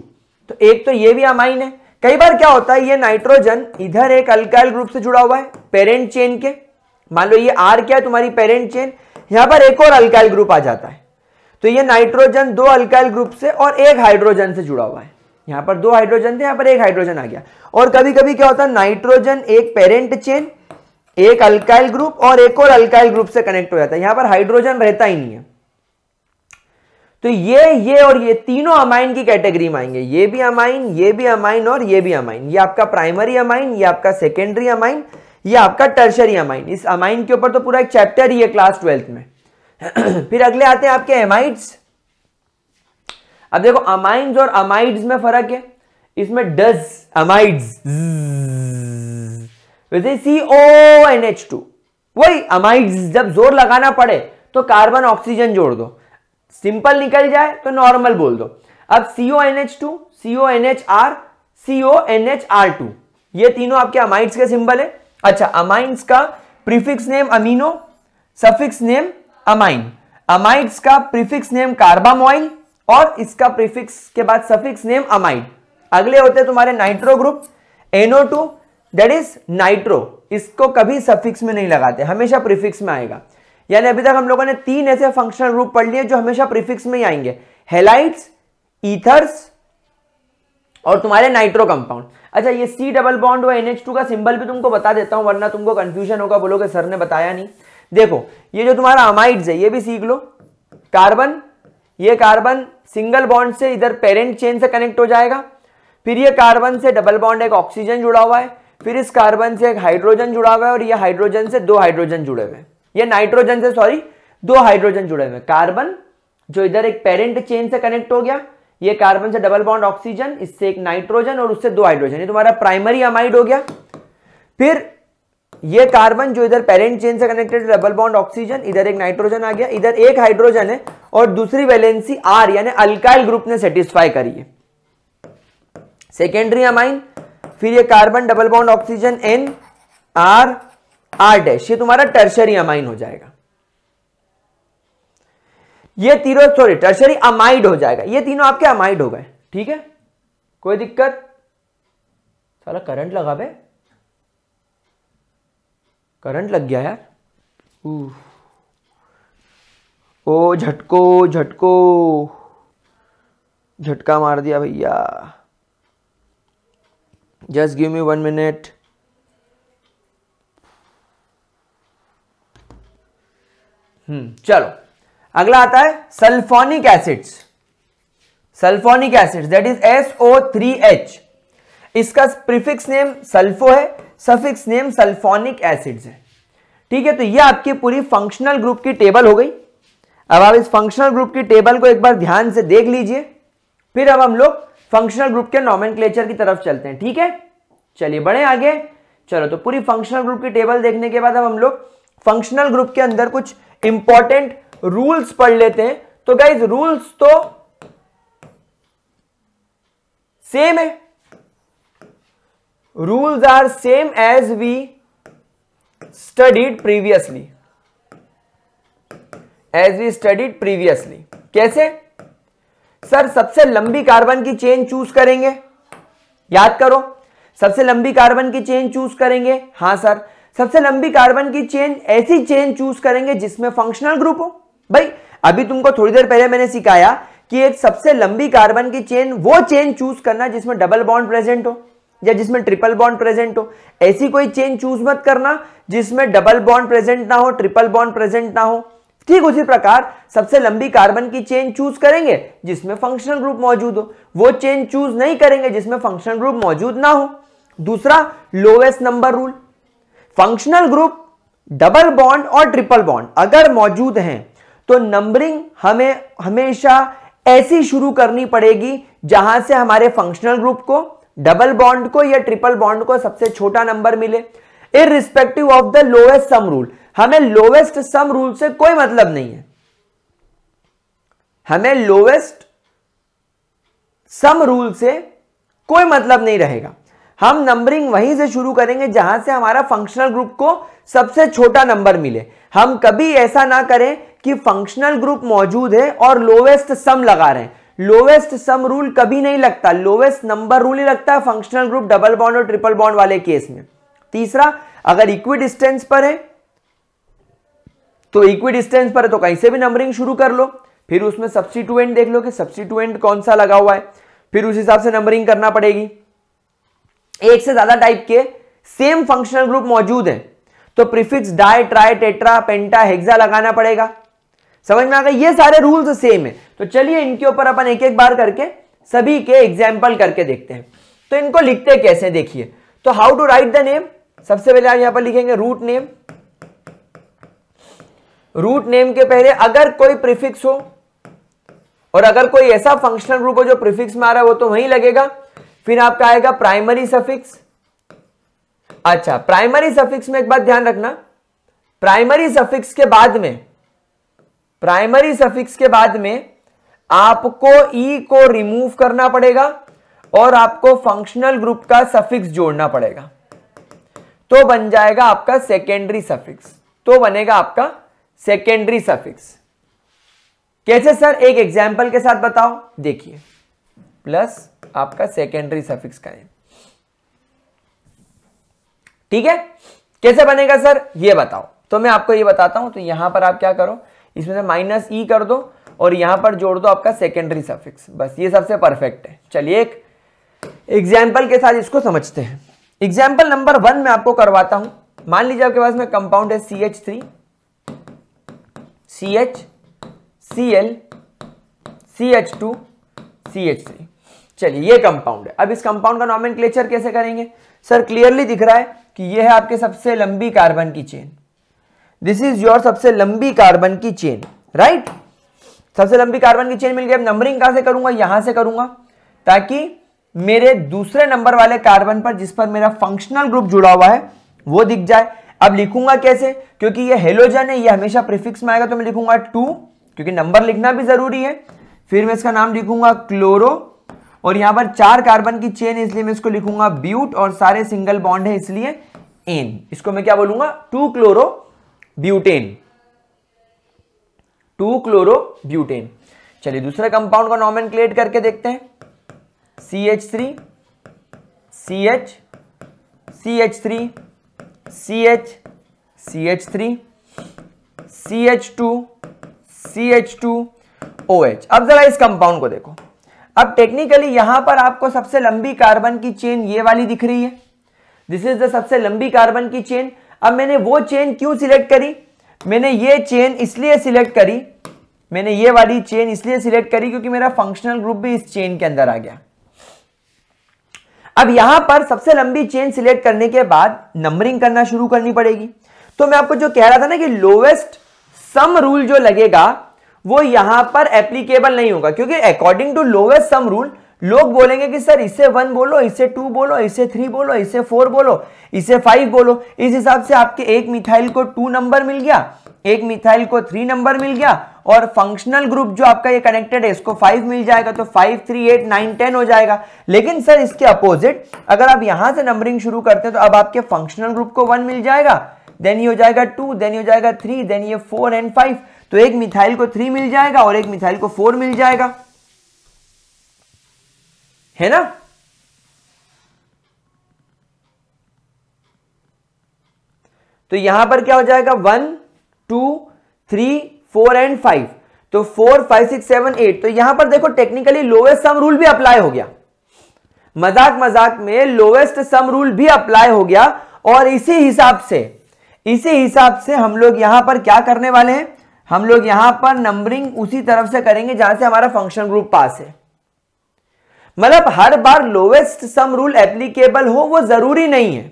तो एक तो ये भी अमाइन है कई बार क्या होता है ये नाइट्रोजन इधर एक अल्काइल ग्रुप से जुड़ा हुआ है पेरेंट चेन के मान लो ये आर क्या है तुम्हारी पेरेंट चेन यहां पर एक और अल्काइल ग्रुप आ जाता है तो ये नाइट्रोजन दो अल्काइल ग्रुप से और एक हाइड्रोजन से जुड़ा हुआ है यहां पर दो हाइड्रोजन थे यहां पर एक हाइड्रोजन आ गया और कभी कभी क्या होता है नाइट्रोजन एक पेरेंट चेन एक अल्काइल ग्रुप और एक और अल्काइल ग्रुप से कनेक्ट हो जाता है यहां पर हाइड्रोजन रहता ही नहीं है तो ये ये और ये तीनों अमाइन की कैटेगरी में आएंगे ये भी अमाइन ये भी अमाइन और ये भी अमाइन ये आपका प्राइमरी अमाइन ये आपका सेकेंडरी अमाइन ये आपका टर्शरी अमाइन इस अमाइन के ऊपर तो पूरा एक चैप्टर ही है क्लास ट्वेल्थ में फिर अगले आते हैं आपके एमाइड्स अब देखो अमाइन्स और अमाइड्स में फर्क है इसमें डज अमाइड्स वैसे C O N H two वही अमाइड्स जब जोर लगाना पड़े तो कार्बन ऑक्सीजन जोड़ दो सिंपल निकल जाए तो नॉर्मल बोल दो अब C O N H two C O N H R C O N H R two ये तीनों आपके अमाइंस के सिंबल है अच्छा अमाइंस का prefix name amino suffix name amine amides का प्रीफिक्स नेम कार्बामोइल और इसका प्रीफिक्स के बाद सफिक्स नेम अमाइड अगले होते तुम्हारे nitro group N O two that is nitro इसको कभी सफिक्स में नहीं लगाते हमेशा प्रीफिक्स में आएगा यानी अभी तक हम लोगों ने तीन ऐसे फंक्शनल ग्रुप पढ़ लिए जो हमेशा प्रीफिक्स में ही आएंगे हेलाइट्स ईथर्स और तुम्हारे नाइट्रो कंपाउंड अच्छा ये सी डबल बॉन्ड और टू का सिंबल भी तुमको बता देता हूं वरना तुमको कंफ्यूजन होगा बोलोगे सर ने बताया नहीं देखो ये जो तुम्हारा अमाइड्स है ये भी सीख लो कार्बन ये कार्बन सिंगल बॉन्ड से इधर पेरेंट चेन से कनेक्ट हो जाएगा फिर ये कार्बन से डबल बॉन्ड एक ऑक्सीजन जुड़ा हुआ है फिर इस कार्बन से एक हाइड्रोजन जुड़ा हुआ है और ये हाइड्रोजन से दो हाइड्रोजन जुड़े हुए हैं ये नाइट्रोजन से सॉरी दो हाइड्रोजन जुड़े हुए कार्बन जो इधर एक पेरेंट चेन से कनेक्ट हो गया ये कार्बन से डबल बॉन्ड ऑक्सीजन इससे एक नाइट्रोजन और उससे दो हाइड्रोजन ये तुम्हारा प्राइमरी अमाइड हो गया फिर ये कार्बन जो इधर पेरेंट चेन से कनेक्टेड डबल बॉन्ड ऑक्सीजन इधर एक नाइट्रोजन आ गया इधर एक हाइड्रोजन है और दूसरी वैलेंसी आर यानी अल्काइल ग्रुप ने सेटिस्फाई करी है सेकेंडरी अमाइन फिर ये carbon double bond oxygen N R R dash ये तुम्हारा टर्शरी अमाइन हो जाएगा ये तीनों सॉरी टर्शरी अमाइड हो जाएगा ये तीनों आपके अमाइड हो गए ठीक है कोई दिक्कत साला करंट लगा बे करंट लग गया यार ओ झटको झटको झटका मार दिया भैया just give me one minute hmm. चलो अगला आता है sulphonic acids sulphonic acids that is S O three H इसका प्रीफिक्स नेम सल्फो है सफिक्स नेम सल्फोनिक एसिड्स है ठीक है तो ये आपकी पूरी फंक्शनल ग्रुप की टेबल हो गई अब आप इस फंक्शनल ग्रुप की टेबल को एक बार ध्यान से देख लीजिए फिर अब हम लोग फंक्शनल ग्रुप के नॉमन की तरफ चलते हैं ठीक है चलिए बढ़े आगे चलो तो पूरी फंक्शनल ग्रुप की टेबल देखने के बाद अब हम लोग फंक्शनल ग्रुप के अंदर कुछ इंपॉर्टेंट रूल्स पढ़ लेते हैं तो गाइज रूल्स तो सेम है rules are same as we studied previously as we studied previously कैसे सर सबसे लंबी कार्बन की चेन चूज करेंगे याद करो सबसे लंबी कार्बन की चेन चूज करेंगे हां सर सबसे लंबी कार्बन की चेन ऐसी चेन चूज करेंगे जिसमें फंक्शनल ग्रुप हो भाई अभी तुमको थोड़ी देर पहले मैंने सिखाया कि एक सबसे लंबी कार्बन की चेन वो चेन चूज करना जिसमें डबल बॉन्ड प्रेजेंट हो या जिसमें ट्रिपल बॉन्ड प्रेजेंट हो ऐसी कोई चेन चूज मत करना जिसमें डबल बॉन्ड प्रेजेंट ना हो ट्रिपल बॉन्ड प्रेजेंट ना हो ठीक उसी प्रकार सबसे लंबी कार्बन की चेन चूज करेंगे जिसमें फंक्शनल ग्रुप मौजूद हो वो चेन चूज नहीं करेंगे जिसमें फंक्शनल ग्रुप मौजूद ना हो दूसरा lowest number rule functional group double bond और ट्रिपल बॉन्ड अगर मौजूद हैं तो नंबरिंग हमें हमेशा ऐसी शुरू करनी पड़ेगी जहां से हमारे फंक्शनल ग्रुप को डबल बॉन्ड को या ट्रिपल बॉन्ड को सबसे छोटा नंबर मिले irrespective of the lowest sum rule हमें लोएस्ट सम रूल से कोई मतलब नहीं है हमें लोएस्ट सम रूल से कोई मतलब नहीं रहेगा हम नंबरिंग वहीं से शुरू करेंगे जहां से हमारा फंक्शनल ग्रुप को सबसे छोटा नंबर मिले हम कभी ऐसा ना करें कि फंक्शनल ग्रुप मौजूद है और लोवेस्ट सम लगा रहे हैं लोवेस्ट सम रूल कभी नहीं लगता लोवेस्ट नंबर रूल ही लगता है फंक्शनल ग्रुप डबल बॉन्ड और ट्रिपल बॉन्ड वाले केस में तीसरा अगर इक्वी डिस्टेंस पर है तो इक्वी डिस्टेंस पर है तो कहीं से भी नंबरिंग शुरू कर लो फिर उसमें सब्सिट्यूएंट देख लो कि सब्सिट्यूएंट कौन सा लगा हुआ है फिर उस हिसाब से नंबरिंग करना पड़ेगी एक से ज्यादा टाइप के सेम फंक्शनल ग्रुप मौजूद है तो prefix di tri tetra penta hexa लगाना पड़ेगा समझ में आ गया ये सारे रूल्स सेम है तो चलिए इनके ऊपर अपन एक एक बार करके सभी के एग्जाम्पल करके देखते हैं तो इनको लिखते कैसे देखिए तो how to write the name सबसे पहले आप यहां पर लिखेंगे रूट नेम रूट नेम के पहले अगर कोई प्रीफिक्स हो और अगर कोई ऐसा फंक्शनल ग्रुप हो जो प्रीफिक्स में आ रहा है वो तो वहीं लगेगा फिर आपका आएगा प्राइमरी सफिक्स अच्छा प्राइमरी सफिक्स में एक बात ध्यान रखना प्राइमरी सफिक्स के बाद में प्राइमरी सफिक्स के बाद में आपको ई e को रिमूव करना पड़ेगा और आपको फंक्शनल ग्रुप का सफिक्स जोड़ना पड़ेगा तो बन जाएगा आपका सेकेंडरी सफिक्स तो बनेगा आपका सेकेंडरी सफिक्स कैसे सर एक एग्जाम्पल के साथ बताओ देखिए प्लस आपका सेकेंडरी सफिक्स का है ठीक है कैसे बनेगा सर ये बताओ तो मैं आपको ये बताता हूं तो यहां पर आप क्या करो इसमें से माइनस ई e कर दो और यहां पर जोड़ दो आपका सेकेंडरी सफिक्स बस ये सबसे परफेक्ट है चलिए एक एग्जाम्पल के साथ इसको समझते हैं एग्जाम्पल नंबर वन मैं आपको करवाता हूं मान लीजिए आपके पास में कंपाउंड है C H three C H C L C H two C H three चलिए ये कंपाउंड है अब इस कंपाउंड का नॉमिन कैसे करेंगे सर क्लियरली दिख रहा है कि ये है आपके सबसे लंबी कार्बन की चेन दिस इज योर सबसे लंबी कार्बन की चेन राइट सबसे लंबी कार्बन की चेन मिल गई अब नंबरिंग कहां से करूंगा यहां से करूंगा ताकि मेरे दूसरे नंबर वाले कार्बन पर जिस पर मेरा फंक्शनल ग्रुप जुड़ा हुआ है वो दिख जाए अब लिखूंगा कैसे क्योंकि ये हेलोजन है ये हमेशा प्रिफिक्स में आएगा तो मैं लिखूंगा टू क्योंकि नंबर लिखना भी जरूरी है फिर मैं इसका नाम लिखूंगा क्लोरो और यहां पर चार कार्बन की चेन इसलिए मैं इसको लिखूंगा ब्यूट और सारे सिंगल बॉन्ड है इसलिए एन इसको मैं क्या बोलूंगा two chloro butane two chloro butane चलिए दूसरे कंपाउंड का नॉमन करके देखते हैं C H three C H C H three C H C H three C H two C H two O H अब जरा इस कंपाउंड को देखो अब टेक्निकली यहां पर आपको सबसे लंबी कार्बन की चेन ये वाली दिख रही है दिस इज द सबसे लंबी कार्बन की चेन अब मैंने वो चेन क्यों सिलेक्ट करी मैंने ये चेन इसलिए सिलेक्ट करी मैंने ये वाली चेन इसलिए सिलेक्ट करी क्योंकि मेरा फंक्शनल ग्रुप भी इस चेन के अंदर आ गया अब यहां पर सबसे लंबी चेन सिलेक्ट करने के बाद नंबरिंग करना शुरू करनी पड़ेगी तो मैं आपको जो कह रहा था ना कि लोवेस्ट सम रूल जो लगेगा वो यहां पर एप्लीकेबल नहीं होगा क्योंकि according to lowest sum rule लोग बोलेंगे कि सर इसे वन बोलो इसे टू बोलो इसे थ्री बोलो इसे फोर बोलो इसे फाइव बोलो इस हिसाब से आपके एक मिथाइल को टू नंबर मिल गया एक मिथाइल को थ्री नंबर मिल गया और फंक्शनल ग्रुप जो आपका ये कनेक्टेड है इसको फाइव मिल जाएगा तो five three eight nine ten हो जाएगा लेकिन सर इसके अपोजिट अगर आप यहां से नंबरिंग शुरू करते हैं तो अब आपके फंक्शनल ग्रुप को वन मिल जाएगा देन ये हो जाएगा टू देन ये हो जाएगा थ्री देन ये फोर एंड फाइव तो एक मिथाइल को थ्री मिल जाएगा और एक मिथाइल को फोर मिल जाएगा है ना तो यहां पर क्या हो जाएगा one two three four and five तो four five six seven eight तो यहां पर देखो टेक्निकली लोवेस्ट सम रूल भी अप्लाई हो गया मजाक मजाक में लोवेस्ट सम रूल भी अप्लाई हो गया और इसी हिसाब से इसी हिसाब से हम लोग यहां पर क्या करने वाले हैं हम लोग यहां पर नंबरिंग उसी तरफ से करेंगे जहां से हमारा फंक्शन ग्रुप पास है मतलब हर बार लोवेस्ट सम रूल एप्लीकेबल हो वो जरूरी नहीं है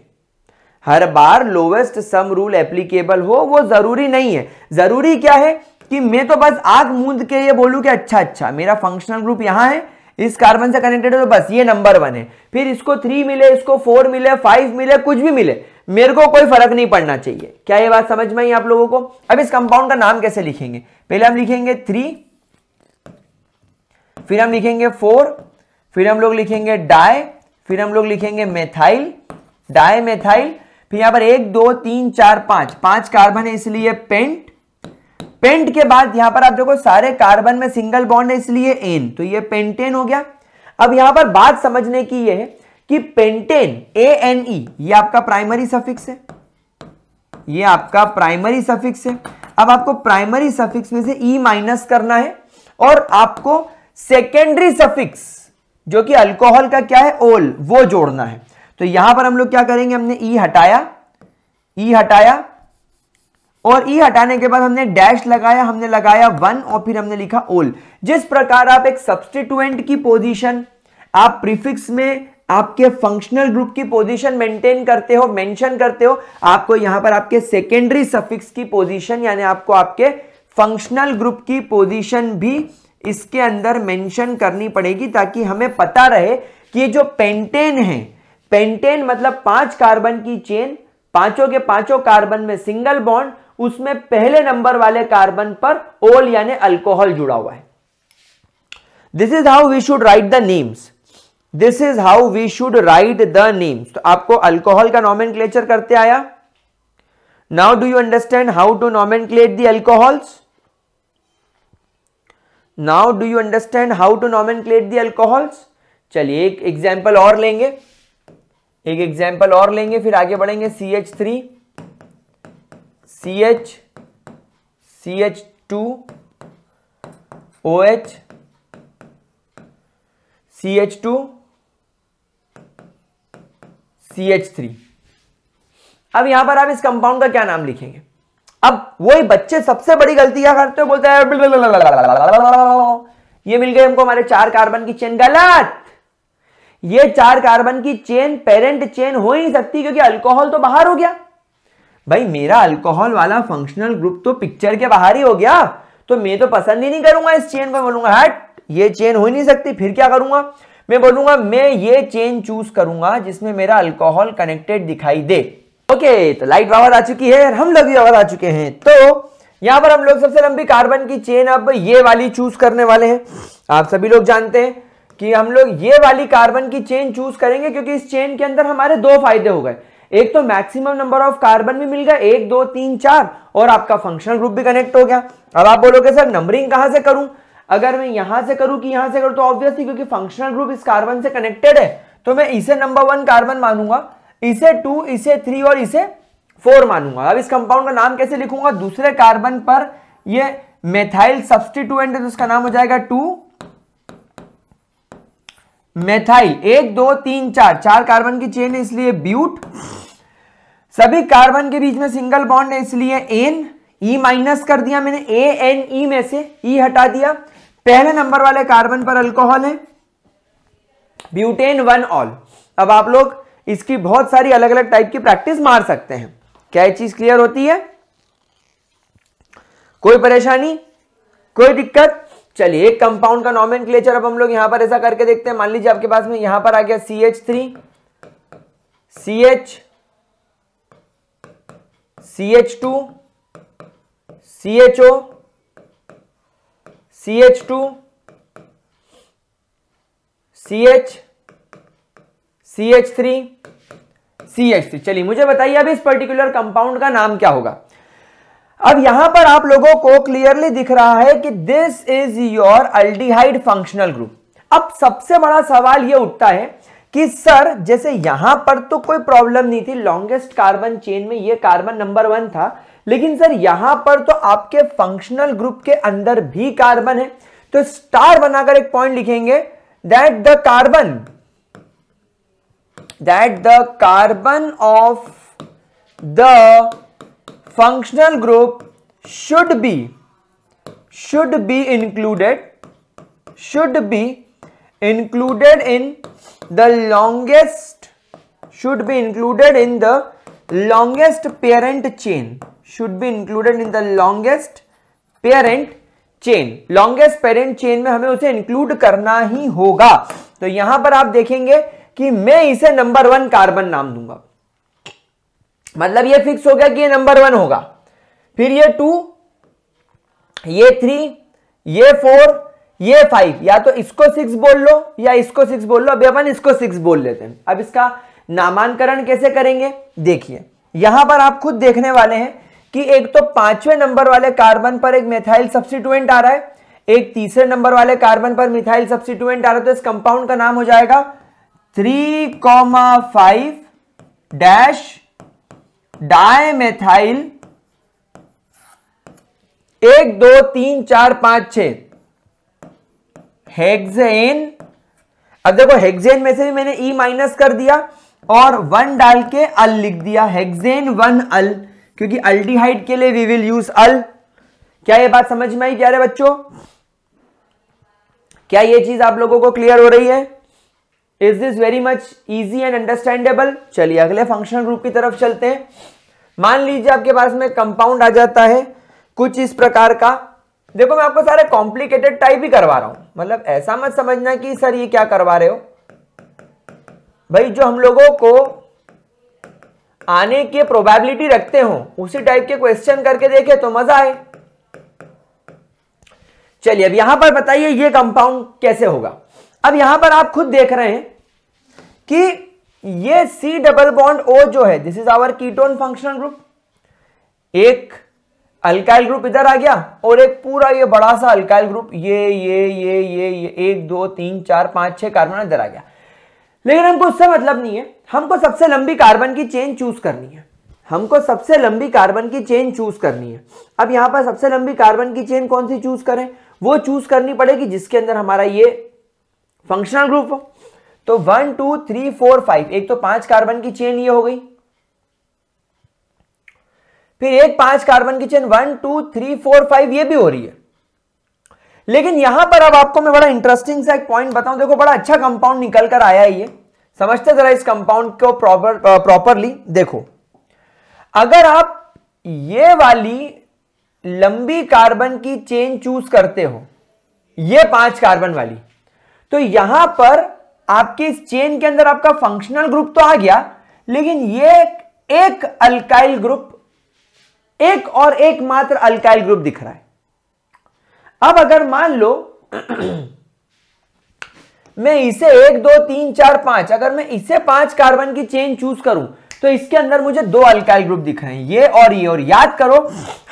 हर बार लोवेस्ट सम रूल एप्लीकेबल हो वो जरूरी नहीं है जरूरी क्या है कि मैं तो बस आग मूंद के ये बोलूं कि अच्छा अच्छा मेरा फंक्शनल ग्रुप यहां है इस कार्बन से कनेक्टेड है तो बस ये नंबर वन है फिर इसको थ्री मिले इसको फोर मिले फाइव मिले कुछ भी मिले मेरे को कोई फर्क नहीं पड़ना चाहिए क्या ये बात समझ में आई आप लोगों को अब इस कंपाउंड का नाम कैसे लिखेंगे पहले हम लिखेंगे थ्री फिर हम लिखेंगे फोर फिर हम लोग लिखेंगे डाय फिर हम लोग लिखेंगे मेथाइल डाय मेथाइल फिर यहां पर एक दो तीन चार पांच पांच कार्बन है इसलिए पेंट पेंट के बाद यहां पर आप देखो सारे कार्बन में सिंगल बॉन्ड है इसलिए एन तो ये पेंटेन हो गया अब यहां पर बात समझने की ये है कि पेंटेन ए एन ई ये आपका प्राइमरी सफिक्स है ये आपका प्राइमरी सफिक्स है अब आपको प्राइमरी सफिक्स में से ई e माइनस करना है और आपको सेकेंडरी सफिक्स जो कि अल्कोहल का क्या है ओल वो जोड़ना है तो यहां पर हम लोग क्या करेंगे हमने ई e हटाया ई e हटाया और ई हटाने के बाद हमने डैश लगाया हमने लगाया वन और फिर हमने लिखा ओल जिस प्रकार आप एक सब्सटीट्यूएंट की पोजीशन आप प्रीफिक्स में आपके फंक्शनल ग्रुप की पोजीशन मेंटेन करते हो मेंशन करते हो आपको यहां पर आपके सेकेंडरी सफिक्स की पोजीशन यानी आपको आपके फंक्शनल ग्रुप की पोजीशन भी इसके अंदर मेंशन करनी पड़ेगी ताकि हमें पता रहे कि ये जो पेंटेन है पेंटेन मतलब पांच कार्बन की चेन पांचों के पांचों कार्बन में सिंगल बॉन्ड उसमें पहले नंबर वाले कार्बन पर ओल यानी अल्कोहल जुड़ा हुआ है this is how we should write the names this is how we should write the names तो आपको अल्कोहल का क्लेचर करते आया now do you understand how to nomenclate the alcohols now do you understand how to nomenclate the alcohols चलिए एक example और लेंगे एक एग्जाम्पल और लेंगे फिर आगे बढ़ेंगे C H three C H C H two O H C H two C H three अब यहां पर आप इस कंपाउंड का क्या नाम लिखेंगे अब वही बच्चे सबसे बड़ी गलती क्या करते हो बोलते हैं ये मिल गए हमको हमारे चार कार्बन की चेन गलत ये चार कार्बन की चेन पेरेंट चेन हो ही सकती क्योंकि अल्कोहल तो बाहर हो गया भाई मेरा अल्कोहल वाला फंक्शनल ग्रुप तो पिक्चर के बाहर ही हो गया तो मैं तो पसंद ही नहीं करूंगा इस चेन को बोलूंगा हट ये चेन हो ही नहीं सकती फिर क्या करूंगा मैं बोलूंगा मैं ये चेन चूज करूंगा जिसमें मेरा अल्कोहल कनेक्टेड दिखाई दे ओके तो लाइट आवाज आ चुकी है हम लोग भी आवाज आ चुके हैं तो यहां पर हम लोग सबसे लंबी कार्बन की चेन अब ये वाली चूज करने वाले हैं आप सभी लोग जानते हैं कि हम लोग ये वाली कार्बन की चेन चूज करेंगे क्योंकि इस चेन के अंदर हमारे दो फायदे हो गए एक तो मैक्सिमम नंबर ऑफ कार्बन भी मिल गया एक दो तीन चार और आपका फंक्शनल ग्रुप भी कनेक्ट हो गया अब आप बोलोगे सर नंबरिंग कहां से करूं अगर मैं यहां से करूं कि यहां से करूं तो ऑब्वियसली क्योंकि फंक्शनल ग्रुप इस कार्बन से कनेक्टेड है तो मैं इसे नंबर वन कार्बन मानूंगा इसे टू इसे थ्री और इसे फोर मानूंगा अब इस कंपाउंड का नाम कैसे लिखूंगा दूसरे कार्बन पर यह मेथाइल सब्सटीट्यूएंट है तो उसका नाम हो जाएगा टू मेथाइल एक दो तीन चार चार कार्बन की चेन है इसलिए ब्यूट सभी कार्बन के बीच में सिंगल बॉन्ड है इसलिए एन ई माइनस कर दिया मैंने ए एन ई में से ई e हटा दिया पहले नंबर वाले कार्बन पर अल्कोहल है ब्यूटेन वन ऑल अब आप लोग इसकी बहुत सारी अलग अलग टाइप की प्रैक्टिस मार सकते हैं क्या चीज क्लियर होती है कोई परेशानी कोई दिक्कत चलिए एक कंपाउंड का नॉमिन क्लेचर अब हम लोग यहां पर ऐसा करके देखते हैं मान लीजिए आपके पास में यहां पर आ गया C H three C H C H two C H O C H two C H C H three C H three चलिए मुझे बताइए अब इस पर्टिकुलर कंपाउंड का नाम क्या होगा अब यहां पर आप लोगों को क्लियरली दिख रहा है कि this is your aldehyde functional group अब सबसे बड़ा सवाल यह उठता है कि सर जैसे यहां पर तो कोई प्रॉब्लम नहीं थी लॉन्गेस्ट कार्बन चेन में यह कार्बन नंबर वन था लेकिन सर यहां पर तो आपके फंक्शनल ग्रुप के अंदर भी कार्बन है तो स्टार बनाकर एक पॉइंट लिखेंगे that the carbon that the carbon of the functional group should be should be included should be included in the longest should be included in the longest parent chain should be included in the longest parent chain. Longest parent chain में हमें उसे include करना ही होगा तो यहां पर आप देखेंगे कि मैं इसे नंबर वन कार्बन नाम दूंगा मतलब ये फिक्स हो गया कि ये नंबर वन होगा फिर ये टू ये थ्री ये फोर ये फाइव या तो इसको सिक्स बोल लो या इसको सिक्स बोल लो अभी अपन इसको सिक्स बोल लेते हैं अब इसका नामांकरण कैसे करेंगे देखिए यहां पर आप खुद देखने वाले हैं कि एक तो पांचवें नंबर वाले कार्बन पर एक मिथाइल सब्सिट्यूएंट आ रहा है एक तीसरे नंबर वाले कार्बन पर मिथाइल सब्सिट्यूएंट आ रहा है तो इस कंपाउंड का नाम हो जाएगा three comma five dash dimethyl एक दो तीन चार पांच छ हेक्सेन अब देखो हेक्सेन में से भी मैंने ई e माइनस कर दिया और वन डाल के अल लिख दिया हेक्सेन वन अल क्योंकि अल्डीहाइड के लिए वी विल यूज अल क्या ये बात समझ में आई क्या बच्चों क्या ये चीज आप लोगों को क्लियर हो रही है is this very much easy and understandable चलिए अगले फंक्शनल ग्रुप की तरफ चलते हैं मान लीजिए आपके पास में कंपाउंड आ जाता है कुछ इस प्रकार का देखो मैं आपको सारे कॉम्प्लिकेटेड टाइप ही करवा रहा हूं मतलब ऐसा मत समझना कि सर ये क्या करवा रहे हो भाई जो हम लोगों को आने की प्रोबेबिलिटी रखते हो उसी टाइप के क्वेश्चन करके देखे तो मजा आए चलिए अब यहां पर बताइए ये कंपाउंड कैसे होगा अब यहां पर आप खुद देख रहे हैं कि ये सी डबल बॉन्ड ओ जो है this is our ketone functional group एक अल्काइल ग्रुप इधर आ गया और एक पूरा ये बड़ा सा अल्काइल ग्रुप ये ये ये ये ये एक दो तीन चार पांच छह कार्बन इधर आ गया लेकिन हमको उससे मतलब नहीं है हमको सबसे लंबी कार्बन की चेन चूज करनी है हमको सबसे लंबी कार्बन की चेन चूज करनी है अब यहां पर सबसे लंबी कार्बन की चेन कौन सी चूज करें वो चूज करनी पड़ेगी जिसके अंदर हमारा ये फंक्शनल ग्रुप हो तो one two three four five एक तो पांच कार्बन की चेन ये हो गई फिर एक पांच कार्बन की chain one two three four five ये भी हो रही है लेकिन यहां पर अब आपको मैं बड़ा इंटरेस्टिंग सा एक पॉइंट बताऊं देखो बड़ा अच्छा कंपाउंड निकल कर आया है ये समझते जरा इस कंपाउंड को प्रॉपर प्रॉपरली देखो अगर आप ये वाली लंबी कार्बन की चेन चूज करते हो ये पांच कार्बन वाली तो यहां पर आपके इस चेन के अंदर आपका फंक्शनल ग्रुप तो आ गया लेकिन ये एक अल्काइल ग्रुप एक और एक मात्र अल्काइल ग्रुप दिख रहा है अब अगर मान लो मैं इसे एक दो तीन चार पांच अगर मैं इसे पांच कार्बन की चेन चूज करूं तो इसके अंदर मुझे दो अल्काइल ग्रुप दिख रहे हैं ये और ये और याद करो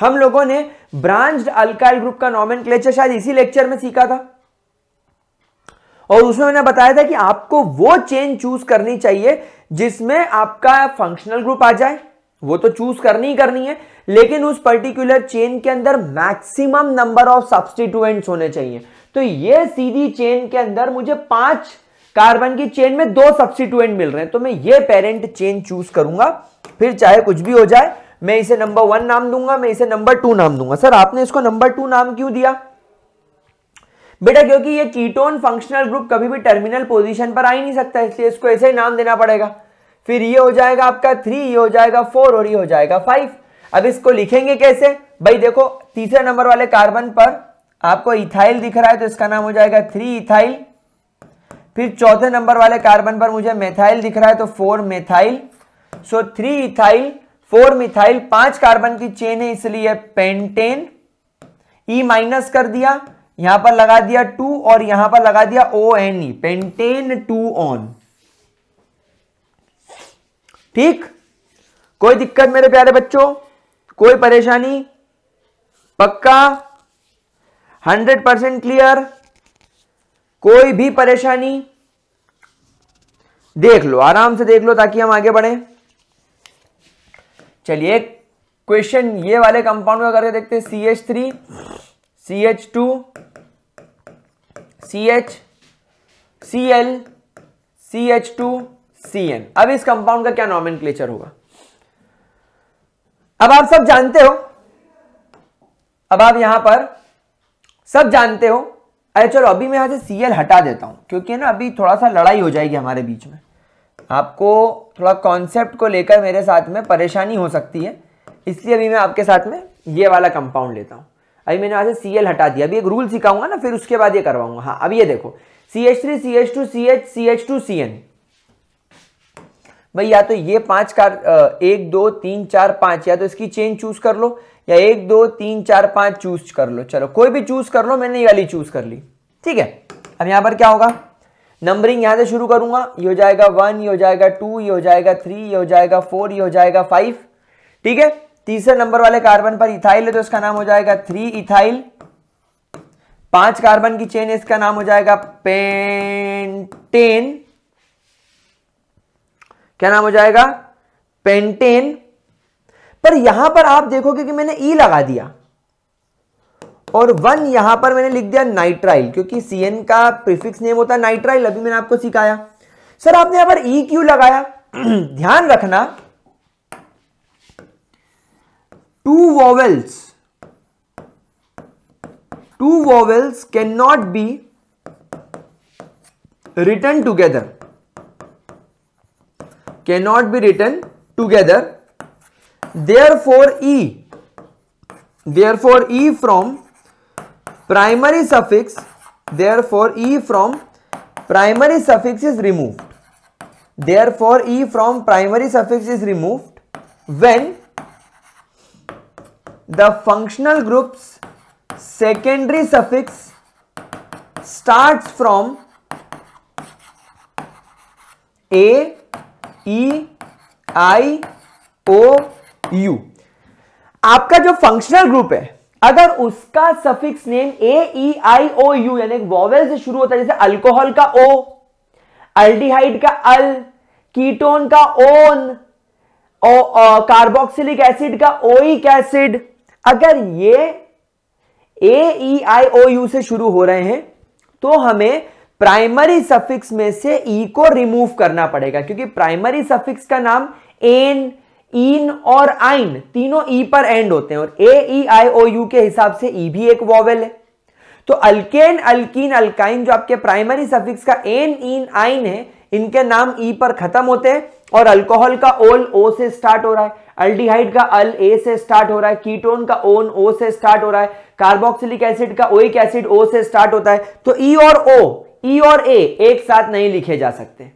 हम लोगों ने ब्रांच अल्काइल ग्रुप का नॉमन शायद इसी लेक्चर में सीखा था और उसमें मैंने बताया था कि आपको वो चेन चूज करनी चाहिए जिसमें आपका फंक्शनल ग्रुप आ जाए वो तो चूज करनी ही करनी है लेकिन उस पर्टिकुलर चेन के अंदर मैक्सिमम नंबर ऑफ सब्सटीट्यूएंट्स होने चाहिए तो ये सीधी चेन के अंदर मुझे पांच कार्बन की चेन में दो सब्सटीट्यूएंट मिल रहे हैं तो मैं ये पेरेंट चेन चूज करूंगा फिर चाहे कुछ भी हो जाए मैं इसे नंबर वन नाम दूंगा मैं इसे नंबर टू नाम दूंगा सर आपने इसको नंबर टू नाम क्यों दिया बेटा क्योंकि ये कीटोन फंक्शनल ग्रुप कभी भी टर्मिनल पोजीशन पर आ ही नहीं सकता इसलिए इसको ऐसे ही नाम देना पड़ेगा फिर ये हो जाएगा आपका थ्री ये हो जाएगा फोर और ये हो जाएगा फाइव अब इसको लिखेंगे कैसे भाई देखो तीसरे नंबर वाले कार्बन पर आपको इथाइल दिख रहा है तो इसका नाम हो जाएगा थ्री इथाइल फिर चौथे नंबर वाले कार्बन पर मुझे मेथाइल दिख रहा है तो four methyl so three ethyl four methyl पांच कार्बन की चेन है इसलिए पेंटेन ई माइनस कर दिया यहां पर लगा दिया टू और यहां पर लगा दिया O N E pentane two one ठीक कोई दिक्कत मेरे प्यारे बच्चों कोई परेशानी पक्का हंड्रेड परसेंट क्लियर कोई भी परेशानी देख लो आराम से देख लो ताकि हम आगे बढ़े चलिए क्वेश्चन ये वाले कंपाउंड का करके देखते हैं C H three C H two C H C L C H two C N अब इस कंपाउंड का क्या नॉमिन होगा अब आप सब जानते हो अब आप यहां पर सब जानते हो अरे चलो अभी मैं यहां से सीएल हटा देता हूं क्योंकि ना अभी थोड़ा सा लड़ाई हो जाएगी हमारे बीच में आपको थोड़ा कॉन्सेप्ट को लेकर मेरे साथ में परेशानी हो सकती है इसलिए अभी मैं आपके साथ में ये वाला कंपाउंड लेता हूं अभी मैंने वहाँ से सी हटा दिया अभी एक रूल सिखाऊंगा ना फिर उसके बाद ये करवाऊंगा हाँ अब ये देखो C H three C H two C H C H two C N भाई या तो ये पांच कार एक दो तीन चार पांच या तो इसकी चेन चूज कर लो या एक दो तीन चार पांच चूज कर लो चलो कोई भी चूज कर लो मैंने ये वाली चूज कर ली ठीक है अब यहां पर क्या होगा नंबरिंग यहां से शुरू करूंगा ये हो जाएगा वन ये हो जाएगा टू ये हो जाएगा थ्री ये हो जाएगा फोर ये हो जाएगा फाइव ठीक है तीसरे नंबर वाले कार्बन पर इथाइल है तो इसका नाम हो जाएगा थ्री इथाइल पांच कार्बन की चेन है इसका नाम हो जाएगा पेंटेन क्या नाम हो जाएगा पेंटेन पर यहां पर आप देखोगे कि मैंने ई e लगा दिया और वन यहां पर मैंने लिख दिया नाइट्राइल क्योंकि सीएन का प्रीफिक्स नेम होता है नाइट्राइल अभी मैंने आपको सिखाया सर आपने यहां पर ई e क्यू लगाया ध्यान रखना two vowels two vowels can not be written together cannot be written together. Therefore, E, therefore E from primary suffix, therefore E from primary suffix is removed. Therefore, E from primary suffix is removed when the functional group's secondary suffix starts from A E I O U आपका जो functional group है अगर उसका suffix name A E I O U यानी vowel से शुरू होता है जैसे अल्कोहल का ओ अल्डिहाइड का अल कीटोन का ओन कार्बोक्सिलिक एसिड का ओइक एसिड अगर ये ए ई आई ओ यू से शुरू हो रहे हैं तो हमें प्राइमरी सफिक्स में से ई e को रिमूव करना पड़ेगा क्योंकि प्राइमरी सफिक्स का नाम एन इन और आइन तीनों ई e पर एंड होते हैं और ए ई आई ओ यू के हिसाब से ई e भी एक वॉवेल है तो अल्केन अल्कीन अल्काइन जो आपके प्राइमरी सफिक्स का एन इन आइन है इनके नाम ई पर खत्म होते हैं और अल्कोहल का ओल ओ से स्टार्ट हो रहा है अल्डिहाइड का अल ए से स्टार्ट हो रहा है कीटोन का ओन ओ से स्टार्ट हो रहा है कार्बोक्सिलिक एसिड का ओइक एसिड ओ से स्टार्ट होता है तो ई और ओ ई e और ए एक साथ नहीं लिखे जा सकते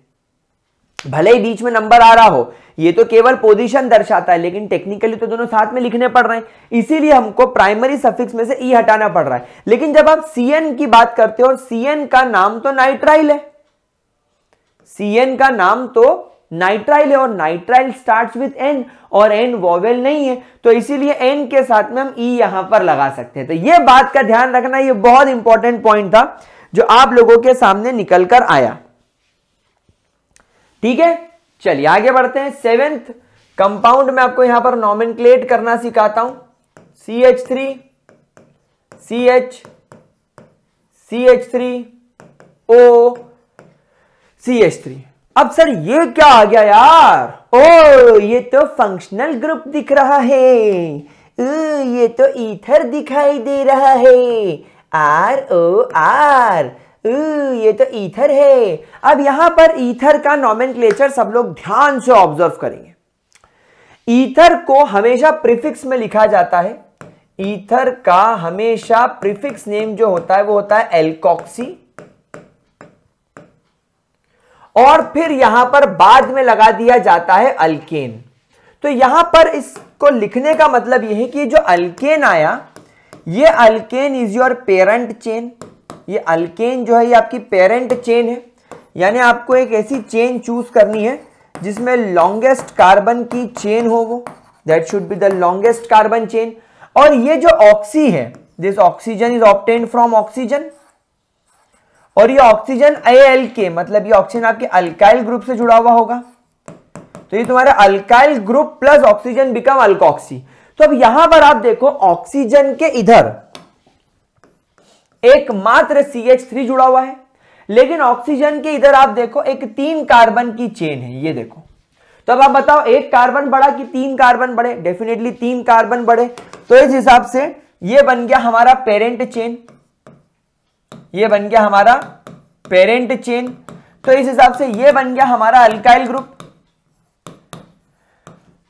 भले ही बीच में नंबर आ रहा हो ये तो केवल पोजीशन दर्शाता है लेकिन टेक्निकली तो दोनों साथ में लिखने पड़ रहे हैं इसीलिए हमको प्राइमरी सफिक्स में से ई e हटाना पड़ रहा है लेकिन जब आप एन की बात करते हो एन का नाम तो नाइट्राइल है एन का नाम तो नाइट्राइल है और नाइट्राइल स्टार्ट विथ एन और एन वोवेल नहीं है तो इसीलिए एन के साथ में हम ई e यहां पर लगा सकते हैं तो ये बात का ध्यान रखना यह बहुत इंपॉर्टेंट पॉइंट था जो आप लोगों के सामने निकल कर आया ठीक है चलिए आगे बढ़ते हैं सेवेंथ कंपाउंड में आपको यहां पर नॉमिन करना सिखाता हूं C H three C H C H three O C H three अब सर ये क्या आ गया यार ओ ये तो फंक्शनल ग्रुप दिख रहा है ये तो ईथर दिखाई दे रहा है आर ओ आर ये तो ईथर है अब यहां पर ईथर का नॉमेनक्लेचर सब लोग ध्यान से ऑब्जर्व करेंगे ईथर को हमेशा प्रीफिक्स में लिखा जाता है ईथर का हमेशा प्रीफिक्स नेम जो होता है वो होता है एल्कॉक्सी और फिर यहां पर बाद में लगा दिया जाता है अल्केन तो यहां पर इसको लिखने का मतलब यह है कि जो अल्केन आया ये alkane is your parent chain ये अल्केन जो है ये आपकी पेरेंट चेन है यानी आपको एक ऐसी चेन चूज करनी है जिसमें लॉन्गेस्ट कार्बन की चेन हो वो that should be the longest carbon chain और ये जो ऑक्सी है this oxygen is obtain from oxygen और ये ऑक्सीजन एल के मतलब ये ऑक्सीजन आपके अल्काइल ग्रुप से जुड़ा हुआ होगा तो ये तुम्हारा alkyl group plus oxygen become alkoxy तो अब यहां पर आप देखो ऑक्सीजन के इधर एकमात्र थ्री जुड़ा हुआ है लेकिन ऑक्सीजन के इधर आप देखो एक तीन कार्बन की चेन है ये देखो तो अब आप बताओ एक कार्बन बढ़ा कि तीन कार्बन बढ़े डेफिनेटली तीन कार्बन बढ़े तो इस हिसाब से ये बन गया हमारा पेरेंट चेन ये बन गया हमारा पेरेंट चेन तो इस हिसाब से ये बन गया हमारा अल्काइल ग्रुप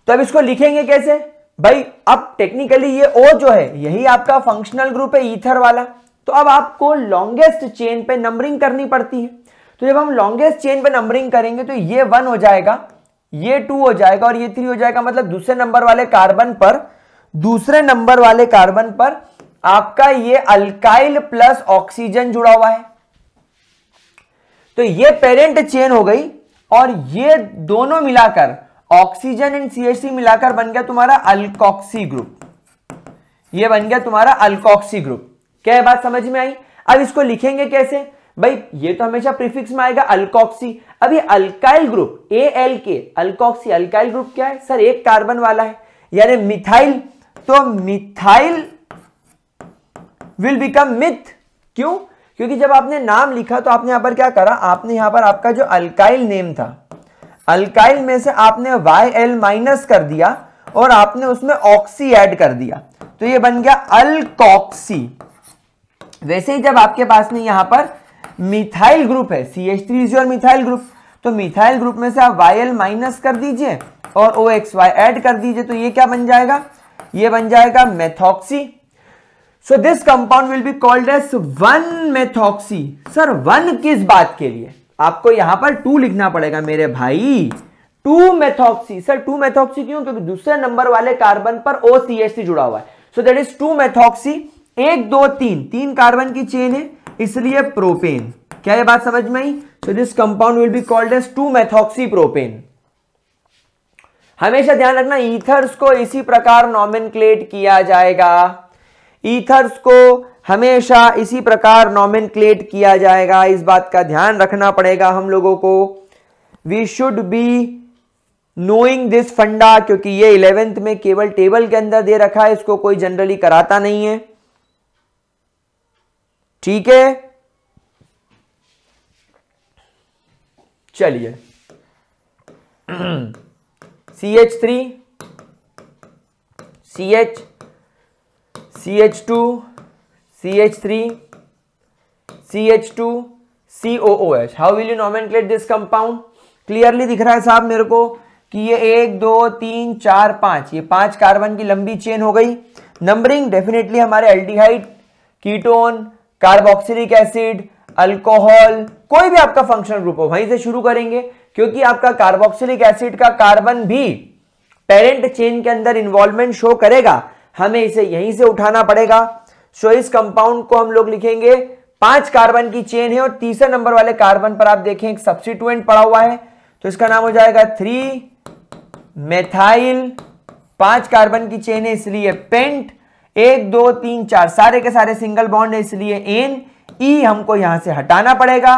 तो अब इसको लिखेंगे कैसे भाई अब टेक्निकली ये ओ जो है यही आपका फंक्शनल ग्रुप है ईथर वाला तो अब आपको लॉन्गेस्ट चेन पे नंबरिंग करनी पड़ती है तो जब हम लॉन्गेस्ट चेन पे नंबरिंग करेंगे तो ये वन हो जाएगा ये टू हो जाएगा और ये थ्री हो जाएगा मतलब दूसरे नंबर वाले कार्बन पर दूसरे नंबर वाले कार्बन पर आपका ये अल्काइल प्लस ऑक्सीजन जुड़ा हुआ है तो ये पेरेंट चेन हो गई और ये दोनों मिलाकर ऑक्सीजन एंड सीएससी मिलाकर बन गया तुम्हारा अल्कोक्सी ग्रुप ये बन गया तुम्हारा अल्कोक्सी ग्रुप क्या बात समझ में आई अब इसको लिखेंगे कैसे भाई ये तो हमेशा प्रीफिक्स में आएगा अल्कोक्सी ये alkyl group A L K alkoxy alkyl group क्या है सर एक कार्बन वाला है यानी मिथाइल तो मिथाइल विल बिकम मिथ क्यों क्योंकि जब आपने नाम लिखा तो आपने यहां पर क्या करा आपने यहां पर आपका जो अल्काइल नेम था अल्काइल में से आपने वाई एल माइनस कर दिया और आपने उसमें ऑक्सी ऐड कर दिया तो ये बन गया अल्कॉक्सी वैसे ही जब आपके पास में यहां पर मिथाइल ग्रुप है सी एच थ्री और मिथाइल ग्रुप तो मिथाइल ग्रुप में से आप वाई एल माइनस कर दीजिए और ओ एक्स वाई एड कर दीजिए तो ये क्या बन जाएगा ये बन जाएगा methoxy so this compound will be called as one methoxy sir one किस बात के लिए आपको यहां पर टू लिखना पड़ेगा मेरे भाई two methoxy sir two methoxy क्यों क्योंकि दूसरे नंबर वाले कार्बन पर ओ सी एस सी जुड़ा हुआ है so that is two methoxy एक दो तीन तीन कार्बन की चेन है इसलिए प्रोपेन क्या ये बात समझ में आई so this compound will be called as two methoxy propane हमेशा ध्यान रखना ईथर्स को इसी प्रकार नॉमिनक्लेट किया जाएगा ईथर्स को हमेशा इसी प्रकार नॉमिन किया जाएगा इस बात का ध्यान रखना पड़ेगा हम लोगों को we should be knowing this funda क्योंकि ये इलेवेंथ में केवल टेबल के अंदर दे रखा है इसको कोई जनरली कराता नहीं है ठीक है चलिए C H three C H C H two C H three C H two C O O H how will you this compound clearly दिख रहा है साहब मेरे को कि ये एक दो तीन चार पांच ये पांच कार्बन की लंबी चेन हो गई नंबरिंग डेफिनेटली हमारे aldehyde ketone carboxylic acid alcohol कोई भी आपका फंक्शनल ग्रुप हो वहीं से शुरू करेंगे क्योंकि आपका कार्बोक्सिलिक एसिड का कार्बन भी पेरेंट चेन के अंदर इन्वॉल्वमेंट शो करेगा हमें इसे यहीं से उठाना पड़ेगा सो इस कंपाउंड को हम लोग लिखेंगे पांच कार्बन की चेन है और तीसरे नंबर वाले कार्बन पर आप देखें एक सब्सिट्यूएंट पड़ा हुआ है तो इसका नाम हो जाएगा थ्री मेथाइल पांच कार्बन की चेन है इसलिए पेंट एक दो तीन चार सारे के सारे सिंगल बॉन्ड है इसलिए एन ई e हमको यहां से हटाना पड़ेगा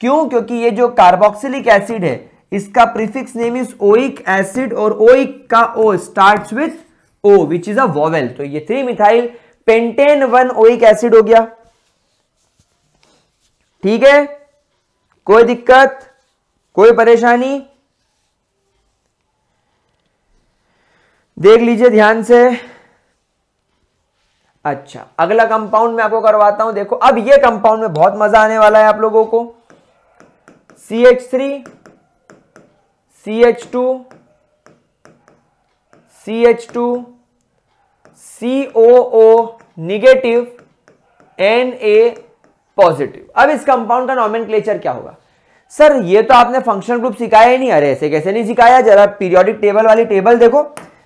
क्यों क्योंकि ये जो कार्बोक्सिलिक एसिड है इसका prefix name is oic acid और ओइक का O starts with O which is a vowel तो ये three methyl pentane one oic acid हो गया ठीक है कोई दिक्कत कोई परेशानी देख लीजिए ध्यान से अच्छा अगला कंपाउंड मैं आपको करवाता हूं देखो अब ये कंपाउंड में बहुत मजा आने वाला है आप लोगों को C H three C H two C H two C O O negative N A positive अब इस कंपाउंड का क्लेचर क्या होगा सर ये तो आपने फंक्शन ग्रुप सिखाया ही नहीं अरे ऐसे कैसे नहीं सिखाया जरा पीरियोडिक टेबल वाली टेबल देखो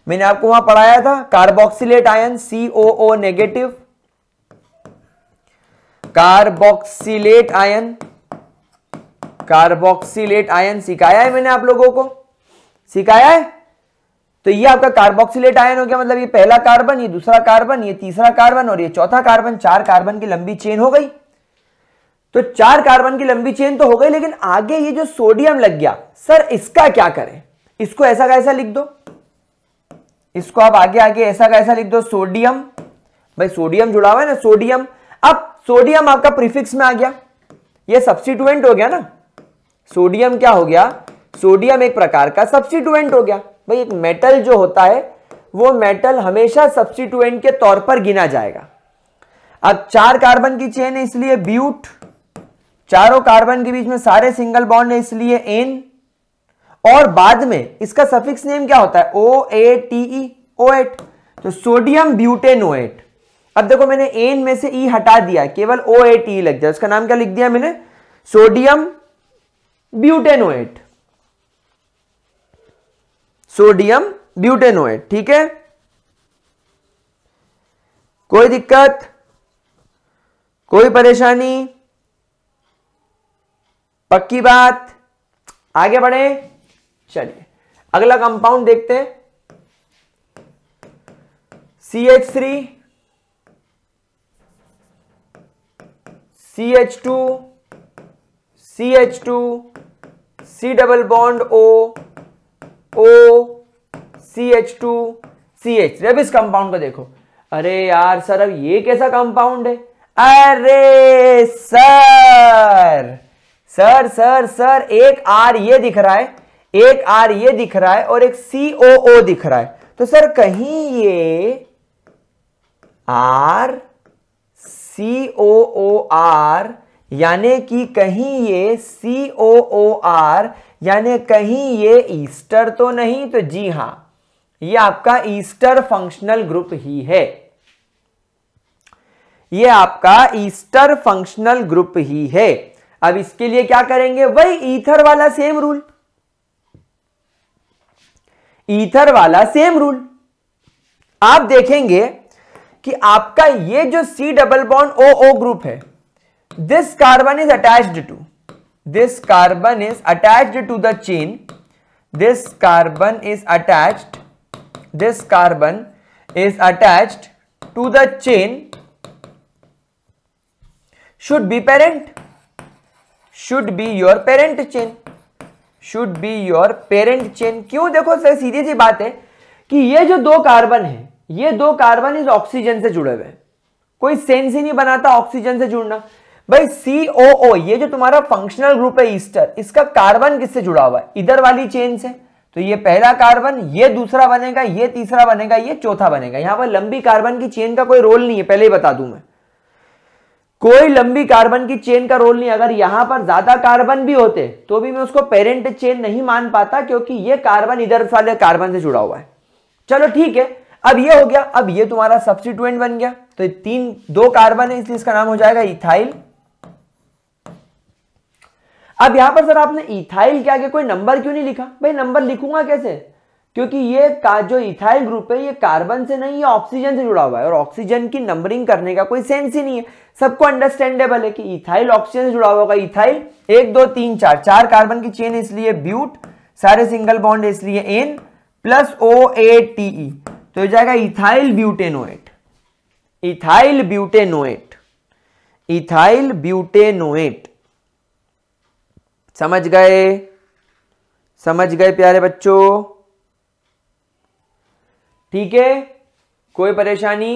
मैंने आपको वहां पढ़ाया था carboxylate ion C O O negative carboxylate ion carboxylate ion सिखाया है मैंने आप लोगों को सिखाया है तो ये आपका कार्बोक्सिलेट आयन हो गया मतलब ये पहला कार्बन ये दूसरा कार्बन ये तीसरा कार्बन और ये चौथा कार्बन चार कार्बन की लंबी चेन हो गई तो चार कार्बन की लंबी चेन तो हो गई लेकिन आगे ये जो सोडियम लग गया सर इसका क्या करें इसको ऐसा कैसा लिख दो इसको आप आगे आगे ऐसा कैसा लिख दो सोडियम भाई सोडियम जुड़ा हुआ है ना सोडियम अब सोडियम आपका प्रीफिक्स में आ गया ये सब्सिटूएंट हो गया ना सोडियम क्या हो गया सोडियम एक प्रकार का सब्सिट्यूएंट हो गया भाई एक मेटल जो होता है वो मेटल हमेशा सब्सिट्यूएंट के तौर पर गिना जाएगा अब चार कार्बन की चेन है इसलिए ब्यूट चारों कार्बन के बीच में सारे सिंगल बॉन्ड है इसलिए एन और बाद में इसका सफिक्स नेम क्या होता है O A T oate तो सोडियम ब्यूटेन ओ एट अब देखो मैंने एन में से ई e हटा दिया केवल ओ ए टी लग जाए उसका नाम क्या लिख दिया मैंने sodium butane oate sodium butanoate ठीक है कोई दिक्कत कोई परेशानी पक्की बात आगे बढ़े चलिए अगला कंपाउंड देखते हैं C H three C H two C H two C double bond O O C H two C H अब इस कंपाउंड को देखो अरे यार सर अब ये कैसा कंपाउंड है अरे सर सर सर सर एक आर ये दिख रहा है एक आर ये दिख रहा है और एक सी ओ ओ दिख रहा है तो सर कहीं ये R C O O R यानी कि कहीं ये सी ओ ओ आर यानी कहीं ये ईस्टर तो नहीं तो जी हां ये आपका ईस्टर फंक्शनल ग्रुप ही है ये आपका ईस्टर फंक्शनल ग्रुप ही है अब इसके लिए क्या करेंगे वही ईथर वाला सेम रूल ईथर वाला सेम रूल आप देखेंगे कि आपका ये जो C double bond O O group है this carbon is attached to this carbon is attached to the chain this carbon is attached this carbon is attached to the chain should be parent should be your parent chain should be your parent chain क्यों देखो sir सीधी सी बात है कि ये जो दो carbon है ये दो कार्बन इस ऑक्सीजन से जुड़े हुए कोई सेंस ही नहीं बनाता ऑक्सीजन से जुड़ना भाई ओ ये जो तुम्हारा फंक्शनल ग्रुप है ईस्टर इसका कार्बन किससे जुड़ा हुआ है इधर वाली चेन से तो ये पहला कार्बन ये दूसरा बनेगा ये तीसरा बनेगा ये चौथा बनेगा यहां पर लंबी कार्बन की चेन का कोई रोल नहीं है पहले ही बता दू मैं कोई लंबी कार्बन की चेन का रोल नहीं अगर यहां पर ज्यादा कार्बन भी होते तो भी मैं उसको पेरेंट चेन नहीं मान पाता क्योंकि ये कार्बन इधर वाले कार्बन से जुड़ा हुआ है चलो ठीक है अब ये हो गया अब ये तुम्हारा सब्सिट्यूएंट बन गया तो तीन दो कार्बन है इसलिए इसका नाम हो जाएगा इथाइल अब यहां पर सर आपने इथाइल के आगे कोई नंबर क्यों नहीं लिखा भाई नंबर लिखूंगा कैसे क्योंकि ये का जो इथाइल ग्रुप है ये कार्बन से नहीं ये ऑक्सीजन से जुड़ा हुआ है और ऑक्सीजन की नंबरिंग करने का कोई सेंस ही नहीं है सबको अंडरस्टैंडेबल है कि इथाइल ऑक्सीजन से जुड़ा हुआ होगा इथाइल एक दो तीन चार चार कार्बन की चेन इसलिए ब्यूट सारे सिंगल बॉन्ड इसलिए an plus O A T तो जाएगा ethyl butanoate ethyl butanoate ethyl butanoate समझ गए समझ गए प्यारे बच्चों ठीक है कोई परेशानी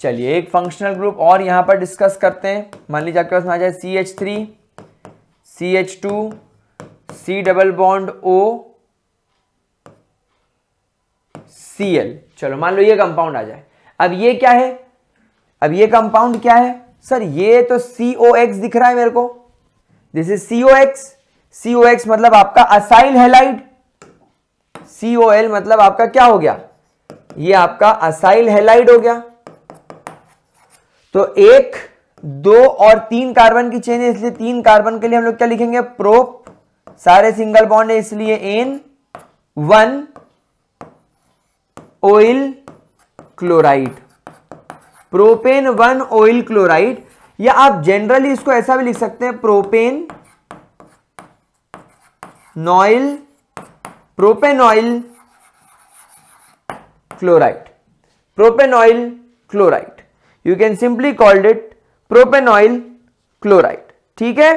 चलिए एक फंक्शनल ग्रुप और यहां पर डिस्कस करते हैं मान लीजिए आपके पास में आ जाए C H three C H two C double bond O C L चलो मान लो ये कंपाउंड आ जाए अब ये क्या है अब ये कंपाउंड क्या है सर ये तो सी ओ एक्स दिख रहा है मेरे को this is C O x C O x मतलब आपका असाइल हेलाइड सीओ एल मतलब आपका क्या हो गया ये आपका असाइल हेलाइड हो गया तो एक दो और तीन कार्बन की चेन है इसलिए तीन कार्बन के लिए हम लोग क्या लिखेंगे प्रोप सारे सिंगल बॉन्ड है इसलिए an one oyl chloride propane one oyl chloride या आप जनरली इसको ऐसा भी लिख सकते हैं propane noyl oyl chloride oyl chloride you can simply called it propane oyl chloride ठीक है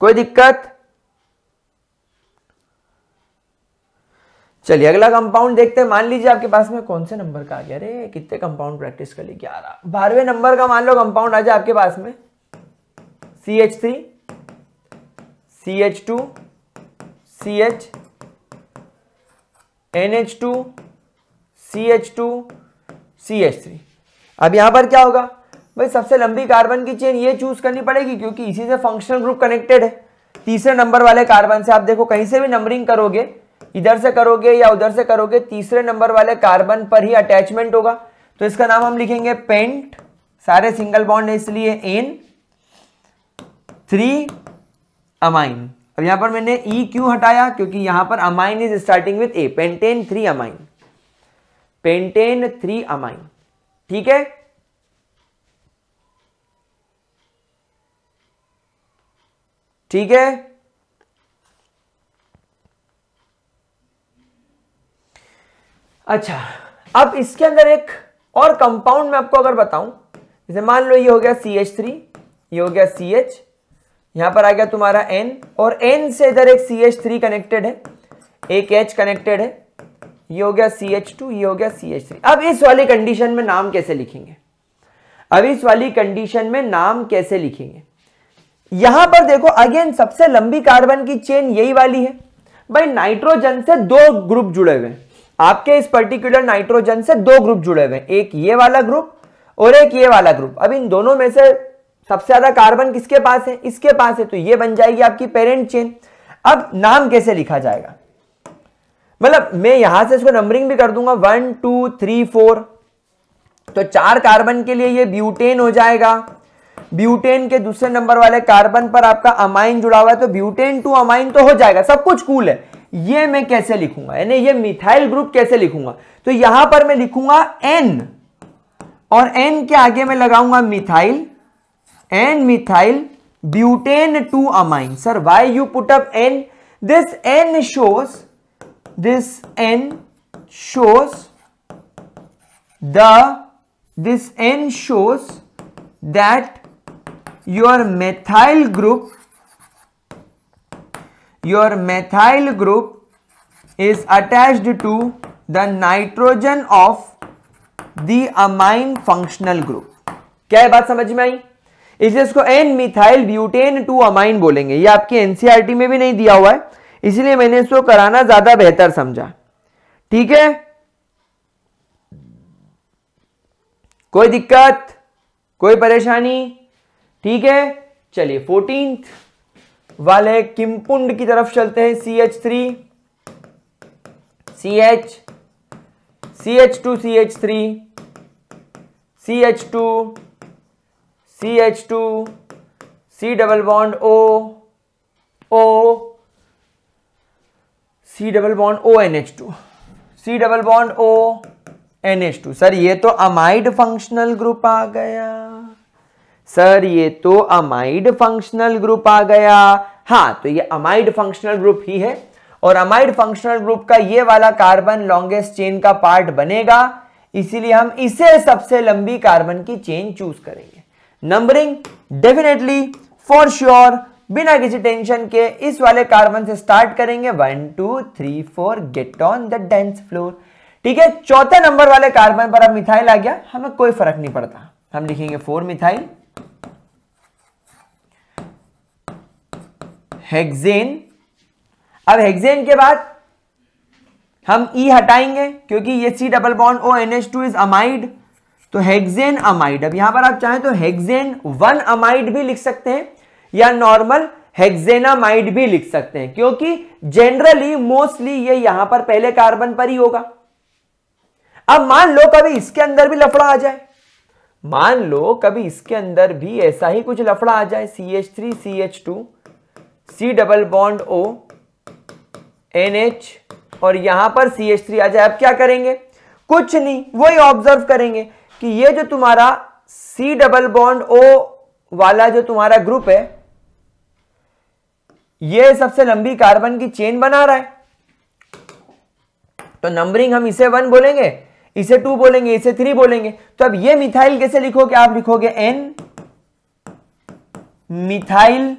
कोई दिक्कत चलिए अगला कंपाउंड देखते हैं मान लीजिए आपके पास में कौन से नंबर का आ गया अरे कितने कंपाउंड प्रैक्टिस कर ली ग्यारह बारहवें नंबर का मान लो कंपाउंड आ जाए आपके पास में C H three C H two C H N H two C H two C H three अब यहां पर क्या होगा भाई सबसे लंबी कार्बन की चेन ये चूज करनी पड़ेगी क्योंकि इसी से फंक्शनल ग्रुप कनेक्टेड है तीसरे नंबर वाले कार्बन से आप देखो कहीं से भी नंबरिंग करोगे इधर से करोगे या उधर से करोगे तीसरे नंबर वाले कार्बन पर ही अटैचमेंट होगा तो इसका नाम हम लिखेंगे पेंट सारे सिंगल बॉन्ड है इसलिए एन थ्री अमाइन अब यहां पर मैंने ई e क्यों हटाया क्योंकि यहां पर amine is starting with A pentane three amine pentane three amine ठीक है ठीक है अच्छा अब इसके अंदर एक और कंपाउंड मैं आपको अगर बताऊं जैसे मान लो ये हो गया सी एच थ्री ये हो गया सी एच यहां पर आ गया तुम्हारा एन और एन से इधर एक सी एच थ्री कनेक्टेड है एक एच कनेक्टेड है ये हो गया सी एच टू ये हो गया सी एच थ्री अब इस वाली कंडीशन में नाम कैसे लिखेंगे अब इस वाली कंडीशन में नाम कैसे लिखेंगे यहां पर देखो अगेन सबसे लंबी कार्बन की चेन यही वाली है भाई नाइट्रोजन से दो ग्रुप जुड़े हुए हैं आपके इस पर्टिकुलर नाइट्रोजन से दो ग्रुप जुड़े हुए हैं एक ये वाला ग्रुप और एक ये वाला ग्रुप अब इन दोनों में से सबसे ज्यादा कार्बन किसके पास है इसके पास है तो ये बन जाएगी आपकी पेरेंट चेन अब नाम कैसे लिखा जाएगा मतलब मैं यहां से इसको नंबरिंग भी कर दूंगा वन टू थ्री फोर तो चार कार्बन के लिए ये ब्यूटेन हो जाएगा ब्यूटेन के दूसरे नंबर वाले कार्बन पर आपका अमाइन जुड़ा हुआ है तो ब्यूटेन टू अमाइन तो हो जाएगा सब कुछ कूल है ये मैं कैसे लिखूंगा यानी ये मिथाइल ग्रुप कैसे लिखूंगा तो यहां पर मैं लिखूंगा एन और एन के आगे मैं लगाऊंगा methyl N methyl butane two amine sir why you put up N this n shows this n shows the this n shows that your methyl group your methyl group is attached to the nitrogen of the amine functional group क्या बात समझ में आई इसलिए इसको N methyl butane two amine बोलेंगे ये आपके एनसीआरटी में भी नहीं दिया हुआ है इसलिए मैंने इसको कराना ज्यादा बेहतर समझा ठीक है कोई दिक्कत कोई परेशानी ठीक है चलिए फोर्टीन वाले किमपुंड की तरफ चलते हैं C H three C H C H two C H three C H two C H two C double bond O O C double bond O N H two C double bond O N H two sir ये तो amide functional group आ गया sir ये तो amide functional group आ गया हाँ तो ये amide functional group ही है और अमाइड फंक्शनल ग्रुप का ये वाला कार्बन लॉन्गेस्ट चेन का पार्ट बनेगा इसीलिए हम इसे सबसे लंबी कार्बन की चेन चूज करेंगे नंबरिंग डेफिनेटली फॉर श्योर बिना किसी टेंशन के इस वाले कार्बन से स्टार्ट करेंगे one two three four get on the dance floor ठीक है चौथे नंबर वाले कार्बन पर अब मिथाइल आ गया हमें कोई फर्क नहीं पड़ता हम लिखेंगे फोर मिथाइल हेक्सेन अब हेक्सेन के बाद हम ई e हटाएंगे क्योंकि ये C double bond O N H two is amide तो हेक्सेन अमाइड अब यहां पर आप चाहें तो हेक्सेन वन अमाइड भी लिख सकते हैं या नॉर्मल हेक्सेनामाइड भी लिख सकते हैं क्योंकि जनरली मोस्टली ये यहां पर पहले कार्बन पर ही होगा अब मान लो कभी इसके अंदर भी लफड़ा आ जाए मान लो कभी इसके अंदर भी ऐसा ही कुछ लफड़ा आ जाए C H three C H two C double bond O N H और यहां पर सी एच थ्री आ जाए अब क्या करेंगे कुछ नहीं वही ऑब्जर्व करेंगे कि ये जो तुम्हारा सी डबल बॉन्ड ओ वाला जो तुम्हारा ग्रुप है ये सबसे लंबी कार्बन की चेन बना रहा है तो नंबरिंग हम इसे वन बोलेंगे इसे टू बोलेंगे इसे थ्री बोलेंगे तो अब ये मिथाइल कैसे लिखोगे आप लिखोगे एन मिथाइल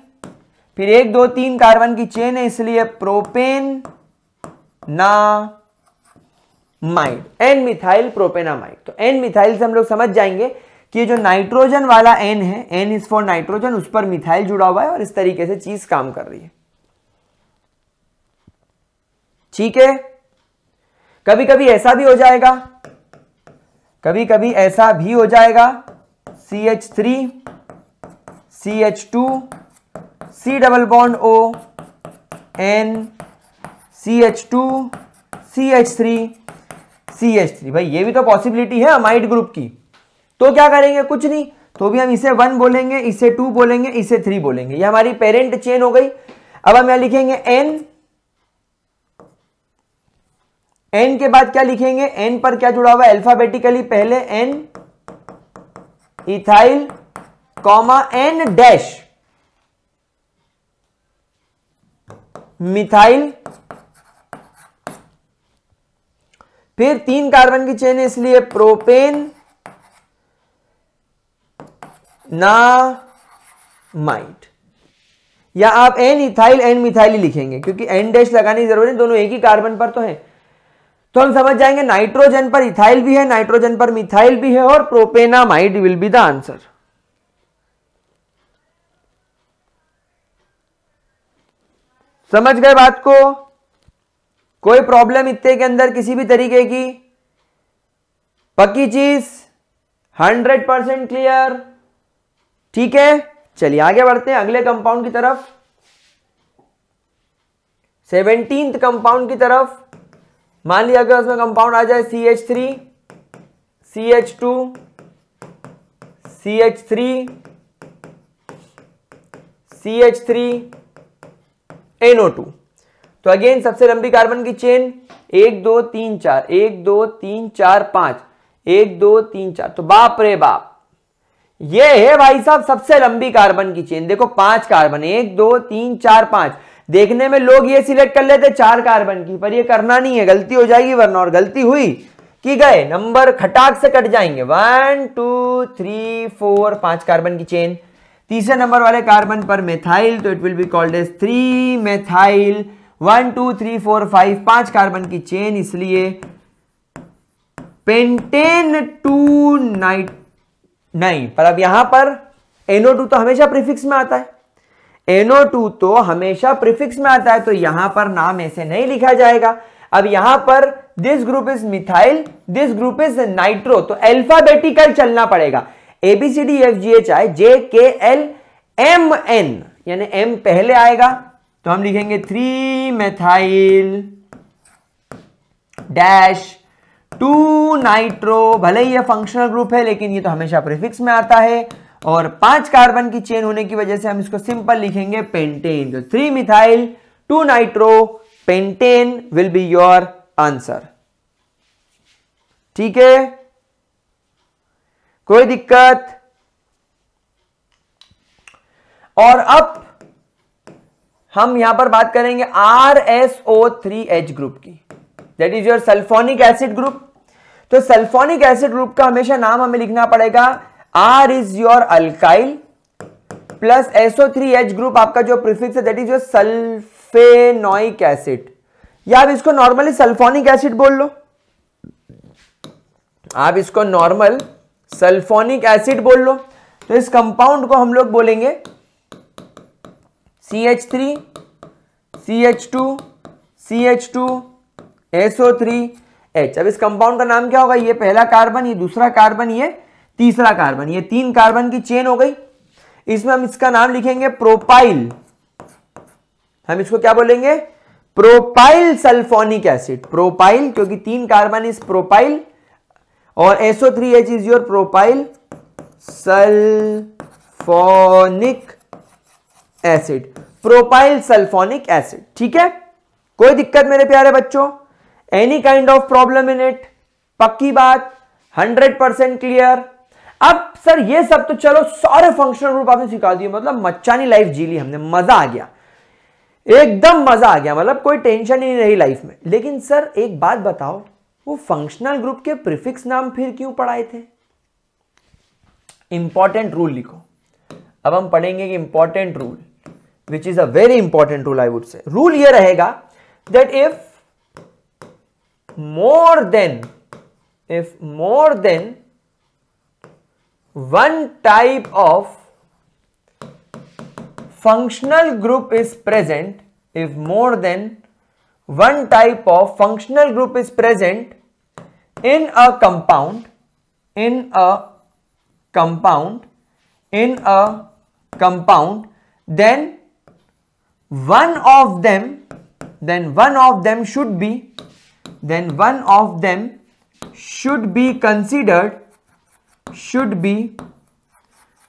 फिर एक दो तीन कार्बन की चेन है इसलिए प्रोपेन ना माइड एन मिथाइल प्रोपेनामाइड तो एन मिथाइल से हम लोग समझ जाएंगे कि जो नाइट्रोजन वाला एन है एन इज फॉर नाइट्रोजन उस पर मिथाइल जुड़ा हुआ है और इस तरीके से चीज काम कर रही है ठीक है कभी कभी ऐसा भी हो जाएगा कभी कभी ऐसा भी हो जाएगा C H three C H two C double bond O N C H two C H three C H three भाई ये भी तो पॉसिबिलिटी है अमाइड ग्रुप की तो क्या करेंगे कुछ नहीं तो भी हम इसे वन बोलेंगे इसे टू बोलेंगे इसे थ्री बोलेंगे ये हमारी पेरेंट चेन हो गई अब हम यहां लिखेंगे एन एन के बाद क्या लिखेंगे एन पर क्या जुड़ा हुआ अल्फाबेटिकली पहले N ethyl comma N dash methyl फिर तीन कार्बन की चेन इसलिए प्रोपेन ना माइट या आप एन इथाइल एन मिथाइल लिखेंगे क्योंकि एन डैश लगाने की जरूरत है दोनों एक ही कार्बन पर तो है तो हम समझ जाएंगे नाइट्रोजन पर इथाइल भी है नाइट्रोजन पर मिथाइल भी है और propanamide will be the answer समझ गए बात को कोई प्रॉब्लम इतने के अंदर किसी भी तरीके की पक्की चीज हंड्रेड परसेंट क्लियर ठीक है चलिए आगे बढ़ते हैं अगले कंपाउंड की तरफ सेवनटीन कंपाउंड की तरफ मान लिया अगर उसमें कंपाउंड आ जाए C H three C H two C H three C H three two तो अगेन सबसे लंबी कार्बन की चेन एक दो तीन चार एक दो तीन चार पांच एक दो तीन चार तो बाप रे बाप ये है भाई साहब सबसे लंबी कार्बन की चेन देखो पांच कार्बन एक दो तीन चार पांच देखने में लोग ये सिलेक्ट कर लेते चार कार्बन की पर ये करना नहीं है गलती हो जाएगी वरना और गलती हुई कि गए नंबर खटाक से कट जाएंगे वन टू थ्री फोर पांच कार्बन की चेन तीसरे नंबर वाले कार्बन पर मेथाइल तो it will be called as three methyl one two three four five पांच कार्बन की चेन इसलिए पेंटेन टू नाइट नहीं पर अब यहां पर एनओ टू तो हमेशा प्रीफिक्स में आता है एनओ टू तो हमेशा प्रीफिक्स में आता है तो यहां पर नाम ऐसे नहीं लिखा जाएगा अब यहां पर this group is methyl this group is nitro तो एल्फाबेटिकल चलना पड़ेगा ABCD F G H I J K L M N यानी एम पहले आएगा तो हम लिखेंगे three methyl dash two nitro भले ही ये फंक्शनल ग्रुप है लेकिन ये तो हमेशा प्रीफिक्स में आता है और पांच कार्बन की चेन होने की वजह से हम इसको सिंपल लिखेंगे पेंटेन तो three methyl two nitro pentane will be your answer ठीक है कोई दिक्कत और अब हम यहां पर बात करेंगे R S O three H group की that is your sulphonic acid group तो सल्फोनिक एसिड ग्रुप का हमेशा नाम हमें लिखना पड़ेगा R is your alkyl plus SO three H group आपका जो प्रिफिक्स है that is your sulphenoic acid या आप इसको नॉर्मली सल्फोनिक एसिड बोल लो आप इसको नॉर्मल सल्फोनिक एसिड बोल लो तो इस कंपाउंड को हम लोग बोलेंगे C H three C H two C H two S O three H अब इस कंपाउंड का नाम क्या होगा ये पहला कार्बन ये दूसरा कार्बन ये तीसरा कार्बन ये तीन कार्बन की चेन हो गई इसमें हम इसका नाम लिखेंगे प्रोपाइल हम इसको क्या बोलेंगे प्रोपाइल सल्फोनिक एसिड प्रोपाइल क्योंकि तीन कार्बन इस प्रोपाइल और three H is your propyl sulphonic acid propyl sulphonic acid ठीक है कोई दिक्कत मेरे प्यारे बच्चों any kind of problem in it पक्की बात 100 परसेंट क्लियर अब सर ये सब तो चलो सारे फंक्शनल रूप आपने सिखा दिए मतलब मच्छानी लाइफ जी ली हमने मजा आ गया एकदम मजा आ गया मतलब कोई टेंशन ही नहीं रही लाइफ में लेकिन सर एक बात बताओ वो फंक्शनल ग्रुप के प्रिफिक्स नाम फिर क्यों पढ़ाए थे इंपॉर्टेंट रूल लिखो अब हम पढ़ेंगे कि important rule which is a very important rule I would say rule ये रहेगा that if more than if more than one type of functional group is present if more than one type of functional group is present in a compound, in a compound, in a compound, then one of them, then one of them should be, then one of them should be considered, should be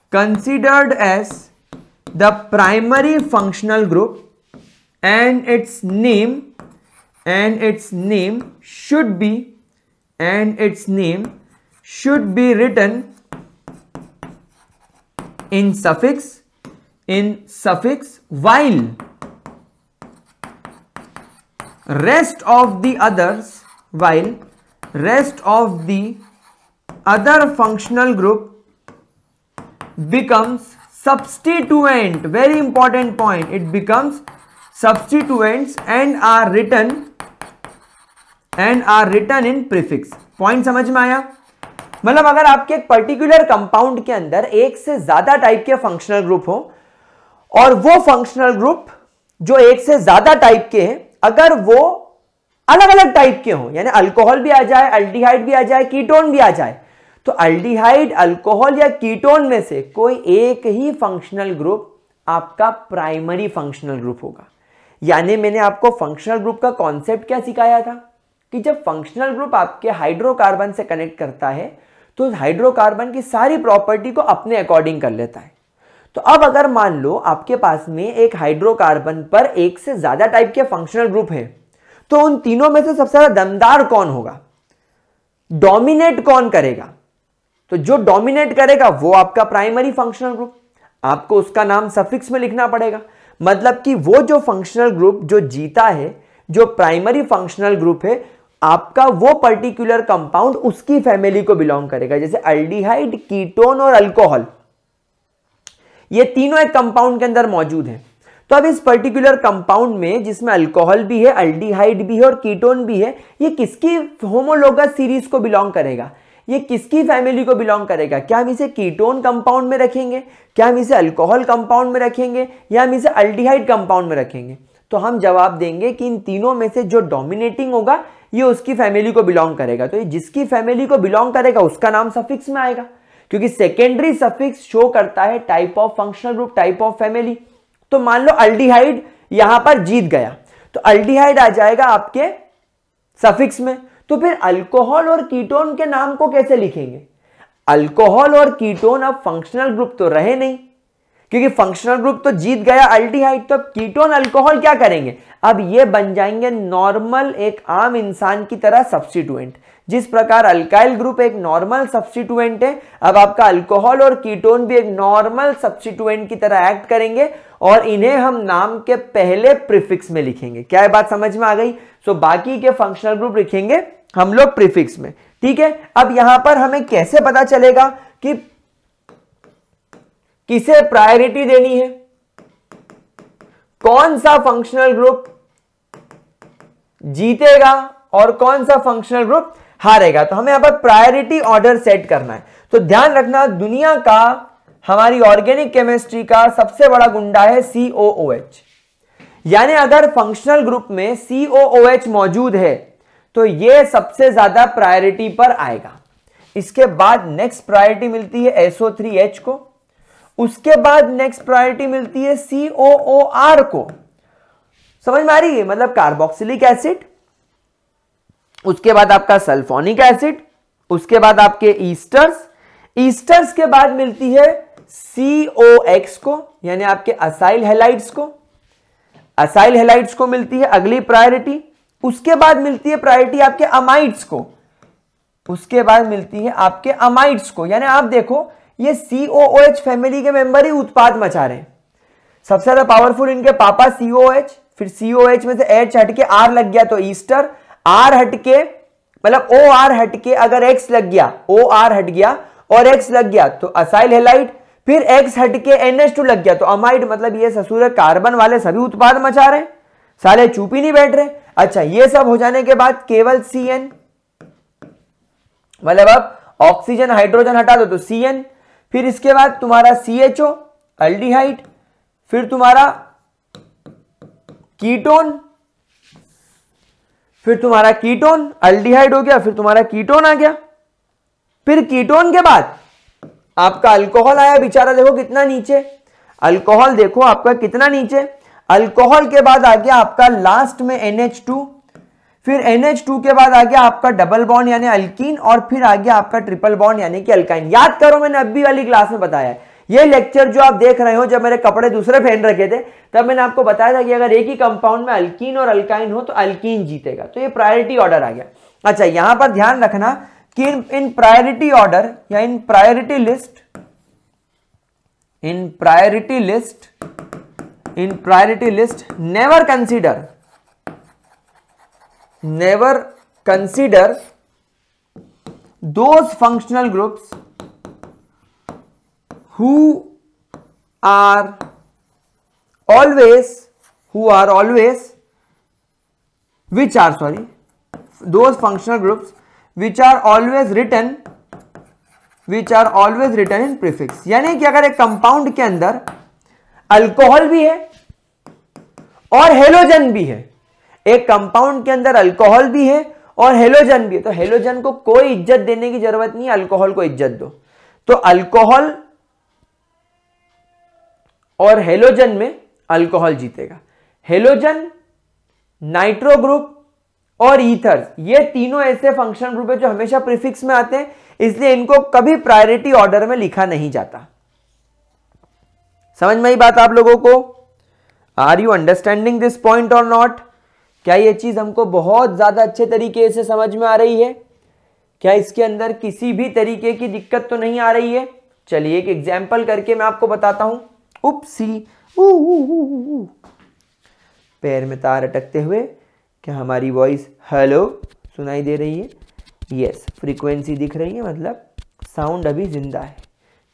considered as the primary functional group and its name and its name should be and its name should be written in suffix in suffix while rest of the others while rest of the other functional group becomes substituent very important point it becomes substituents and are written and are written in prefix point समझ में आया मतलब अगर आपके एक particular compound के अंदर एक से ज्यादा टाइप के फंक्शनल ग्रुप हो और वो फंक्शनल ग्रुप जो एक से ज्यादा टाइप के हैं अगर वो अलग अलग टाइप के हों यानी अल्कोहल भी आ जाए अल्डीहाइड भी आ जाए कीटोन भी आ जाए तो अल्डीहाइड अल्कोहल या कीटोन में से कोई एक ही फंक्शनल ग्रुप आपका प्राइमरी फंक्शनल ग्रुप होगा यानी मैंने आपको फंक्शनल ग्रुप का कॉन्सेप्ट क्या सिखाया था कि जब फंक्शनल ग्रुप आपके हाइड्रोकार्बन से कनेक्ट करता है तो हाइड्रोकार्बन की सारी प्रॉपर्टी को अपने अकॉर्डिंग कर लेता है तो अब अगर मान लो आपके पास में एक हाइड्रोकार्बन पर एक से ज़्यादा टाइप के फंक्शनल ग्रुप है तो उन तीनों में से सबसे ज़्यादा दमदार कौन होगा डोमिनेट कौन करेगा तो जो डोमिनेट करेगा वो आपका प्राइमरी फंक्शनल ग्रुप आपको उसका नाम सफिक्स में लिखना पड़ेगा मतलब कि वो जो फंक्शनल ग्रुप जो जीता है जो प्राइमरी फंक्शनल ग्रुप है आपका वो पर्टिकुलर कंपाउंड उसकी फैमिली को बिलोंग करेगा जैसे अल्डीहाइड कीटोन और अल्कोहल ये तीनों एक कंपाउंड के अंदर मौजूद है तो अब इस पर्टिकुलर कंपाउंड में जिसमें अल्कोहल भी है अल्डीहाइड भी है और कीटोन भी है ये किसकी होमोलोगस सीरीज को बिलोंग करेगा ये किसकी फैमिली को बिलोंग करेगा क्या हम इसे कीटोन कंपाउंड में रखेंगे क्या हम इसे अल्कोहल कंपाउंड में रखेंगे या हम इसे अल्टीहाइड कंपाउंड में रखेंगे तो हम जवाब देंगे कि इन तीनों में से जो डोमिनेटिंग होगा ये उसकी फैमिली को बिलोंग करेगा तो ये जिसकी फैमिली को बिलोंग करेगा उसका नाम सफिक्स में आएगा क्योंकि सेकेंडरी सफिक्स शो करता है type of functional group type of family तो मान लो अल्डीहाइड यहां पर जीत गया तो अल्डीहाइड आ जाएगा आपके सफिक्स में तो फिर अल्कोहल और कीटोन के नाम को कैसे लिखेंगे अल्कोहल और कीटोन अब फंक्शनल ग्रुप तो रहे नहीं क्योंकि फंक्शनल ग्रुप तो जीत गया अल्टीहाइड तो अब कीटोन अल्कोहल क्या करेंगे अब ये बन जाएंगे नॉर्मल एक आम इंसान की तरह सब्सिट्यूएंट जिस प्रकार अल्काइल ग्रुप एक नॉर्मल सब्सटीट्यूएंट है अब आपका अल्कोहल और कीटोन भी एक नॉर्मल सब्सटीट्यूएंट की तरह एक्ट करेंगे और इन्हें हम नाम के पहले प्रिफिक्स में लिखेंगे क्या बात समझ में आ गई सो बाकी के फंक्शनल ग्रुप लिखेंगे हम लोग प्रिफिक्स में ठीक है अब यहां पर हमें कैसे पता चलेगा कि किसे प्रायोरिटी देनी है कौन सा फंक्शनल ग्रुप जीतेगा और कौन सा फंक्शनल ग्रुप हारेगा तो हमें यहां पर प्रायोरिटी ऑर्डर सेट करना है तो ध्यान रखना दुनिया का हमारी ऑर्गेनिक केमिस्ट्री का सबसे बड़ा गुंडा है COOH यानी अगर फंक्शनल ग्रुप में COOH मौजूद है तो ये सबसे ज्यादा प्रायोरिटी पर आएगा इसके बाद नेक्स्ट प्रायोरिटी मिलती है SO3H को उसके बाद नेक्स्ट प्रायोरिटी मिलती है COOR को समझ में आ रही है मतलब कार्बोक्सिलिक एसिड उसके बाद आपका सल्फोनिक एसिड उसके बाद आपके ईस्टर्स ईस्टर्स के बाद मिलती है एक्स को यानी आपके असाइल हेलाइट्स को असाइल हेलाइट्स को मिलती है अगली प्रायोरिटी उसके बाद मिलती है प्रायोरिटी आपके अमाइट्स को उसके बाद मिलती है आपके अमाइट्स को यानी आप देखो ये एच फैमिली के मेंबर ही उत्पाद मचा रहे हैं सबसे ज्यादा पावरफुल इनके पापा सीओ एच फिर सीओ एच में से एच हटके आर लग गया तो ईस्टर आर हटके मतलब ओ आर हटके अगर एक्स लग गया ओ आर हट गया और एक्स लग गया तो असाइल हेलाइट फिर एक्स हटके टू लग गया तो अमाइड मतलब ये ससुर कार्बन वाले सभी उत्पाद मचा रहे साले चुप ही नहीं बैठ रहे अच्छा ये सब हो जाने के बाद केवल सी एन मतलब अब ऑक्सीजन हाइड्रोजन हटा दो तो सी एन फिर इसके बाद तुम्हारा सी एच ओ अल्डीहाइट फिर तुम्हारा कीटोन फिर तुम्हारा कीटोन अल्डिहाइड हो गया फिर तुम्हारा कीटोन आ गया फिर कीटोन के बाद आपका अल्कोहल आया बेचारा देखो कितना नीचे अल्कोहल देखो आपका कितना नीचे अल्कोहल के बाद आ गया आपका लास्ट में टू फिर टू के बाद आ गया आपका डबल बॉन्ड यानी अल्किन और फिर आ गया आपका ट्रिपल बॉन्ड यानी कि अल्काइन याद करो मैंने अभी वाली क्लास में बताया है ये लेक्चर जो आप देख रहे हो जब मेरे कपड़े दूसरे पहन रखे थे तब मैंने आपको बताया था कि अगर एक ही कंपाउंड में अल्कीन और अल्काइन हो तो अल्कीन जीतेगा तो ये प्रायोरिटी ऑर्डर आ गया अच्छा यहां पर ध्यान रखना कि इन प्रायोरिटी ऑर्डर या in priority list in priority list in priority list never consider never consider those functional groups who are always who are always which are sorry those functional groups which are always written which are always written in prefix यानी कि अगर एक compound के अंदर alcohol भी है और halogen भी है एक compound के अंदर alcohol भी है और हेलोजन भी है तो हेलोजन को कोई इज्जत देने की जरूरत नहीं अल्कोहल को इज्जत दो तो अल्कोहल और हेलोजन में अल्कोहल जीतेगा हेलोजन नाइट्रो ग्रुप और ईथर्स ये तीनों ऐसे फंक्शन ग्रुप है जो हमेशा प्रीफिक्स में आते हैं इसलिए इनको कभी प्रायोरिटी ऑर्डर में लिखा नहीं जाता समझ में ही बात आप लोगों को are you understanding this point और नॉट क्या ये चीज हमको बहुत ज्यादा अच्छे तरीके से समझ में आ रही है क्या इसके अंदर किसी भी तरीके की दिक्कत तो नहीं आ रही है चलिए एक एग्जाम्पल करके मैं आपको बताता हूं उपसी पैर में तार अटकते हुए क्या हमारी वॉइस हेलो सुनाई दे रही है यस फ्रीक्वेंसी दिख रही है मतलब साउंड अभी जिंदा है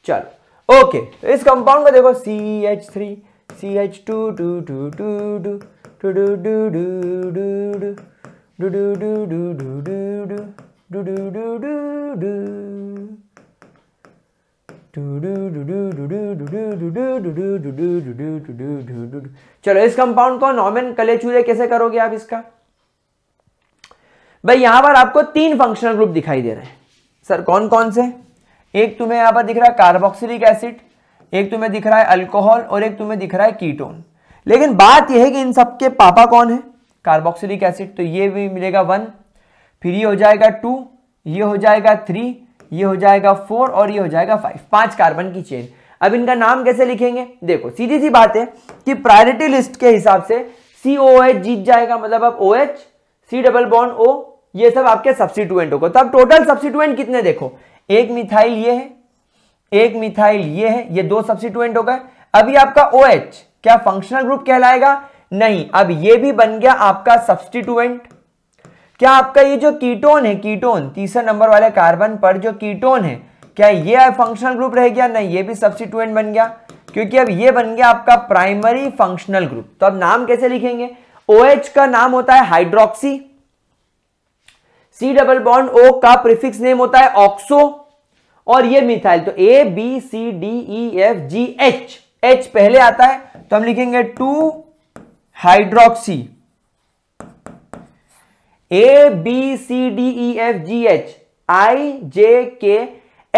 चलो ओके इस कंपाउंड को देखो C H three C H two two two two two two do do do do do do do do do do do do do do do do चलो इस कंपाउंड को नॉर्मन कले चूरे कैसे करोगे आप इसका भाई यहां पर आपको तीन फंक्शनल ग्रुप दिखाई दे रहे हैं सर कौन कौन से एक तुम्हें यहां पर दिख रहा है कार्बोक्सिलिक एसिड एक तुम्हें दिख रहा है अल्कोहल और एक तुम्हें दिख रहा है कीटोन लेकिन बात यह है कि इन सबके पापा कौन है कार्बोक्सिलिक एसिड तो ये भी मिलेगा वन फिर ये हो जाएगा टू ये हो जाएगा थ्री ये हो जाएगा फोर और ये हो जाएगा फाइव पांच कार्बन की चेन अब इनका नाम कैसे लिखेंगे देखो सीधी सी बात है कि प्रायोरिटी लिस्ट के हिसाब से सी ओ एच जीत जाएगा मतलब अब O H C double bond O ये सब आपके सब्सिट्यूएंट होगा तो टोटल सब्सिट्यूएंट कितने देखो एक मिथाइल ये है एक मिथाइल ये है ये दो सब्सिट्यूएंट हो गए अभी आपका ओ OH, क्या फंक्शनल ग्रुप कहलाएगा नहीं अब ये भी बन गया आपका सब्सटीट्यूएंट क्या आपका ये जो कीटोन है कीटोन तीसरे नंबर वाले कार्बन पर जो कीटोन है क्या ये फंक्शनल ग्रुप रह गया नहीं ये भी सब्सिट्यूएंट बन गया क्योंकि अब ये बन गया आपका प्राइमरी फंक्शनल ग्रुप तो अब नाम कैसे लिखेंगे OH का नाम होता है hydroxy C double bond O का प्रिफिक्स नेम होता है ऑक्सो और ये मिथाइल तो A B C D E F G H H पहले आता है तो हम लिखेंगे two hydroxy A B C D E F G H I J K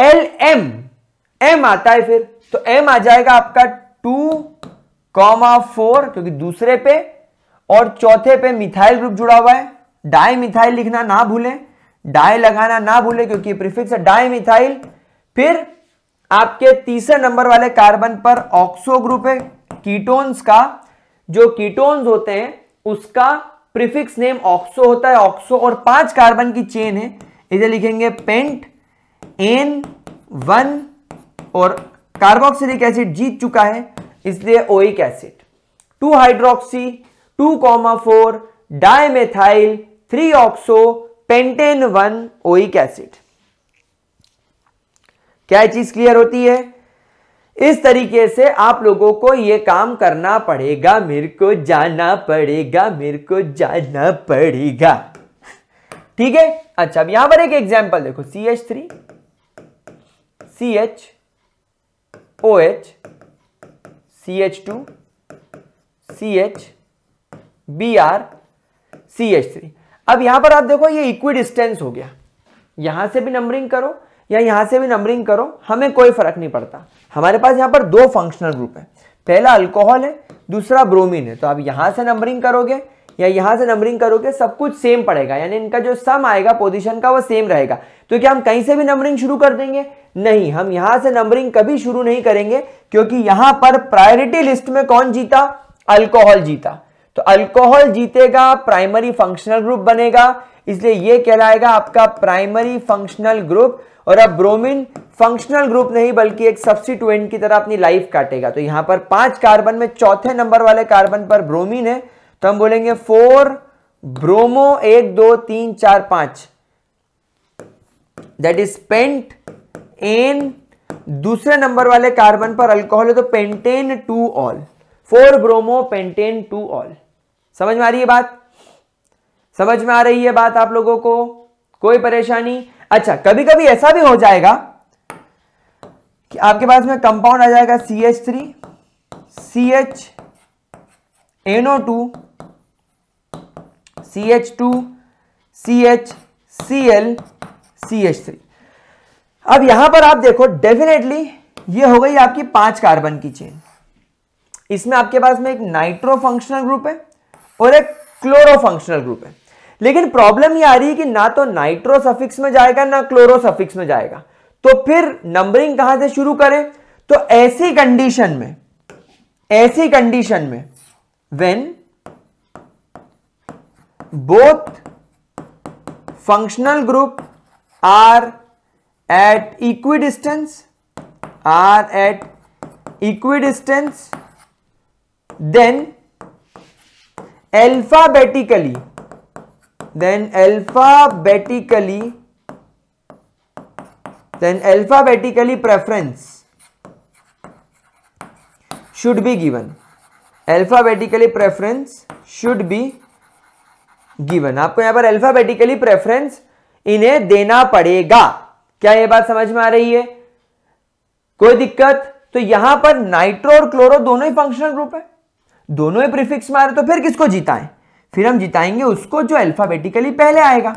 L M M आता है फिर तो एम आ जाएगा आपका टू कॉमा फोर क्योंकि दूसरे पे और चौथे पे मिथाइल ग्रुप जुड़ा हुआ है डाई मिथाइल लिखना ना भूलें डाई लगाना ना भूलें क्योंकि प्रीफिक्स है डाई मिथाइल फिर आपके तीसरे नंबर वाले कार्बन पर ऑक्सो ग्रुप है कीटोन्स का जो कीटोन्स होते हैं उसका प्रीफिक्स नेम ऑक्सो होता है ऑक्सो और पांच कार्बन की चेन है इसे लिखेंगे पेंट एन वन और कार्बोक्सिलिक एसिड जीत चुका है इसलिए oic acid two hydroxy two comma four dimethyl three oxo pentane one oic acid क्या चीज क्लियर होती है इस तरीके से आप लोगों को ये काम करना पड़ेगा मेरे को जाना पड़ेगा मेरे को जाना पड़ेगा ठीक है अच्छा अब यहां पर एक एग्जाम्पल देखो C H three C H O H C H two C H B R C H three अब यहां पर आप देखो ये इक्वी डिस्टेंस हो गया यहां से भी नंबरिंग करो या यहां से भी नंबरिंग करो हमें कोई फर्क नहीं पड़ता हमारे पास यहाँ पर दो फंक्शनल ग्रुप है पहला अल्कोहल है दूसरा ब्रोमीन है तो आप यहाँ से नंबरिंग करोगे या यहाँ से नंबरिंग करोगे सब कुछ सेम पड़ेगा यानी इनका जो सम आएगा पोजिशन का वो सेम रहेगा तो क्या हम कहीं से भी नंबरिंग शुरू कर देंगे नहीं हम यहाँ से नंबरिंग कभी शुरू नहीं करेंगे क्योंकि यहाँ पर प्रायोरिटी लिस्ट में कौन जीता अल्कोहल जीता तो अल्कोहल जीतेगा प्राइमरी फंक्शनल ग्रुप बनेगा इसलिए ये कहलाएगा आपका प्राइमरी फंक्शनल ग्रुप और अब ब्रोमीन फंक्शनल ग्रुप नहीं बल्कि एक सब्सिट्यूएंट की तरह अपनी लाइफ काटेगा तो यहां पर पांच कार्बन में चौथे नंबर वाले कार्बन पर ब्रोमीन है तो हम बोलेंगे फोर ब्रोमो एक दो तीन चार पांच दैट इज पेंट एन दूसरे नंबर वाले कार्बन पर अल्कोहल है तो pentane two ol four bromo pentane two ol समझ में आ रही है बात समझ में आ रही है बात आप लोगों को कोई परेशानी अच्छा कभी कभी ऐसा भी हो जाएगा कि आपके पास में कंपाउंड आ जाएगा C H three C H NO two C H two C H C L C H three अब यहां पर आप देखो डेफिनेटली ये हो गई आपकी पांच कार्बन की चेन इसमें आपके पास में एक नाइट्रो फंक्शनल ग्रुप है और एक क्लोरो फंक्शनल ग्रुप है लेकिन प्रॉब्लम ये आ रही है कि ना तो नाइट्रो सफिक्स में जाएगा ना क्लोरो सफिक्स में जाएगा तो फिर नंबरिंग कहां से शुरू करें तो ऐसी कंडीशन में ऐसी कंडीशन में when both are at equidistance are at equidistance then alphabetically then alphabetically then alphabetically preference should be given alphabetically preference should be given आपको यहां पर alphabetically preference इन्हें देना पड़ेगा क्या यह बात समझ में आ रही है कोई दिक्कत तो यहां पर नाइट्रो और क्लोरो दोनों ही फंक्शनल ग्रुप है दोनों ही प्रीफिक्स में आ रहे तो फिर किसको जीता है फिर हम जिताएंगे उसको जो अल्फाबेटिकली पहले आएगा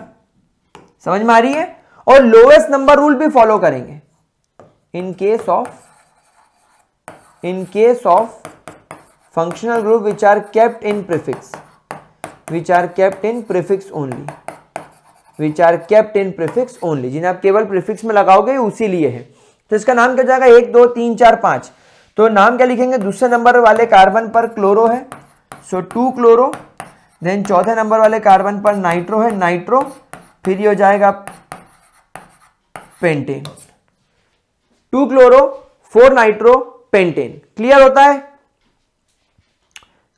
समझ में आ रही है और लोएस्ट नंबर रूल भी फॉलो करेंगे in case of in case of functional group which are kept in prefix which are kept in prefix only which are kept in prefix only जिन्हें आप केवल प्रिफिक्स में लगाओगे उसी लिए है तो इसका नाम क्या जाएगा एक दो तीन चार पांच तो नाम क्या लिखेंगे दूसरे नंबर वाले कार्बन पर क्लोरो है सो टू क्लोरो देन चौथे नंबर वाले कार्बन पर नाइट्रो है नाइट्रो फिर ये हो जाएगा pentane two chloro four nitro pentane clear होता है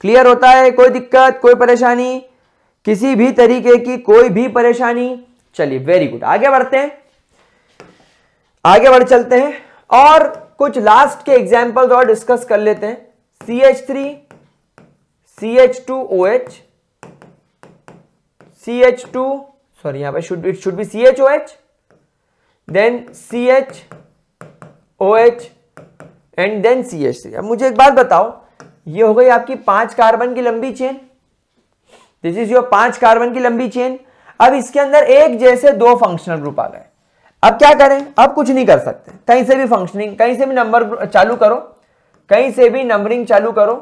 क्लियर होता है कोई दिक्कत कोई परेशानी किसी भी तरीके की कोई भी परेशानी चलिए वेरी गुड आगे बढ़ते हैं आगे बढ़ चलते हैं और कुछ लास्ट के एग्जाम्पल और डिस्कस कर लेते हैं C H three C H two O H C H two sorry यहां पर should it should be C H O H then C H O H and then C H three अब मुझे एक बात बताओ ये हो गई आपकी पांच कार्बन की लंबी चेन दिस इज योर पांच कार्बन की लंबी चेन अब इसके अंदर एक जैसे दो फंक्शनल ग्रुप आ गए अब क्या करें अब कुछ नहीं कर सकते कहीं से भी फंक्शनिंग कहीं से भी नंबर चालू करो कहीं से भी नंबरिंग चालू करो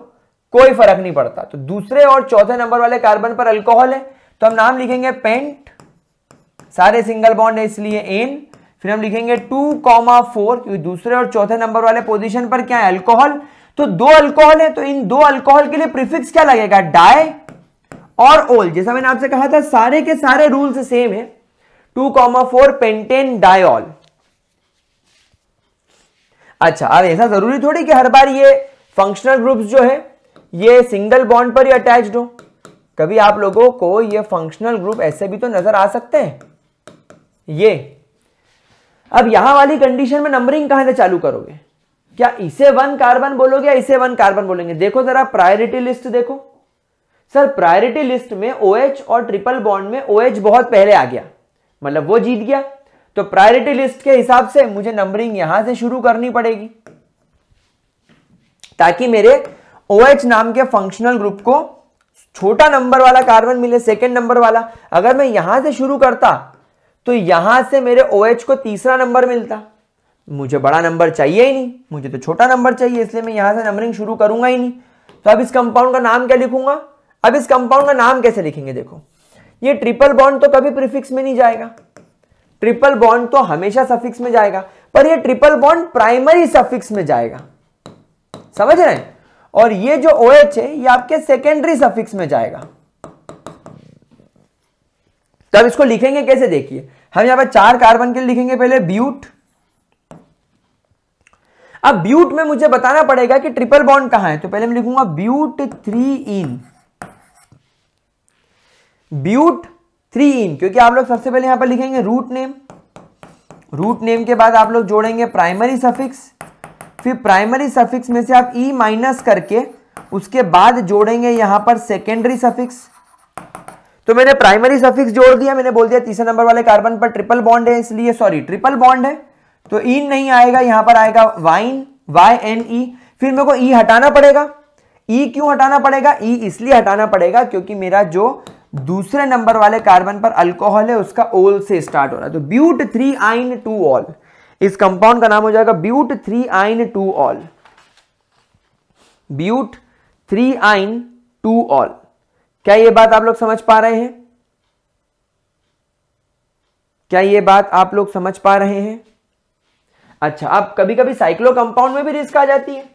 कोई फर्क नहीं पड़ता तो दूसरे और चौथे नंबर वाले कार्बन पर अल्कोहल है तो हम नाम लिखेंगे पेंट सारे सिंगल बॉन्ड है इसलिए एन फिर हम लिखेंगे टू कॉमा फोर क्योंकि दूसरे और चौथे नंबर वाले पोजिशन पर क्या है अल्कोहल तो दो अल्कोहल है तो इन दो अल्कोहल के लिए प्रिफिक्स क्या लगेगा डाय और ओल जैसा मैंने आपसे कहा था सारे के सारे रूल से सेम है two comma four pentane diol अच्छा अब ऐसा जरूरी थोड़ी कि हर बार ये फंक्शनल ग्रुप्स जो है ये सिंगल बॉन्ड पर ही अटैच्ड हो कभी आप लोगों को ये फंक्शनल ग्रुप ऐसे भी तो नजर आ सकते हैं ये अब यहां वाली कंडीशन में नंबरिंग कहां से चालू करोगे क्या इसे वन कार्बन बोलोगे या इसे वन कार्बन बोलेंगे देखो जरा प्रायोरिटी लिस्ट देखो सर प्रायोरिटी लिस्ट में ओ OH और ट्रिपल बॉन्ड में ओ OH बहुत पहले आ गया मतलब वो जीत गया तो प्रायोरिटी लिस्ट के हिसाब से मुझे नंबरिंग यहां से शुरू करनी पड़ेगी ताकि मेरे ओ OH नाम के फंक्शनल ग्रुप को छोटा नंबर वाला कार्बन मिले सेकेंड नंबर वाला अगर मैं यहां से शुरू करता तो यहां से मेरे ओ OH को तीसरा नंबर मिलता मुझे बड़ा नंबर चाहिए ही नहीं मुझे तो छोटा नंबर चाहिए इसलिए मैं यहां से नंबरिंग शुरू करूंगा ही नहीं तो अब इस कंपाउंड का नाम क्या लिखूंगा अब इस कंपाउंड का नाम कैसे लिखेंगे देखो ये ट्रिपल बॉन्ड तो कभी प्रीफिक्स में नहीं जाएगा ट्रिपल बॉन्ड तो हमेशा सफिक्स में जाएगा पर ये ट्रिपल बॉन्ड प्राइमरी सफिक्स में जाएगा समझ रहे हैं और ये जो ओ OH है ये आपके सेकेंडरी सफिक्स में जाएगा तो अब इसको लिखेंगे कैसे देखिए हम यहां पर चार कार्बन के लिखेंगे पहले ब्यूट अब ब्यूट में मुझे बताना पड़ेगा कि ट्रिपल बॉन्ड कहां है तो पहले मैं लिखूंगा ब्यूट थ्री इन ब्यूट थ्री इन क्योंकि आप लोग सबसे पहले यहां पर लिखेंगे रूट नेम रूट नेम के बाद आप लोग जोड़ेंगे प्राइमरी सफिक्स फिर प्राइमरी सफिक्स में से आप ई e माइनस करके उसके बाद जोड़ेंगे यहां पर सेकेंडरी सफिक्स तो मैंने प्राइमरी सफिक्स जोड़ दिया मैंने बोल दिया तीसरे नंबर वाले कार्बन पर ट्रिपल बॉन्ड है इसलिए सॉरी ट्रिपल बॉन्ड है तो e नहीं आएगा यहां पर आएगा वाइन वाई एन ई फिर मेरे को ई e हटाना पड़ेगा ई e क्यों हटाना पड़ेगा ई इसलिए हटाना पड़ेगा क्योंकि मेरा जो दूसरे नंबर वाले कार्बन पर अल्कोहल है उसका ओल से स्टार्ट हो रहा है तो but three yne two ol इस कंपाउंड का नाम हो जाएगा but three yne two ol but three yne two ol क्या यह बात आप लोग समझ पा रहे हैं क्या ये बात आप लोग समझ पा रहे हैं अच्छा अब कभी कभी साइक्लो कंपाउंड में भी रिस्क आ जाती है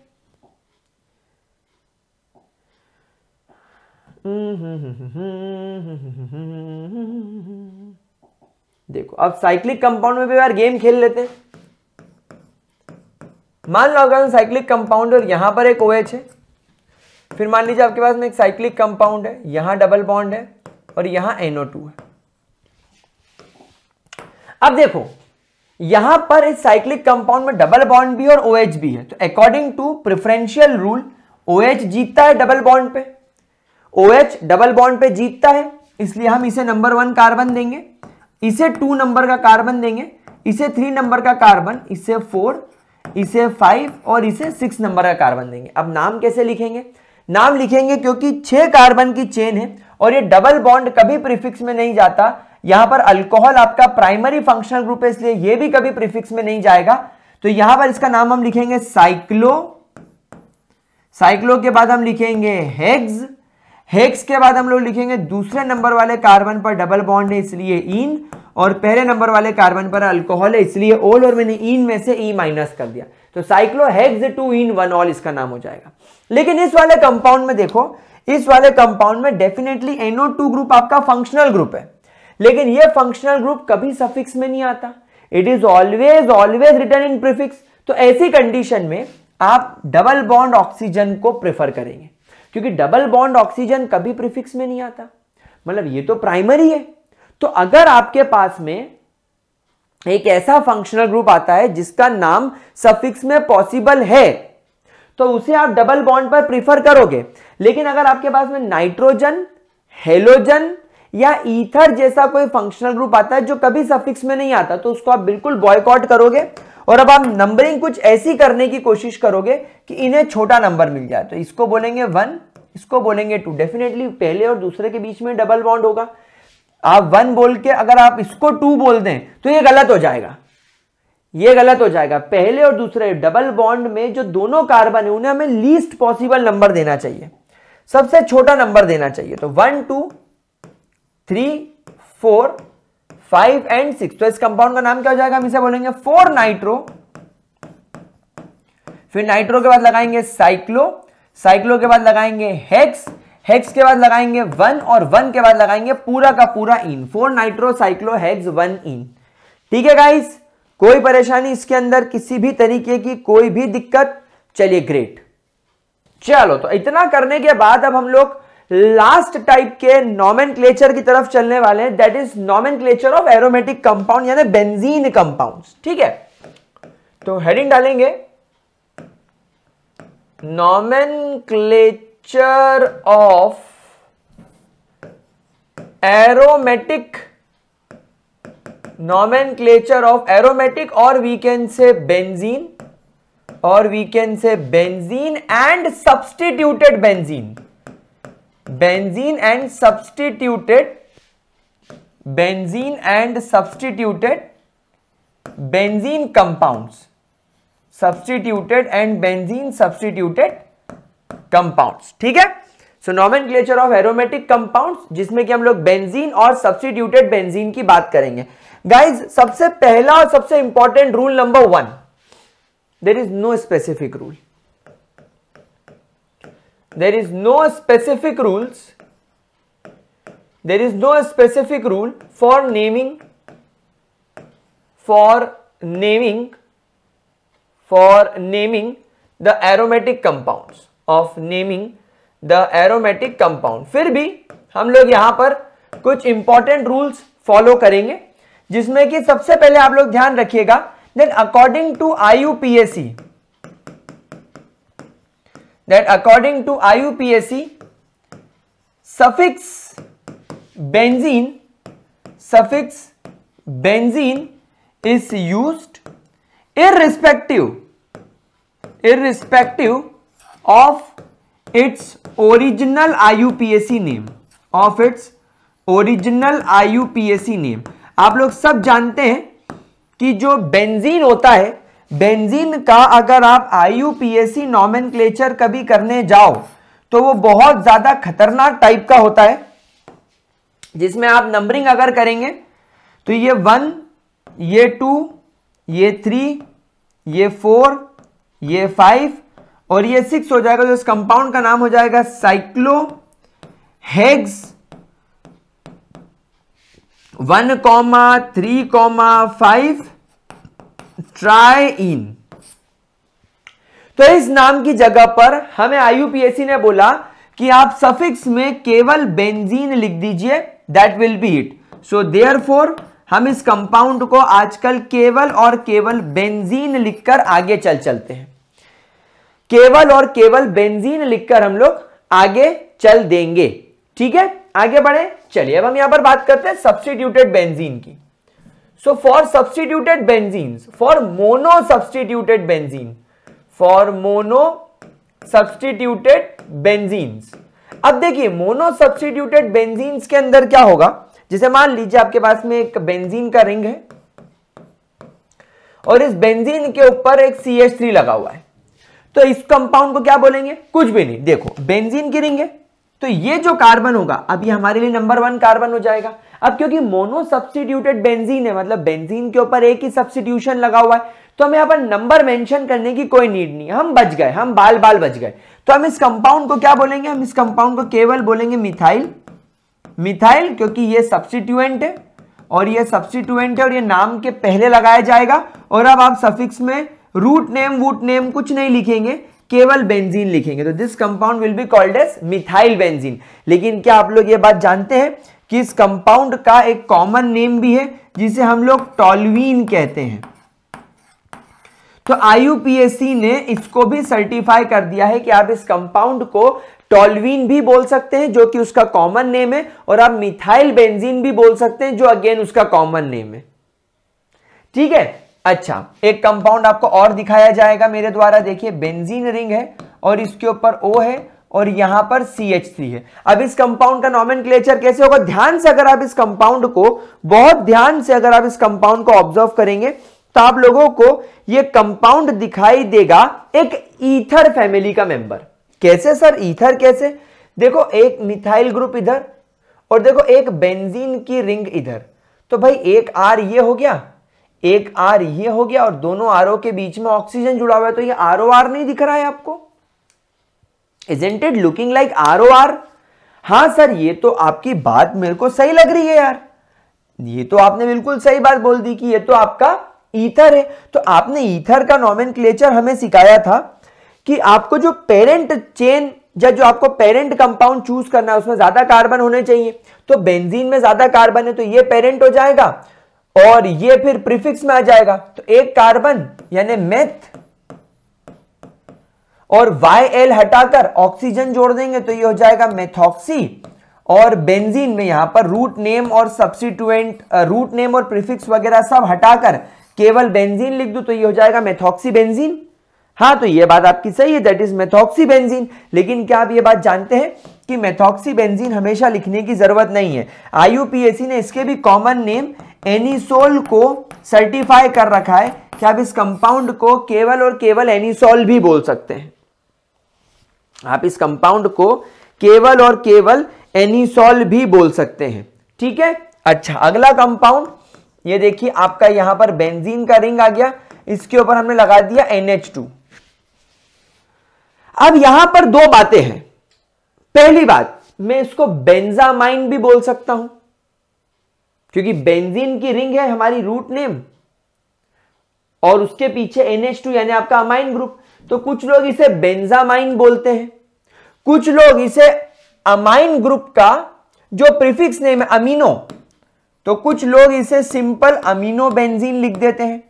देखो अब साइक्लिक कंपाउंड में भी यार गेम खेल लेते हैं मान लो अगर साइक्लिक कंपाउंड और यहां पर एक ओ एच है फिर मान लीजिए आपके पास में एक साइक्लिक कंपाउंड है यहां डबल बॉन्ड है और यहां एनओ टू है अब देखो यहां पर इस साइक्लिक कंपाउंड में डबल बॉन्ड भी और ओ OH भी है तो according to preferential rule O OH जीतता है डबल बॉन्ड पे ओ OH डबल बॉन्ड पे जीतता है इसलिए हम इसे नंबर वन कार्बन देंगे इसे टू नंबर का कार्बन देंगे इसे थ्री नंबर का कार्बन इसे फोर इसे फाइव और इसे सिक्स नंबर का कार्बन देंगे अब नाम कैसे लिखेंगे नाम लिखेंगे क्योंकि छह कार्बन की चेन है और ये डबल बॉन्ड कभी प्रीफिक्स में नहीं जाता यहां पर अल्कोहल आपका प्राइमरी फंक्शनल ग्रुप है इसलिए ये भी कभी प्रीफिक्स में नहीं जाएगा तो यहां पर इसका नाम हम लिखेंगे साइक्लो साइक्लो के बाद हम लिखेंगे हेग्स हेक्स के बाद हम लोग लिखेंगे दूसरे नंबर वाले कार्बन पर डबल बॉन्ड है इसलिए इन और पहले नंबर वाले कार्बन पर अल्कोहल है इसलिए ओल और मैंने इन में से ई e माइनस कर दिया तो cyclohex two en one ol इसका नाम हो जाएगा लेकिन इस वाले कंपाउंड में देखो इस वाले कंपाउंड में डेफिनेटली एनओ टू ग्रुप आपका फंक्शनल ग्रुप है लेकिन यह फंक्शनल ग्रुप कभी सफिक्स में नहीं आता it is always always written in prefix तो ऐसी कंडीशन में आप डबल बॉन्ड ऑक्सीजन को प्रेफर करेंगे क्योंकि डबल बॉन्ड ऑक्सीजन कभी प्रिफिक्स में नहीं आता मतलब ये तो प्राइमरी है तो अगर आपके पास में एक ऐसा फंक्शनल ग्रुप आता है जिसका नाम सफिक्स में पॉसिबल है तो उसे आप डबल बॉन्ड पर प्रीफर करोगे लेकिन अगर आपके पास में नाइट्रोजन हेलोजन या ईथर जैसा कोई फंक्शनल ग्रुप आता है जो कभी सफिक्स में नहीं आता तो उसको आप बिल्कुल बॉयकॉट करोगे और अब आप नंबरिंग कुछ ऐसी करने की कोशिश करोगे कि इन्हें छोटा नंबर मिल जाए तो इसको बोलेंगे वन इसको बोलेंगे टू डेफिनेटली पहले और दूसरे के बीच में डबल बॉन्ड होगा आप वन बोल के अगर आप इसको टू बोल दें तो ये गलत हो जाएगा ये गलत हो जाएगा पहले और दूसरे डबल बॉन्ड में जो दोनों कार्बन है उन्हें हमें लीस्ट पॉसिबल नंबर देना चाहिए सबसे छोटा नंबर देना चाहिए तो one two three four five and six तो इस कंपाउंड का नाम क्या हो जाएगा हम इसे बोलेंगे फोर नाइट्रो फिर नाइट्रो के बाद लगाएंगे साइक्लो साइक्लो के बाद लगाएंगे हेक्स हेक्स के बाद लगाएंगे वन और वन के बाद लगाएंगे पूरा का पूरा इन four nitrocyclohex one en ठीक है गाइस कोई परेशानी इसके अंदर किसी भी तरीके की कोई भी दिक्कत चलिए ग्रेट चलो तो इतना करने के बाद अब हम लोग लास्ट टाइप के नॉमेन की तरफ चलने वाले हैं that is nomen of aromatic compound यानी बेंजीन कंपाउंड ठीक है तो हेडिंग डालेंगे nomenclature of aromatic nomenclature of aromatic or we can say benzene or we can say benzene and substituted benzene benzene and substituted benzene and substituted benzene compounds substituted and benzene substituted compound ठीक है so nomenclature of aromatic compound जिसमें कि हम लोग benzene और substituted benzene की बात करेंगे गाइज सबसे पहला और सबसे important rule number one there is no specific rule there is no specific rules there is no specific rule for naming for naming for naming the aromatic compounds of naming the aromatic compound फिर भी हम लोग यहां पर कुछ important rules follow करेंगे जिसमें कि सबसे पहले आप लोग ध्यान रखिएगा then according to I U P S C that according suffix benzene suffix benzene is use is of its original C name of its original C name आप लोग सब जानते हैं कि जो बेंजीन होता है बेंजीन का अगर आप नॉमिन नॉमेनक्लेचर कभी करने जाओ तो वो बहुत ज्यादा खतरनाक टाइप का होता है जिसमें आप नंबरिंग अगर करेंगे तो ये वन ये टू ये थ्री ये फोर ये फाइव और ये सिक्स हो जाएगा तो इस कंपाउंड का नाम हो जाएगा cyclohex one comma three comma five triene तो इस नाम की जगह पर हमें आई ने बोला कि आप सफिक्स में केवल बेंजीन लिख दीजिए that will be it so therefore हम इस कंपाउंड को आजकल केवल और केवल बेंजीन लिखकर आगे चल चलते हैं केवल और केवल बेंजीन लिखकर हम लोग आगे चल देंगे ठीक है आगे बढ़े चलिए अब हम यहां पर बात करते हैं सब्सटीट्यूटेड बेंजीन की so for substituted benzene for mono substituted benzene for mono substituted benzene अब देखिए मोनो सब्सटीट्यूटेड बेंजीन के अंदर क्या होगा जैसे मान लीजिए आपके पास में एक बेंजीन का रिंग है और इस बेंजीन के ऊपर एक सी एच थ्री लगा हुआ है तो इस कंपाउंड को क्या बोलेंगे कुछ भी नहीं देखो बेंजीन गिरेंगे तो ये जो कार्बन होगा अब ये हमारे लिए नंबर वन कार्बन हो जाएगा अब क्योंकि मोनो सब्सटीट्यूटेड बेंजीन है मतलब बेंजीन के ऊपर एक ही सब्सटीट्यूशन लगा हुआ है तो हमें यहां पर नंबर मेंशन करने की कोई नीड नहीं हम बच गए हम बाल बाल बच गए तो हम इस कंपाउंड को क्या बोलेंगे हम इस कंपाउंड को केवल बोलेंगे मिथाइल मिथाइल क्योंकि ये सब्सटीट्यूएंट है और ये सब्सिट्यूएंट है और ये नाम के पहले लगाया जाएगा और अब आप सफिक्स में रूट नेम वूट नेम कुछ नहीं लिखेंगे केवल बेंजीन लिखेंगे तो this compound will be called as methyl benzene लेकिन क्या आप लोग ये बात जानते हैं कि इस कंपाउंड का एक कॉमन नेम भी है जिसे हम लोग टॉलवीन कहते हैं तो आई ने इसको भी सर्टिफाई कर दिया है कि आप इस कंपाउंड को टॉलवीन भी बोल सकते हैं जो कि उसका कॉमन नेम है और आप मिथाइल बेंजीन भी बोल सकते हैं जो अगेन उसका कॉमन नेम है ठीक है अच्छा एक कंपाउंड आपको और दिखाया जाएगा मेरे द्वारा देखिए बेंजीन रिंग है और इसके ऊपर ओ है और यहां पर सी एच सी है अब इस कंपाउंड का नॉमन कैसे होगा ध्यान से अगर आप इस कंपाउंड को बहुत ध्यान से अगर आप इस कंपाउंड को ऑब्जर्व करेंगे तो आप लोगों को यह कंपाउंड दिखाई देगा एक ईथर फैमिली का मेंबर कैसे सर ईथर कैसे देखो एक मिथाइल ग्रुप इधर और देखो एक बेंजीन की रिंग इधर तो भाई एक आर ये हो गया एक आर ये हो गया और दोनों आर के बीच में ऑक्सीजन जुड़ा हुआ है तो ये आर आर नहीं दिख रहा है आपको isn't it looking like R R हाँ सर ये तो आपकी बात मेरे को सही लग रही है यार ये तो आपने बिल्कुल सही बात बोल दी कि ये तो आपका ईथर है तो आपने ईथर का नॉमिन हमें सिखाया था कि आपको जो पेरेंट चेन या जो आपको पेरेंट कंपाउंड चूज करना है उसमें ज्यादा कार्बन होने चाहिए तो बेंजीन में ज्यादा कार्बन है तो ये पेरेंट हो जाएगा और ये फिर प्रीफिक्स में आ जाएगा तो एक कार्बन यानी मेथ और YL हटाकर ऑक्सीजन जोड़ देंगे तो ये हो जाएगा मेथॉक्सी और बेंजीन में यहां पर रूट नेम और सब्सिट्यूएंट रूट नेम और प्रीफिक्स वगैरह सब हटाकर केवल बेंजीन लिख दू तो ये हो जाएगा मेथॉक्सी बेंजीन हाँ तो ये बात आपकी सही है दैट इज मेथॉक्सी बेंजीन लेकिन क्या आप ये बात जानते हैं कि मेथॉक्सी बेंजीन हमेशा लिखने की जरूरत नहीं है आई ने इसके भी कॉमन नेम एनिसोल को सर्टिफाई कर रखा है कि आप इस कंपाउंड को केवल और केवल एनिसोल भी बोल सकते हैं आप इस कंपाउंड को केवल और केवल एनिसोल भी बोल सकते हैं ठीक है अच्छा अगला कंपाउंड ये देखिए आपका यहां पर बेंजीन का रिंग आ गया इसके ऊपर हमने लगा दिया एनएच टू अब यहां पर दो बातें हैं पहली बात मैं इसको बेंजामाइन भी बोल सकता हूं क्योंकि बेंजीन की रिंग है हमारी रूट नेम और उसके पीछे टू यानी आपका अमाइन ग्रुप तो कुछ लोग इसे बेंजामाइन बोलते हैं कुछ लोग इसे अमाइन ग्रुप का जो प्रीफिक्स नेम है अमीनो तो कुछ लोग इसे सिंपल अमीनो बेंजीन लिख देते हैं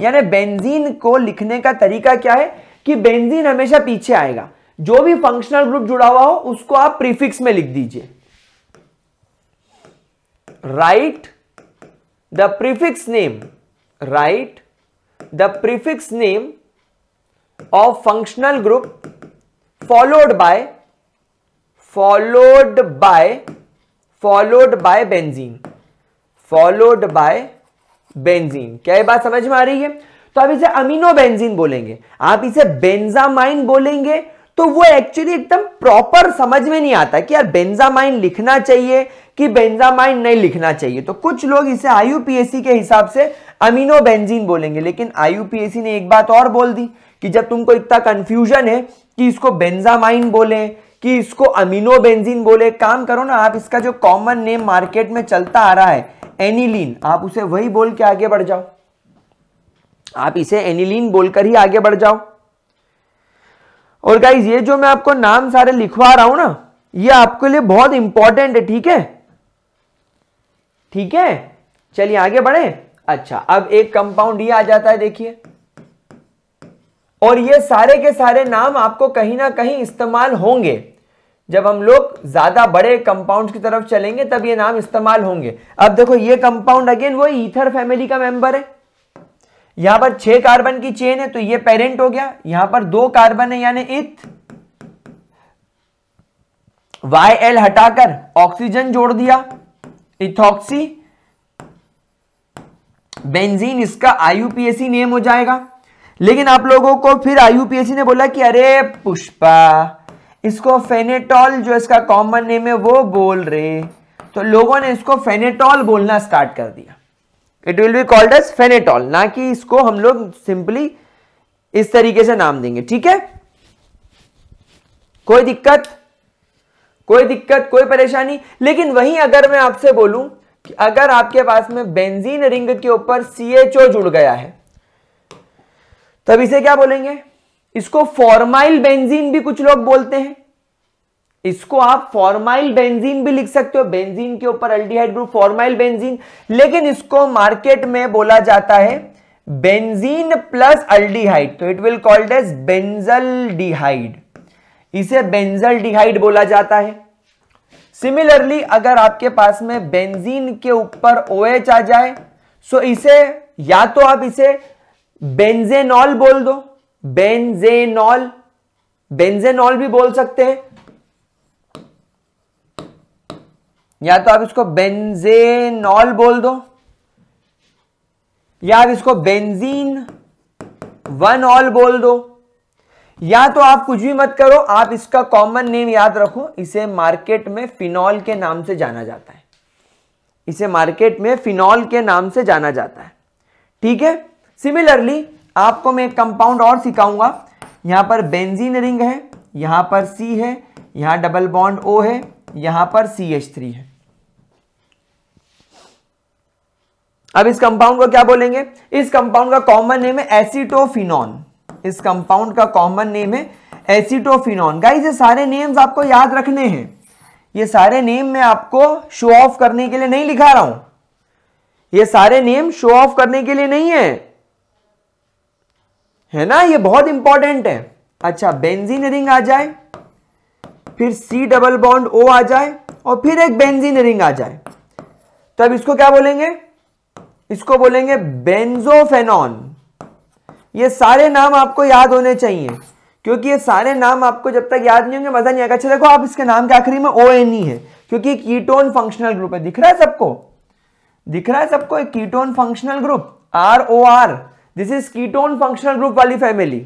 यानी बेंजीन को लिखने का तरीका क्या है कि बेंजीन हमेशा पीछे आएगा जो भी फंक्शनल ग्रुप जुड़ा हुआ हो उसको आप प्रीफिक्स में लिख दीजिए write the prefix name write the prefix name of functional group followed by followed by followed by benzene followed by benzene क्या ये बात समझ में आ रही है तो आप इसे अमीनो बेंजीन बोलेंगे आप इसे बेंजामाइन बोलेंगे तो वो एक्चुअली एकदम प्रॉपर समझ में नहीं आता कि यार बेंजामाइन लिखना चाहिए कि बेंजामाइन नहीं लिखना चाहिए तो कुछ लोग इसे आईयूपीएसी के हिसाब से अमीनो बेंजीन बोलेंगे लेकिन आईयूपीएसी ने एक बात और बोल दी कि जब तुमको इतना कंफ्यूजन है कि इसको बेंजामाइन बोले कि इसको अमीनो बेंजीन बोले काम करो ना आप इसका जो कॉमन नेम मार्केट में चलता आ रहा है एनिलीन आप उसे वही बोल के आगे बढ़ जाओ आप इसे एनिलीन बोलकर ही आगे बढ़ जाओ और गाइज ये जो मैं आपको नाम सारे लिखवा रहा हूं ना ये आपके लिए बहुत इंपॉर्टेंट है ठीक है ठीक है चलिए आगे बढ़े अच्छा अब एक कंपाउंड ये आ जाता है देखिए और ये सारे के सारे नाम आपको कहीं ना कहीं इस्तेमाल होंगे जब हम लोग ज्यादा बड़े कंपाउंड की तरफ चलेंगे तब ये नाम इस्तेमाल होंगे अब देखो ये कंपाउंड अगेन वो ईथर फैमिली का मेंबर है यहां पर छह कार्बन की चेन है तो ये पेरेंट हो गया यहां पर दो कार्बन है यानी इथ वाई एल हटाकर ऑक्सीजन जोड़ दिया इथॉक्सी बेंजीन इसका आईयूपीएसी नेम हो जाएगा लेकिन आप लोगों को फिर आईयूपीएसी ने बोला कि अरे पुष्पा इसको फेनेटॉल जो इसका कॉमन नेम है वो बोल रहे तो लोगों ने इसको फेनेटॉल बोलना स्टार्ट कर दिया it will be called as phenetole ना कि इसको हम लोग सिंपली इस तरीके से नाम देंगे ठीक है कोई दिक्कत कोई दिक्कत कोई परेशानी लेकिन वहीं अगर मैं आपसे बोलूं कि अगर आपके पास में बेंजीन रिंग के ऊपर सीएचओ जुड़ गया है तब इसे क्या बोलेंगे इसको फॉर्माइल बेंजीन भी कुछ लोग बोलते हैं इसको आप फॉर्माइल बेंजीन भी लिख सकते हो बेंजीन के ऊपर अल्डिहाइड ग्रुप फॉर्माइल बेंजीन लेकिन इसको मार्केट में बोला जाता है बेंजीन प्लस अल्डिहाइड तो it will called as benzaldehyde इसे बेंजल डिहाइड बोला जाता है सिमिलरली अगर आपके पास में बेंजीन के ऊपर ओ OH आ जाए सो इसे या तो आप इसे बेंजेनॉल बोल दो बेंजेनॉल बेंजेनॉल भी बोल सकते हैं या तो आप इसको बेंजेनॉल बोल दो या आप इसको बेंजीन वन ऑल बोल दो या तो आप कुछ भी मत करो आप इसका कॉमन नेम याद रखो इसे मार्केट में फिनॉल के नाम से जाना जाता है इसे मार्केट में फिनॉल के नाम से जाना जाता है ठीक है सिमिलरली आपको मैं एक कंपाउंड और सिखाऊंगा यहां पर बेंजीन रिंग है यहां पर सी है यहां डबल बॉन्ड ओ है यहां पर सी एच थ्री है अब इस कंपाउंड को क्या बोलेंगे इस कंपाउंड का कॉमन नेम है एसिटोफिनॉन इस कंपाउंड का कॉमन नेम है एसिटोफिनॉन गाइस ये सारे नेम्स आपको याद रखने हैं ये सारे नेम मैं आपको शो ऑफ करने के लिए नहीं लिखा रहा हूं ये सारे नेम शो ऑफ करने के लिए नहीं है है ना ये बहुत इंपॉर्टेंट है अच्छा बेंजीन रिंग आ जाए फिर सी डबल बॉन्ड ओ आ जाए और फिर एक बेंजीन रिंग आ जाए तब तो इसको क्या बोलेंगे इसको बोलेंगे बेंजोफेनॉन ये सारे नाम आपको याद होने चाहिए क्योंकि ये सारे नाम आपको जब तक याद नहीं होंगे मजा नहीं आएगा अच्छा देखो आप इसके नाम के आखिरी में ओ एन ई है क्योंकि कीटोन फंक्शनल ग्रुप है दिख रहा है सबको दिख रहा है सबको एक ketone functional group R O R this is ketone functional group वाली फैमिली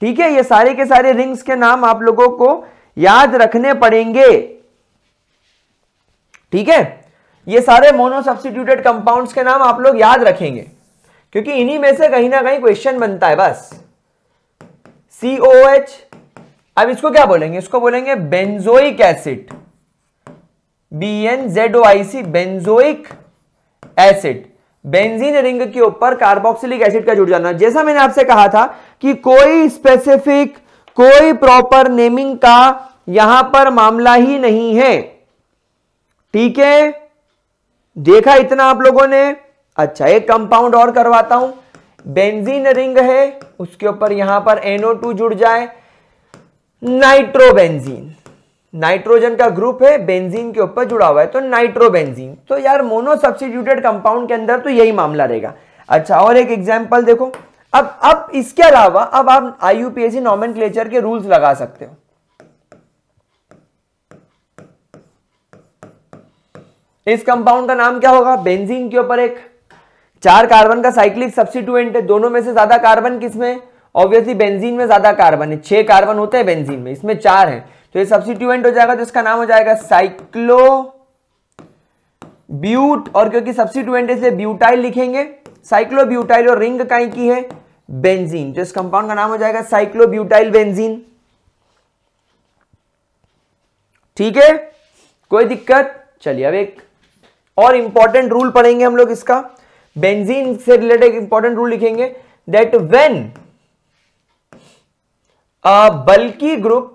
ठीक है ये सारे के सारे रिंग्स के नाम आप लोगों को याद रखने पड़ेंगे ठीक है ये सारे मोनो सब्सिट्यूटेड कंपाउंड्स के नाम आप लोग याद रखेंगे क्योंकि इन्हीं में से कहीं ना कहीं क्वेश्चन बनता है बस सी ओ एच अब इसको क्या बोलेंगे इसको बोलेंगे benzoic acid B N Z O I C benzoic acid benzene ring के ऊपर कार्बोक्सिलिक एसिड का जुड़ जाना जैसा मैंने आपसे कहा था कि कोई स्पेसिफिक कोई प्रॉपर नेमिंग का यहां पर मामला ही नहीं है ठीक है देखा इतना आप लोगों ने अच्छा एक कंपाउंड और करवाता हूं बेंजीन रिंग है उसके ऊपर यहां पर NO2 जुड़ जाए नाइट्रोबेंजीन नाइट्रोजन का ग्रुप है बेंजीन के ऊपर जुड़ा हुआ है तो नाइट्रोबेंजीन तो यार मोनो सब्सिट्यूटेड कंपाउंड के अंदर तो यही मामला रहेगा अच्छा और एक एग्जाम्पल देखो अब अब इसके अलावा अब आप आई यू के रूल्स लगा सकते हो इस कंपाउंड का नाम क्या होगा बेंजीन के ऊपर एक चार कार्बन का साइक्लिक सब्सिट्यूएंट है दोनों में से ज्यादा कार्बन किसमें ऑब्वियसली बेंजीन में ज्यादा कार्बन है छह कार्बन होते हैं बेंजीन में इसमें चार है तो ये सब्सिट्यूएंट हो जाएगा तो इसका नाम हो जाएगा साइक्लो ब्यूट और क्योंकि सब्सिट्यूएंट इसे ब्यूटाइल लिखेंगे साइक्लो ब्यूटाइल और रिंग काय की है बेंजीन तो इस कंपाउंड का नाम हो जाएगा साइक्लो ब्यूटाइल बेंजीन ठीक है कोई दिक्कत चलिए अब एक और इंपॉर्टेंट रूल पढ़ेंगे हम लोग इसका बेंजीन से रिलेटेड इंपॉर्टेंट रूल लिखेंगे that when a bulky group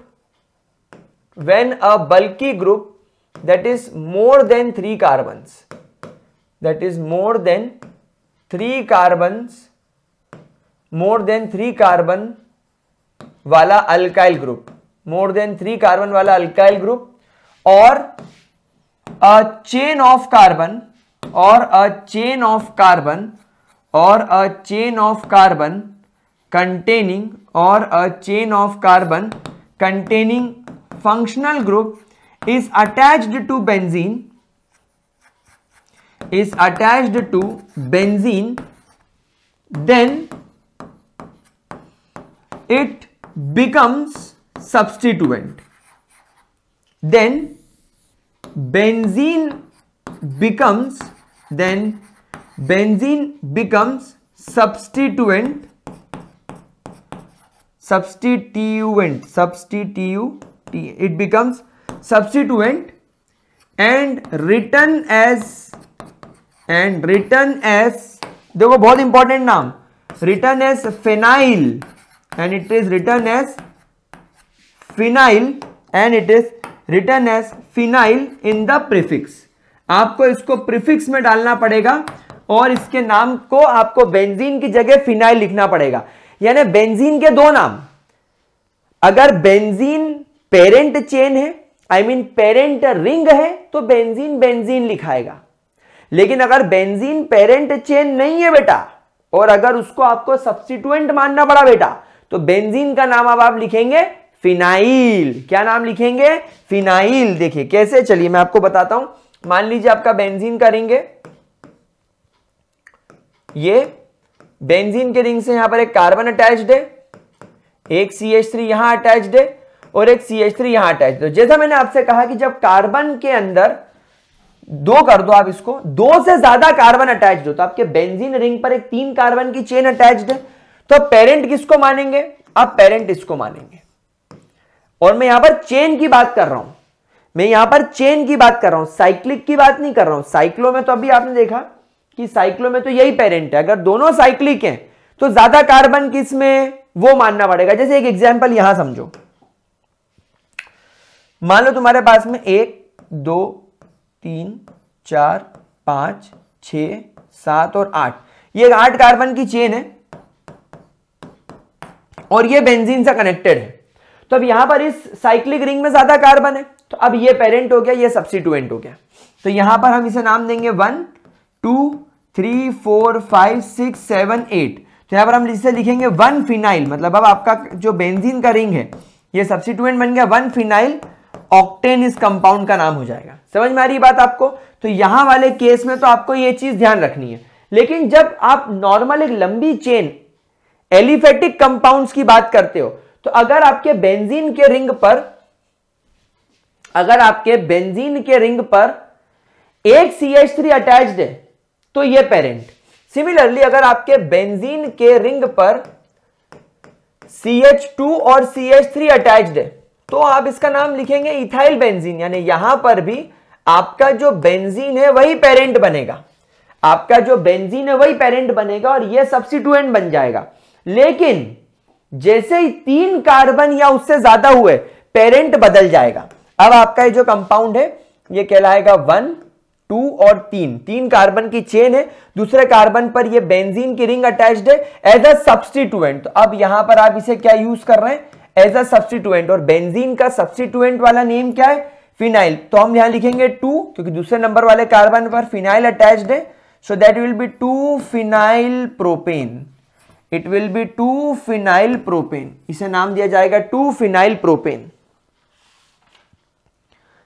when a bulky group that is more than three carbon that is more than three carbon more than three carbon वाला alkyl group more than three carbon वाला alkyl group और a chain of carbon or a chain of carbon or a chain of carbon containing or a chain of carbon containing functional group is attached to benzene is attached to benzene then it becomes substituent then benzene becomes then benzene becomes substituent substituent substitute it becomes substituent and written as and written as देखो बहुत important नाम written as phenyl and it is written as phenyl and it is written as phenyl in the prefix आपको इसको prefix में डालना पड़ेगा और इसके नाम को आपको बेंजीन की जगह फिनाइल लिखना पड़ेगा यानी बेंजीन के दो नाम अगर बेंजीन पेरेंट चेन है आई मीन पेरेंट रिंग है तो बेंजीन बेंजीन लिखाएगा लेकिन अगर बेंजीन पेरेंट चेन नहीं है बेटा और अगर उसको आपको सब्सिट्यूएंट मानना पड़ा बेटा तो बेंजीन का नाम अब आप लिखेंगे फिनाइल क्या नाम लिखेंगे फिनाइल देखिए कैसे चलिए मैं आपको बताता हूं मान लीजिए आपका बेंजीन है ये बेंजीन के रिंग से यहां पर एक कार्बन अटैच्ड है एक सी एच थ्री यहां अटैच्ड है और एक सी एच थ्री यहां अटैच्ड है तो जैसा मैंने आपसे कहा कि जब कार्बन के अंदर दो कर दो आप इसको दो से ज्यादा कार्बन अटैच्ड हो तो आपके बेंजीन रिंग पर एक तीन कार्बन की चेन अटैच्ड है तो पेरेंट किसको मानेंगे आप पेरेंट इसको मानेंगे और मैं यहां पर चेन की बात कर रहा हूं मैं यहां पर चेन की बात कर रहा हूं साइक्लिक की बात नहीं कर रहा हूं साइक्लो में तो अभी आपने देखा कि साइक्लो में तो यही पेरेंट है अगर दोनों साइक्लिक हैं तो ज्यादा कार्बन किस में वो मानना पड़ेगा जैसे एक एग्जाम्पल यहां समझो मान लो तुम्हारे पास में एक दो तीन चार पांच छ सात और आठ ये आठ कार्बन की चेन है और ये बेंजीन से कनेक्टेड है तो अब यहां पर इस साइक्लिक रिंग में ज्यादा कार्बन है तो अब ये पेरेंट हो गया ये सब्सिटूएंट हो गया तो यहां पर हम इसे नाम देंगे one two three four five six seven eight तो यहां पर हम इसे लिखेंगे वन फिनाइल मतलब अब आपका जो बेंजीन का रिंग है ये सब्सिटूएंट बन गया वन फिनाइल ऑक्टेन इस कंपाउंड का नाम हो जाएगा समझ में आ रही बात आपको तो यहां वाले केस में तो आपको ये चीज ध्यान रखनी है लेकिन जब आप नॉर्मल एक लंबी चेन एलिफेटिक कंपाउंड्स की बात करते हो तो अगर आपके बेंजीन के रिंग पर अगर आपके बेंजीन के रिंग पर एक सी एच थ्री अटैच्ड है तो ये पेरेंट सिमिलरली अगर आपके बेंजीन के रिंग पर सी एच टू और सी एच थ्री अटैच्ड है तो आप इसका नाम लिखेंगे इथाइल बेंजीन यानी यहां पर भी आपका जो बेंजीन है वही पेरेंट बनेगा आपका जो बेंजीन है वही पेरेंट बनेगा और ये सब्सिट्यूएंट बन जाएगा लेकिन जैसे ही तीन कार्बन या उससे ज्यादा हुए पेरेंट बदल जाएगा अब आपका ये जो कंपाउंड है ये कहलाएगा वन टू और तीन तीन कार्बन की चेन है दूसरे कार्बन पर ये बेंजीन की रिंग अटैच्ड है एज अ सब्सटीट्यूएंट तो अब यहां पर आप इसे क्या यूज कर रहे हैं एज अ सब्सटीट्यूएंट और बेंजीन का सब्सटीट्यूएंट वाला नेम क्या है फिनाइल तो हम यहां लिखेंगे टू क्योंकि दूसरे नंबर वाले कार्बन पर फिनाइल अटैच्ड है so that will be two phenyl propane it will be two phenyl propane इसे नाम दिया जाएगा टू फिनाइल प्रोपेन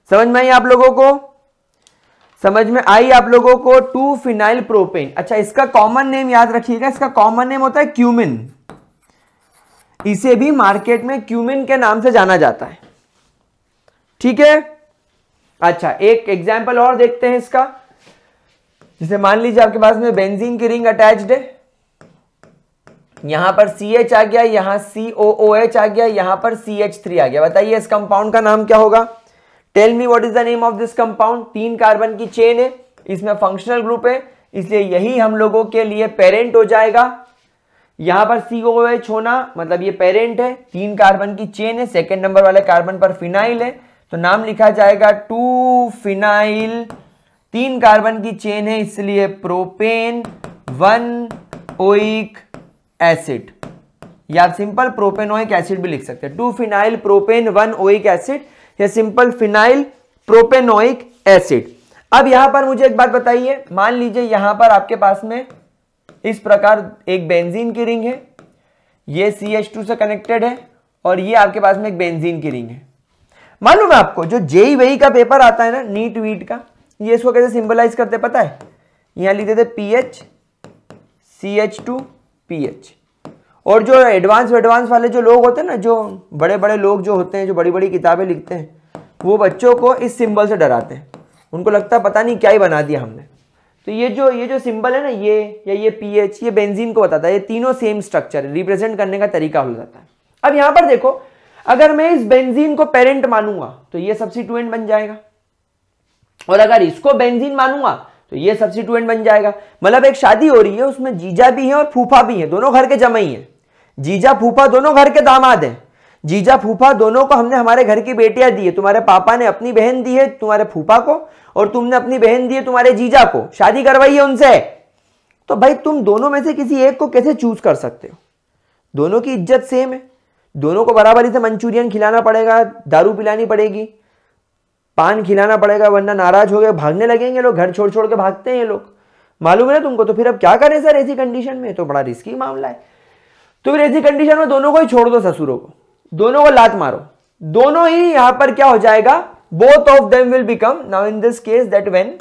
समझ में आई आप लोगों को समझ में आई आप लोगों को टू फिनाइल प्रोपेन अच्छा इसका कॉमन नेम याद रखिएगा इसका कॉमन नेम होता है क्यूमिन इसे भी मार्केट में क्यूमिन के नाम से जाना जाता है ठीक है अच्छा एक एग्जाम्पल और देखते हैं इसका जैसे मान लीजिए आपके पास में बेंजीन की रिंग अटैच्ड है यहां पर सी एच आ गया यहां सी ओ ओ एच आ गया यहां पर सी एच थ्री आ गया बताइए इस कंपाउंड का नाम क्या होगा tell me what is the name of this compound तीन कार्बन की चेन है इसमें फंक्शनल ग्रुप है इसलिए यही हम लोगों के लिए पेरेंट हो जाएगा यहां पर सी ओ एच होना मतलब ये पेरेंट है तीन कार्बन की चेन है सेकेंड नंबर वाले कार्बन पर फिनाइल है तो नाम लिखा जाएगा टू फिनाइल तीन कार्बन की चेन है इसलिए प्रोपेन वन ओइक एसिड या आप सिंपल प्रोपेनोइक एसिड भी लिख सकते हैं two phenyl propane one oic acid या सिंपल फिनाइल प्रोपेनोइक एसिड अब यहां पर मुझे एक बात बताइए मान लीजिए यहां पर आपके पास में इस प्रकार एक बेंजीन की रिंग है ये सी एच टू से कनेक्टेड है और ये आपके पास में एक बेंजीन की रिंग है मालूम है आपको जो जेई वेई का पेपर आता है ना नीट वीट का ये इसको कैसे सिंबलाइज करते पता है यहां लिख देते P H C H two PH और जो एडवांस एडवांस वाले जो लोग होते हैं ना जो बड़े बड़े लोग जो होते हैं जो बड़ी बड़ी किताबें लिखते हैं वो बच्चों को इस सिंबल से डराते हैं उनको लगता है पता नहीं क्या ही बना दिया हमने तो ये जो ये जो सिंबल है ना ये या ये पी एच ये बेंजीन को बताता है ये तीनों सेम स्ट्रक्चर रिप्रेजेंट करने का तरीका हो जाता है अब यहाँ पर देखो अगर मैं इस बेंजीन को पेरेंट मानूंगा तो ये सब्सिट्यूएंट बन जाएगा और अगर इसको बेंजीन मानूंगा तो ये सब्सिट्यूएंट बन जाएगा मतलब एक शादी हो रही है उसमें जीजा भी है और फूफा भी है दोनों घर के जमा ही है जीजा फूफा दोनों घर के दामाद हैं जीजा फूफा दोनों को हमने हमारे घर की बेटियां दी है तुम्हारे पापा ने अपनी बहन दी है तुम्हारे फूफा को और तुमने अपनी बहन दी है तुम्हारे जीजा को शादी करवाई है उनसे तो भाई तुम दोनों में से किसी एक को कैसे चूज कर सकते हो दोनों की इज्जत सेम है दोनों को बराबरी से मंचूरियन खिलाना पड़ेगा दारू पिलानी पड़ेगी पान खिलाना पड़ेगा वरना नाराज हो गए भागने लगेंगे लोग घर छोड़ छोड़ के भागते हैं ये लोग मालूम है ना तुमको तो फिर अब क्या करें सर ऐसी कंडीशन में तो बड़ा रिस्की मामला है तो फिर ऐसी कंडीशन में दोनों को ही छोड़ दो ससुरों को दोनों को लात मारो दोनों ही यहां पर क्या हो जाएगा both of them will become now in this case that when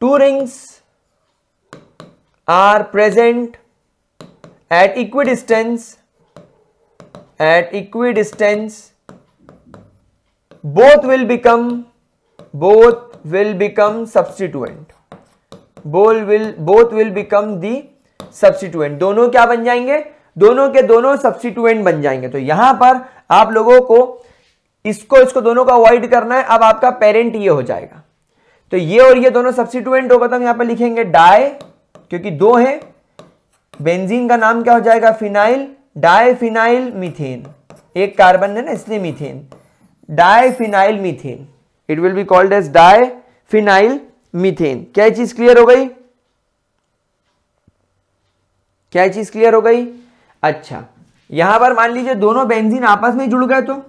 two rings are present at equidistance at equidistance both will become both will become substituent बोल will both will become the substituent दोनों क्या बन जाएंगे दोनों के दोनों substituent बन जाएंगे तो यहां पर आप लोगों को इसको इसको दोनों को अवॉइड करना है अब आपका पेरेंट ये हो जाएगा तो ये और ये दोनों सब्सिट्यूएंट होगा तो हम यहां पर लिखेंगे डाई क्योंकि दो है बेंजीन का नाम क्या हो जाएगा फिनाइल डाई फिनाइल मिथेन एक कार्बन है ना इसलिए methane diphenyl methane it will be called as diphenyl methane क्या चीज क्लियर हो गई क्या चीज क्लियर हो गई अच्छा यहां पर मान लीजिए दोनों बेंजीन आपस में जुड़ गए तो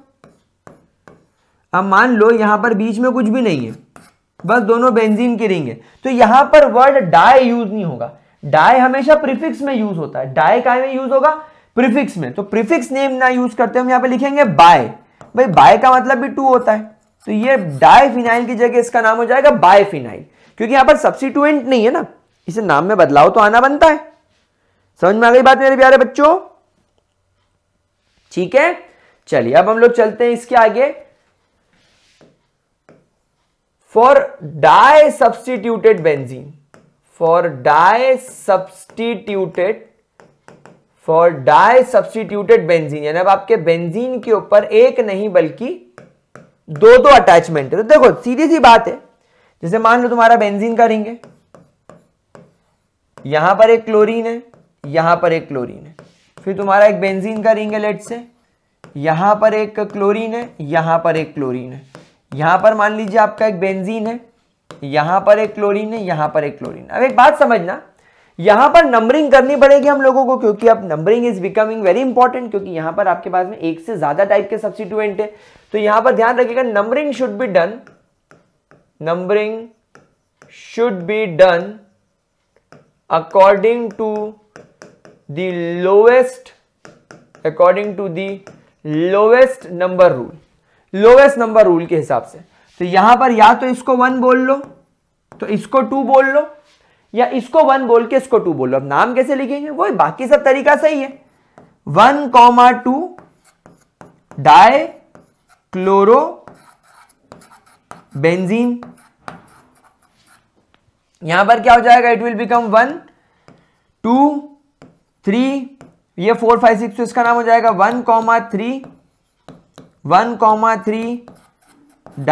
अब मान लो यहां पर बीच में कुछ भी नहीं है बस दोनों बेंजीन की रिंग है तो यहां पर वर्ड डाई यूज नहीं होगा डाई हमेशा प्रीफिक्स में यूज होता है डाई का यूज होगा प्रीफिक्स में तो प्रीफिक्स नेम ना यूज करते हम यहां पे लिखेंगे बाय भाई बाय का मतलब भी टू होता है तो ये डायफिनाइल की जगह इसका नाम हो जाएगा बायफिनाइल क्योंकि यहां पर सब्सिट्यूएंट नहीं है ना इसे नाम में बदलाव तो आना बनता है समझ में आ गई बात मेरे प्यारे बच्चों ठीक है चलिए अब हम लोग चलते हैं इसके आगे for di substituted benzene for di substituted for di substituted benzene यानी अब आपके बेंजीन के ऊपर एक नहीं बल्कि दो दो अटैचमेंट है तो देखो सीधी सी बात है जैसे मान लो तुम्हारा बेंजीन का रिंग है यहां पर एक क्लोरीन है यहां पर एक क्लोरीन है फिर तुम्हारा एक बेंजीन का रिंग है लेट से यहां पर एक क्लोरीन है यहां पर एक क्लोरीन है यहां पर मान लीजिए आपका एक बेंजीन है यहां पर एक क्लोरीन है यहां पर एक क्लोरीन अब एक बात समझना यहां पर नंबरिंग करनी पड़ेगी हम लोगों को क्योंकि अब numbering is becoming very important क्योंकि यहां पर आपके पास में एक से ज्यादा टाइप के सब्सिट्यूएंट है तो यहां पर ध्यान रखिएगा numbering should be done numbering should be done according to the lowest according to the lowest number rule lowest number rule के हिसाब से तो यहां पर या तो इसको वन बोल लो तो इसको टू बोल लो या इसको वन बोल के इसको टू बोलो अब नाम कैसे लिखेंगे वो बाकी सब तरीका सही है one comma two di chloro benzene यहां पर क्या हो जाएगा it will become one two three ये फोर फाइव सिक्स इसका नाम हो जाएगा one comma three one comma three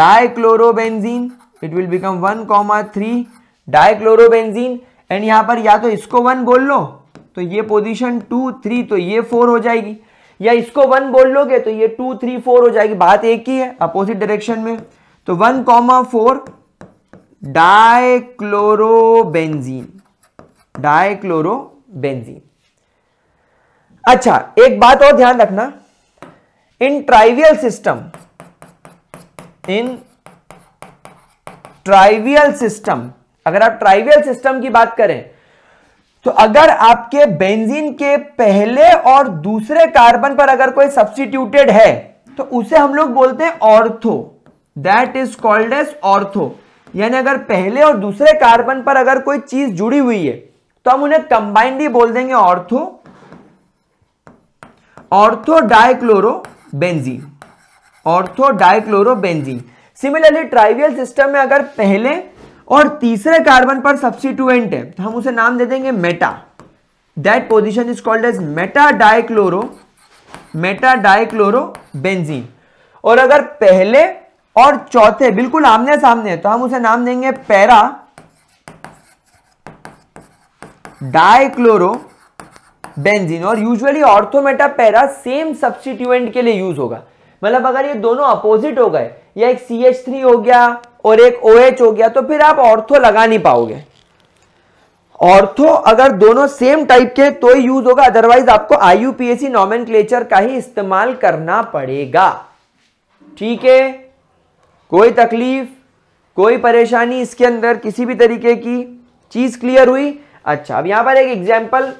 di chloro benzene it will become one comma three dichlorobenzene and यहां पर या तो इसको वन बोल लो तो ये पोजीशन टू थ्री तो ये फोर हो जाएगी या इसको वन बोल लोगे तो ये टू थ्री फोर हो जाएगी बात एक ही है अपोजिट डायरेक्शन में तो one comma four dichlorobenzene dichlorobenzene अच्छा एक बात और ध्यान रखना in trivial system in trivial system अगर आप ट्राइवियल सिस्टम की बात करें तो अगर आपके बेंजीन के पहले और दूसरे कार्बन पर अगर कोई सब्सटीट्यूटेड है तो उसे हम लोग बोलते हैं ortho that is called as ortho यानी अगर पहले और दूसरे कार्बन पर अगर कोई चीज जुड़ी हुई है तो हम उन्हें कंबाइंडली बोल देंगे ortho ortho dichloro benzene ortho dichloro benzene similarly trivial system में अगर पहले और तीसरे कार्बन पर सब्सिट्यूएंट है तो हम उसे नाम दे देंगे meta that position is called as meta dichloro meta dichloro benzene और अगर पहले और चौथे बिल्कुल आमने सामने है तो हम उसे नाम देंगे पैरा डायक्लोरो बेंजीन और usually ortho meta para same substituent के लिए यूज होगा मतलब अगर ये दोनों अपोजिट हो गए या एक सी एच थ्री हो गया और एक ओ OH हो गया तो फिर आप ऑर्थो लगा नहीं पाओगे ऑर्थो अगर दोनों सेम टाइप के तो ही यूज होगा अदरवाइज आपको आईयूपीएसी नॉमन का ही इस्तेमाल करना पड़ेगा ठीक है कोई तकलीफ कोई परेशानी इसके अंदर किसी भी तरीके की चीज क्लियर हुई अच्छा अब यहां पर एक एग्जाम्पल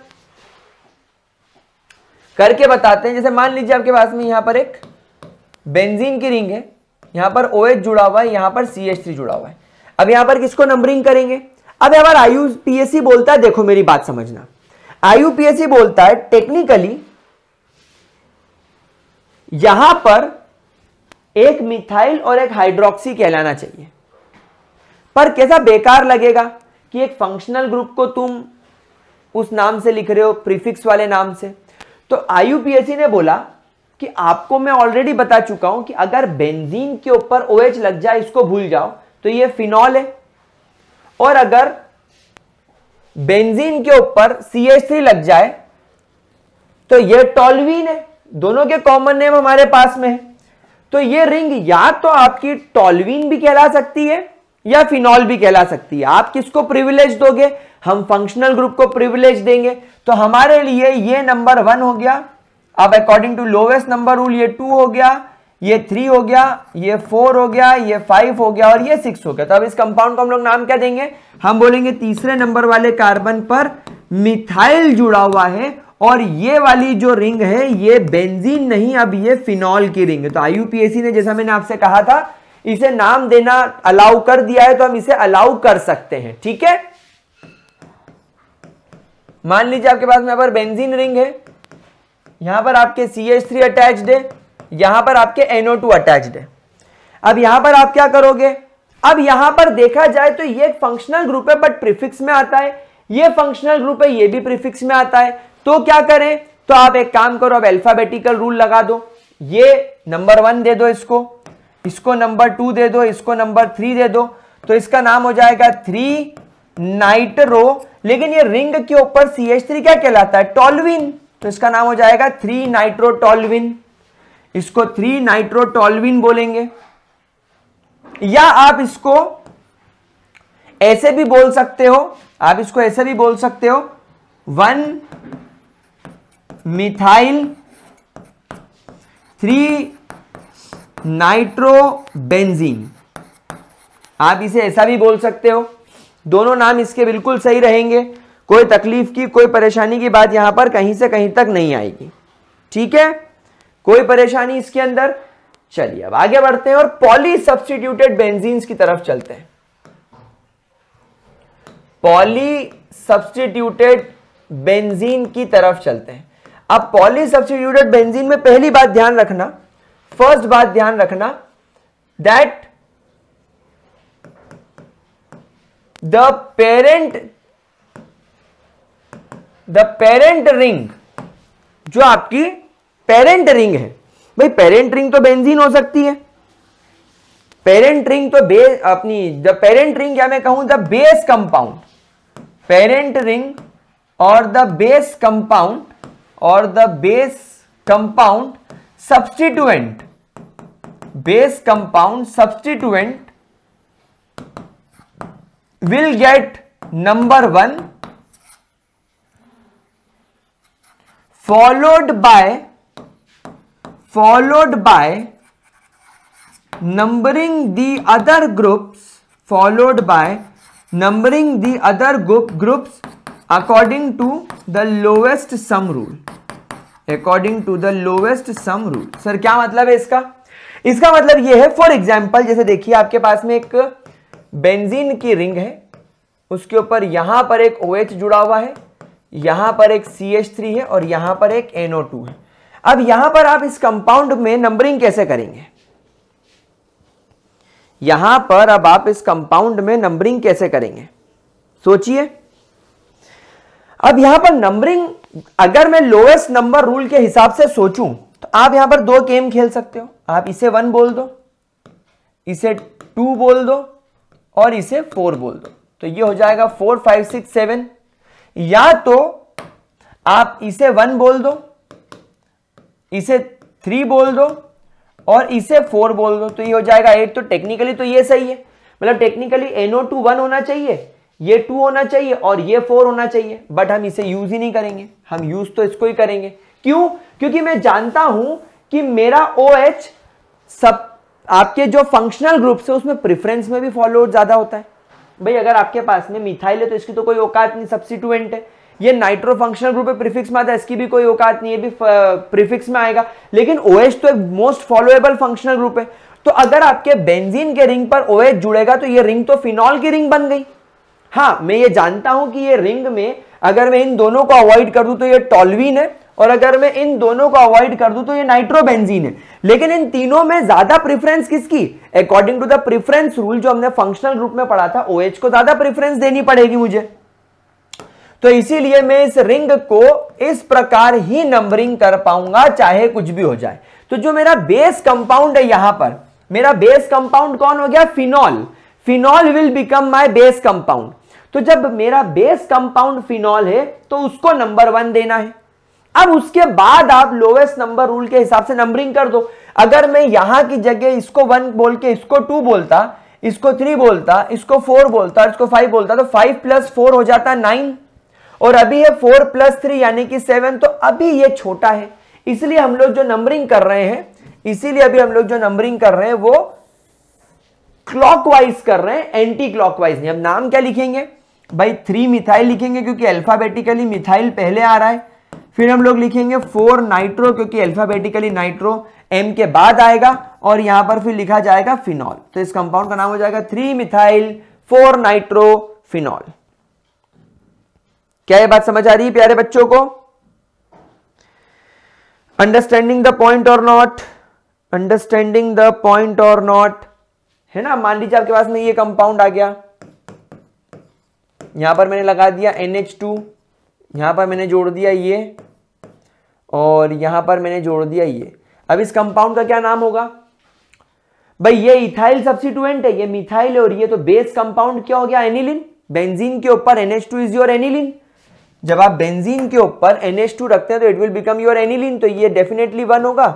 करके बताते हैं जैसे मान लीजिए आपके पास में यहां पर एक बेंजीन की रिंग है यहां पर ओ OH जुड़ा हुआ है यहां पर सी एच थ्री जुड़ा हुआ है अब यहां पर किसको नंबरिंग करेंगे अब यहां पर आयु बोलता है देखो मेरी बात समझना आयु पीएससी बोलता है टेक्निकली यहां पर एक मिथाइल और एक हाइड्रोक्सी कहलाना चाहिए पर कैसा बेकार लगेगा कि एक फंक्शनल ग्रुप को तुम उस नाम से लिख रहे हो प्रीफिक्स वाले नाम से तो आयु ने बोला कि आपको मैं ऑलरेडी बता चुका हूं कि अगर बेंजीन के ऊपर ओएच लग जाए इसको भूल जाओ तो ये फिनॉल है और अगर बेंजीन के ऊपर सी लग जाए तो ये टॉलवीन है दोनों के कॉमन नेम हमारे पास में है तो ये रिंग या तो आपकी टॉलवीन भी कहला सकती है या फिनॉल भी कहला सकती है आप किसको प्रिविलेज दोगे हम फंक्शनल ग्रुप को प्रिविलेज देंगे तो हमारे लिए ये नंबर वन हो गया अब according to lowest number rule ये टू हो गया ये थ्री हो गया ये फोर हो गया ये फाइव हो गया और ये सिक्स हो गया तो अब इस कंपाउंड को हम लोग नाम क्या देंगे हम बोलेंगे तीसरे नंबर वाले कार्बन पर मिथाइल जुड़ा हुआ है और ये वाली जो रिंग है ये बेंजीन नहीं अब ये फिनॉल की रिंग है तो आई ने जैसा मैंने आपसे कहा था इसे नाम देना अलाउ कर दिया है तो हम इसे अलाउ कर सकते हैं ठीक है मान लीजिए आपके पास में अगर बेंजीन रिंग है यहां पर आपके सी एच थ्री अटैच्ड है यहां पर आपके एनओ टू अटैच्ड है अब यहां पर आप क्या करोगे अब यहां पर देखा जाए तो ये एक फंक्शनल ग्रुप है बट प्रीफिक्स में आता है ये फंक्शनल ग्रुप है ये भी प्रीफिक्स में आता है तो क्या करें तो आप एक काम करो अब अल्फाबेटिकल रूल लगा दो ये नंबर वन दे दो इसको इसको नंबर टू दे दो इसको नंबर थ्री दे दो तो इसका नाम हो जाएगा थ्री नाइट्रो लेकिन ये रिंग के ऊपर सी एच थ्री क्या कहलाता है टॉलविन तो इसका नाम हो जाएगा थ्री नाइट्रोटोलविन इसको थ्री नाइट्रोटोलविन बोलेंगे या आप इसको ऐसे भी बोल सकते हो आप इसको ऐसे भी बोल सकते हो वन मिथाइल थ्री नाइट्रोबेंजीन आप इसे ऐसा भी बोल सकते हो दोनों नाम इसके बिल्कुल सही रहेंगे कोई तकलीफ की कोई परेशानी की बात यहां पर कहीं से कहीं तक नहीं आएगी ठीक है कोई परेशानी इसके अंदर चलिए अब आगे बढ़ते हैं और पॉली सब्सटीट्यूटेड बेंजीन की तरफ चलते हैं पॉली सब्सटीट्यूटेड बेंजीन की तरफ चलते हैं अब पॉली सब्सटीट्यूटेड बेंजीन में पहली बात ध्यान रखना फर्स्ट बात ध्यान रखना that the parent the parent ring जो आपकी पेरेंट रिंग है भाई पेरेंट रिंग तो बेंजीन हो सकती है पेरेंट रिंग तो बे अपनी द पेरेंट रिंग क्या मैं कहूं the base compound parent ring और द बेस कंपाउंड और the base compound substituent base compound substituent will get number one followed by followed by numbering the other groups followed by numbering the other group groups according to the lowest sum rule according to the lowest sum rule sir क्या मतलब है इसका इसका मतलब यह है for example जैसे देखिए आपके पास में एक बेंजीन की रिंग है उसके ऊपर यहां पर एक ओ OH जुड़ा हुआ है यहां पर एक सी एच थ्री है और यहां पर एक एनओ टू है अब यहां पर आप इस कंपाउंड में नंबरिंग कैसे करेंगे यहां पर अब आप इस कंपाउंड में नंबरिंग कैसे करेंगे सोचिए अब यहां पर नंबरिंग अगर मैं लोएस्ट नंबर रूल के हिसाब से सोचूं तो आप यहां पर दो गेम खेल सकते हो आप इसे वन बोल दो इसे टू बोल दो और इसे फोर बोल दो तो ये हो जाएगा फोर फाइव सिक्स सेवन या तो आप इसे वन बोल दो इसे थ्री बोल दो और इसे फोर बोल दो तो ये हो जाएगा एट तो टेक्निकली तो ये सही है मतलब टेक्निकली एनओ टू वन होना चाहिए ये टू होना चाहिए और ये फोर होना चाहिए बट हम इसे यूज ही नहीं करेंगे हम यूज तो इसको ही करेंगे क्यों क्योंकि मैं जानता हूं कि मेरा ओ OH सब आपके जो फंक्शनल ग्रुप्स है उसमें प्रिफरेंस में भी फॉलोअर ज्यादा होता है भाई अगर आपके पास में मिथाइल है तो इसकी तो कोई औकात नहीं सब्सिट्यूएंट है ये नाइट्रो फंक्शनल ग्रुप है प्रीफिक्स में आता है इसकी भी कोई औकात नहीं है भी प्रीफिक्स में आएगा लेकिन ओएच तो एक मोस्ट फॉलोएबल फंक्शनल ग्रुप है तो अगर आपके बेंजीन के रिंग पर ओएच जुड़ेगा तो ये रिंग तो फिनॉल की रिंग बन गई हाँ मैं ये जानता हूं कि ये रिंग में अगर मैं इन दोनों को अवॉइड कर दूं तो ये टॉलवीन है और अगर मैं इन दोनों को अवॉइड कर दूं तो ये नाइट्रोबेंजीन है लेकिन इन तीनों में ज्यादा प्रिफरेंस किसकी according to the preference rule जो हमने फंक्शनल रूप में पढ़ा था ओएच OH को ज्यादा प्रिफरेंस देनी पड़ेगी मुझे तो इसीलिए मैं इस रिंग को इस प्रकार ही नंबरिंग कर पाऊंगा चाहे कुछ भी हो जाए तो जो मेरा बेस कंपाउंड है यहां पर मेरा बेस कंपाउंड कौन हो गया phenol phenol will become my base compound तो जब मेरा बेस कंपाउंड फिनॉल है तो उसको नंबर वन देना है अब उसके बाद आप लोवेस्ट नंबर रूल के हिसाब से नंबरिंग कर दो अगर मैं यहां की जगह इसको वन बोल के इसको टू बोलता इसको थ्री बोलता इसको फोर बोलता इसको फाइव बोलता तो फाइव प्लस फोर हो जाता नाइन और अभी है फोर प्लस थ्री यानी कि सेवन तो अभी ये छोटा है इसलिए हम लोग जो नंबरिंग कर रहे हैं इसीलिए अभी हम लोग जो नंबरिंग कर रहे हैं वो क्लॉकवाइज कर रहे हैं एंटी क्लॉकवाइज नहीं अब नाम क्या लिखेंगे भाई थ्री मिथाइल लिखेंगे क्योंकि अल्फाबेटिकली मिथाइल पहले आ रहा है फिर हम लोग लिखेंगे फोर नाइट्रो क्योंकि अल्फाबेटिकली नाइट्रो एम के बाद आएगा और यहां पर फिर लिखा जाएगा फिनॉल तो इस कंपाउंड का नाम हो जाएगा three methyl four nitro phenol क्या ये बात समझ आ रही है प्यारे बच्चों को अंडरस्टैंडिंग द पॉइंट और नॉट अंडरस्टैंडिंग द पॉइंट और नॉट है ना मान लीजिए आपके पास में ये कंपाउंड आ गया यहां पर मैंने लगा दिया एन एच टू यहां पर मैंने जोड़ दिया ये और यहां पर मैंने जोड़ दिया ये अब इस कंपाउंड का क्या नाम होगा भाई ये इथाइल सब्सिट्यूएंट है ये मिथाइल और ये तो बेस कंपाउंड क्या हो गया एनिलिन बेंजीन के ऊपर टू इज योर एनिलिन जब आप बेंजीन के ऊपर टू रखते हैं तो it will become your aniline तो ये डेफिनेटली वन होगा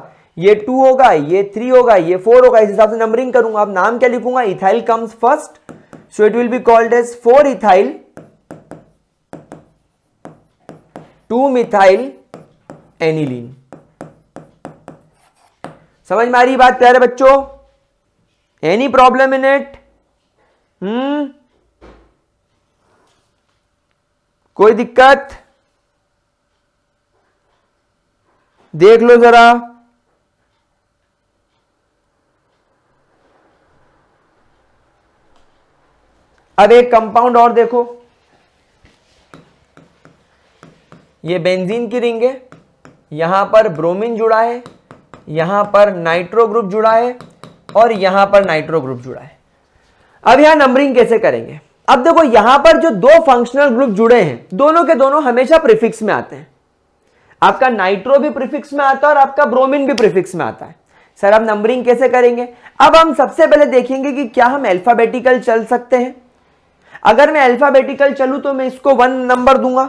ये टू होगा ये थ्री होगा ये फोर होगा इस हिसाब से नंबरिंग करूंगा आप नाम क्या लिखूंगा ethyl comes first so it will be called as four ethyl two methyl aniline समझ में आ रही बात प्यारे बच्चों any problem in it hmm कोई दिक्कत देख लो जरा अब एक कंपाउंड और देखो ये बेंजीन की रिंग है यहां पर ब्रोमीन जुड़ा है यहां पर नाइट्रो ग्रुप जुड़ा है और यहां पर नाइट्रो ग्रुप जुड़ा है अब यहां नंबरिंग कैसे करेंगे अब देखो यहां पर जो दो फंक्शनल ग्रुप जुड़े हैं दोनों के दोनों हमेशा प्रीफिक्स में आते हैं आपका नाइट्रो भी प्रीफिक्स में आता है और आपका ब्रोमिन भी प्रीफिक्स में आता है सर अब नंबरिंग कैसे करेंगे अब हम सबसे पहले देखेंगे कि क्या हम अल्फाबेटिकल चल सकते हैं अगर मैं अल्फाबेटिकल चलूं तो मैं इसको वन नंबर दूंगा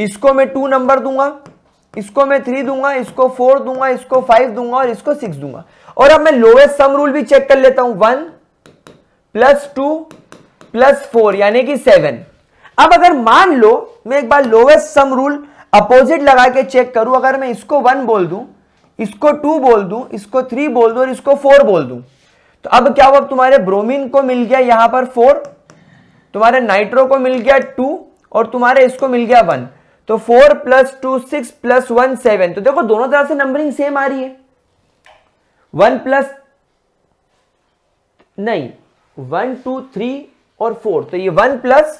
इसको मैं टू नंबर दूंगा इसको मैं थ्री दूंगा इसको फोर दूंगा इसको फाइव दूंगा और इसको सिक्स दूंगा और अब मैं लोवेस्ट सम रूल भी चेक कर लेता हूं one plus two plus four यानी कि सेवन अब अगर मान लो मैं एक बार लोवेस्ट सम रूल अपोजिट लगा के चेक करूं अगर मैं इसको वन बोल दू इसको टू बोल दू इसको थ्री बोल दू और इसको फोर बोल दू तो अब क्या हुआ तुम्हारे ब्रोमिन को मिल गया यहां पर फोर तुम्हारे नाइट्रो को मिल गया टू और तुम्हारे इसको मिल गया वन तो four plus two six plus one seven तो देखो दोनों तरह से नंबरिंग सेम आ रही है वन प्लस नहीं वन टू थ्री और फोर तो ये one plus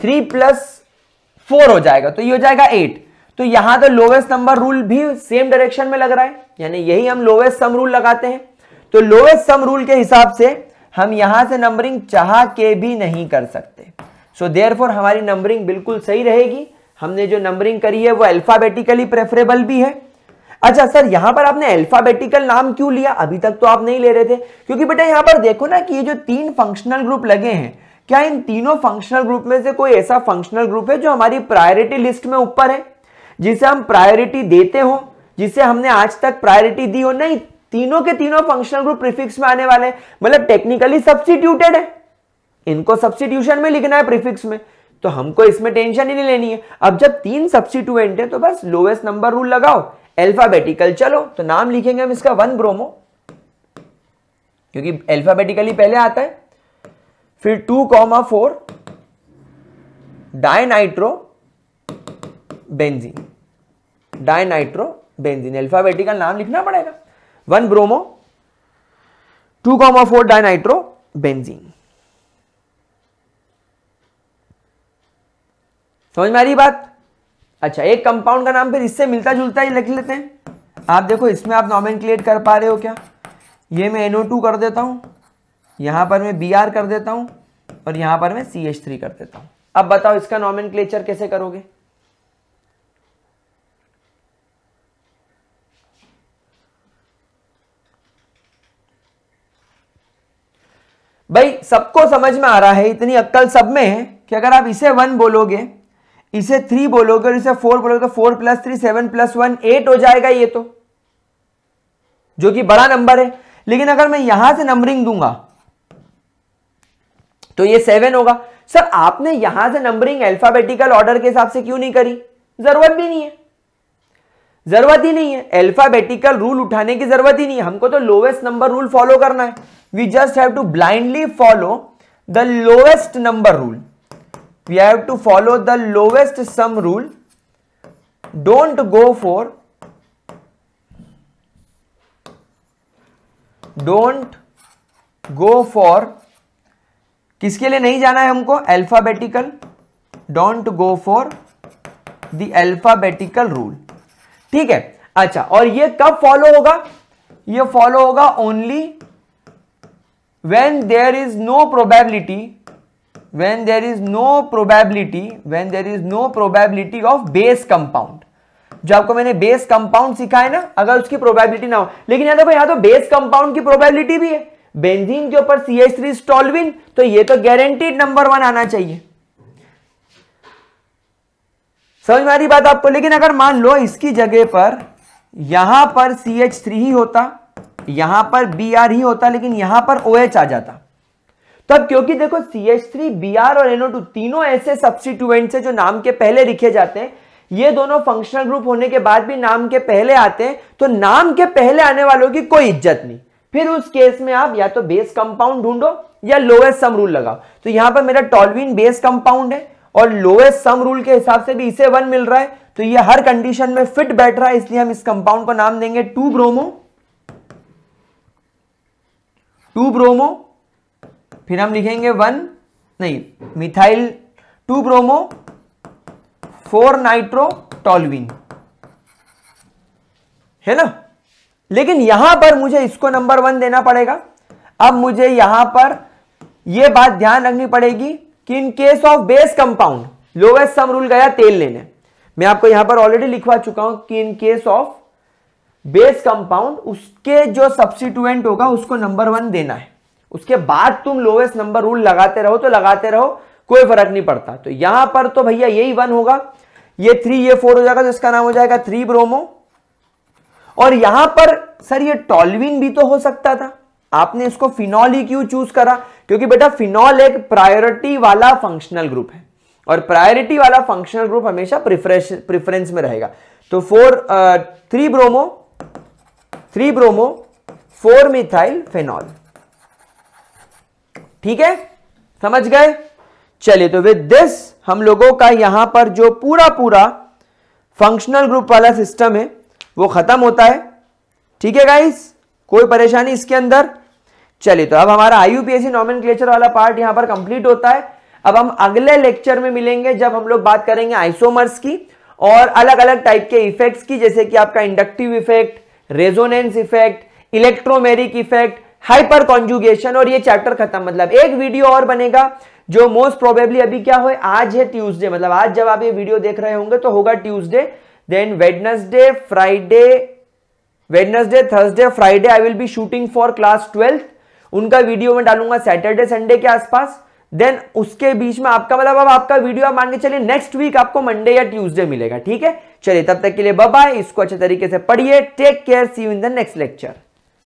three plus four हो जाएगा तो ये हो जाएगा एट तो यहां तो लोवेस्ट नंबर रूल भी सेम डायरेक्शन में लग रहा है यानी यही हम लोवेस्ट सम रूल लगाते हैं तो लोवेस्ट सम रूल के हिसाब से हम यहां से नंबरिंग चाह के भी नहीं कर सकते सो देयर हमारी नंबरिंग बिल्कुल सही रहेगी हमने जो नंबरिंग करी है वो अल्फ़ाबेटिकली प्रेफरेबल भी है अच्छा सर यहां पर आपने अल्फाबेटिकल नाम क्यों लिया अभी तक तो आप नहीं ले रहे थे क्योंकि बेटा यहां पर देखो ना कि ये जो तीन फंक्शनल ग्रुप लगे हैं क्या इन तीनों फंक्शनल ग्रुप में से कोई ऐसा फंक्शनल ग्रुप है जो हमारी प्रायोरिटी लिस्ट में ऊपर है जिसे हम प्रायोरिटी देते हो जिसे हमने आज तक प्रायोरिटी दी हो नहीं तीनों के तीनों फंक्शनल ग्रुप प्रिफिक्स में आने वाले मतलब टेक्निकली सब्सिट्यूटेड है इनको सब्सिट्यूशन में लिखना है प्रीफिक्स में तो हमको इसमें टेंशन ही नहीं लेनी है अब जब तीन सब्सिट्यूएंट है तो बस लोएस्ट नंबर रूल लगाओ एल्फाबेटिकल चलो तो नाम लिखेंगे हम इसका वन ब्रोमो क्योंकि एल्फाबेटिकली पहले आता है फिर two comma four dinitro benzene dinitro benzene alphabetical नाम लिखना पड़ेगा one bromo two comma four dinitro benzene समझ में आ रही बात अच्छा एक कंपाउंड का नाम फिर इससे मिलता जुलता ही लिख लेते हैं आप देखो इसमें आप नॉमिन कर पा रहे हो क्या ये मैं टू कर देता हूँ यहाँ पर मैं आर कर देता हूँ और यहाँ पर मैं सी एच थ्री कर देता हूँ अब बताओ इसका नॉमिन कैसे करोगे भाई सबको समझ में आ रहा है इतनी अक्कल सब में है कि अगर आप इसे वन बोलोगे इसे थ्री बोलोगे और इसे फोर बोलोगे four plus three seven plus one eight हो जाएगा ये तो जो कि बड़ा नंबर है लेकिन अगर मैं यहां से नंबरिंग दूंगा तो ये सेवन होगा सर आपने यहां से नंबरिंग अल्फाबेटिकल ऑर्डर के हिसाब से क्यों नहीं करी जरूरत भी नहीं है जरूरत ही नहीं है अल्फाबेटिकल रूल उठाने की जरूरत ही नहीं है हमको तो लोवेस्ट नंबर रूल फॉलो करना है we just have to blindly follow the lowest number rule we have to follow the lowest sum rule don't go for don't go for किसके लिए नहीं जाना है हमको alphabetical don't go for the alphabetical rule ठीक है अच्छा और ये कब फॉलो होगा ये फॉलो होगा only when there is no probability when there is no probability when there is no probability of base compound जो आपको मैंने बेस कंपाउंड सिखा है ना अगर उसकी प्रोबेबिलिटी ना हो लेकिन याद भाई यहां तो बेस कंपाउंड की प्रोबेबिलिटी भी है बेंजीन के ऊपर सी एच थ्री स्टॉलविन तो ये तो गारंटीड नंबर वन आना चाहिए समझ में आ रही बात आपको लेकिन अगर मान लो इसकी जगह पर यहां पर सी एच थ्री ही होता यहां पर बी आर ही होता लेकिन यहां पर ओ OH एच आ जाता तब क्योंकि देखो C H three B R और एनओ टू तीनों ऐसे सब्सिट्यूएंट्स हैं जो नाम के पहले लिखे जाते हैं ये दोनों फंक्शनल ग्रुप होने के बाद भी नाम के पहले आते हैं तो नाम के पहले आने वालों की कोई इज्जत नहीं फिर उस केस में आप या तो बेस कंपाउंड ढूंढो या लोएस्ट सम रूल लगाओ तो यहां पर मेरा टॉलविन बेस कंपाउंड है और लोएस्ट सम रूल के हिसाब से भी इसे वन मिल रहा है तो ये हर कंडीशन में फिट बैठ रहा है इसलिए हम इस कंपाउंड को नाम देंगे टू ब्रोमो टू ब्रोमो फिर हम लिखेंगे वन नहीं methyl two bromo four nitro toluene है ना लेकिन यहां पर मुझे इसको नंबर वन देना पड़ेगा अब मुझे यहां पर यह बात ध्यान रखनी पड़ेगी कि in case of base compound lowest sum rule गया तेल लेने मैं आपको यहां पर ऑलरेडी लिखवा चुका हूं कि in case of base compound उसके जो सब्सिट्यूएंट होगा उसको नंबर वन देना है उसके बाद तुम लोवेस्ट नंबर रूल लगाते रहो तो लगाते रहो कोई फर्क नहीं पड़ता तो यहां पर तो भैया यही वन होगा ये थ्री ये फोर हो जाएगा तो इसका नाम हो जाएगा थ्री ब्रोमो और यहां पर सर ये टॉलविन भी तो हो सकता था आपने इसको फिनॉल ही क्यों चूज करा क्योंकि बेटा फिनॉल एक प्रायोरिटी वाला फंक्शनल ग्रुप है और प्रायोरिटी वाला फंक्शनल ग्रुप हमेशा प्रिफरेंस में रहेगा तो four three bromo three bromo four methyl phenol ठीक है समझ गए चलिए तो विद दिस हम लोगों का यहां पर जो पूरा पूरा फंक्शनल ग्रुप वाला सिस्टम है वो खत्म होता है ठीक है गाइस कोई परेशानी इसके अंदर चलिए तो अब हमारा आई नॉमिन क्लेचर वाला पार्ट यहां पर कंप्लीट होता है अब हम अगले लेक्चर में मिलेंगे जब हम लोग बात करेंगे आइसोमर्स की और अलग अलग टाइप के इफेक्ट्स की जैसे कि आपका inductive effect resonance effect electromeric effect hyperconjugation और ये चैप्टर खत्म मतलब एक वीडियो और बनेगा जो मोस्ट प्रोबेबली अभी क्या हो आज है ट्यूजडे मतलब आज जब आप ये वीडियो देख रहे होंगे तो होगा Tuesday then Wednesday Friday Wednesday Thursday Friday I will be shooting for class twelfth उनका वीडियो में डालूंगा सैटरडे संडे के आसपास देन उसके बीच में आपका मतलब अब आपका वीडियो आप मान के चलिए नेक्स्ट वीक आपको मंडे या ट्यूसडे मिलेगा ठीक है चलिए तब तक के लिए बाय इसको अच्छे तरीके से पढ़िए take care see you in the next lecture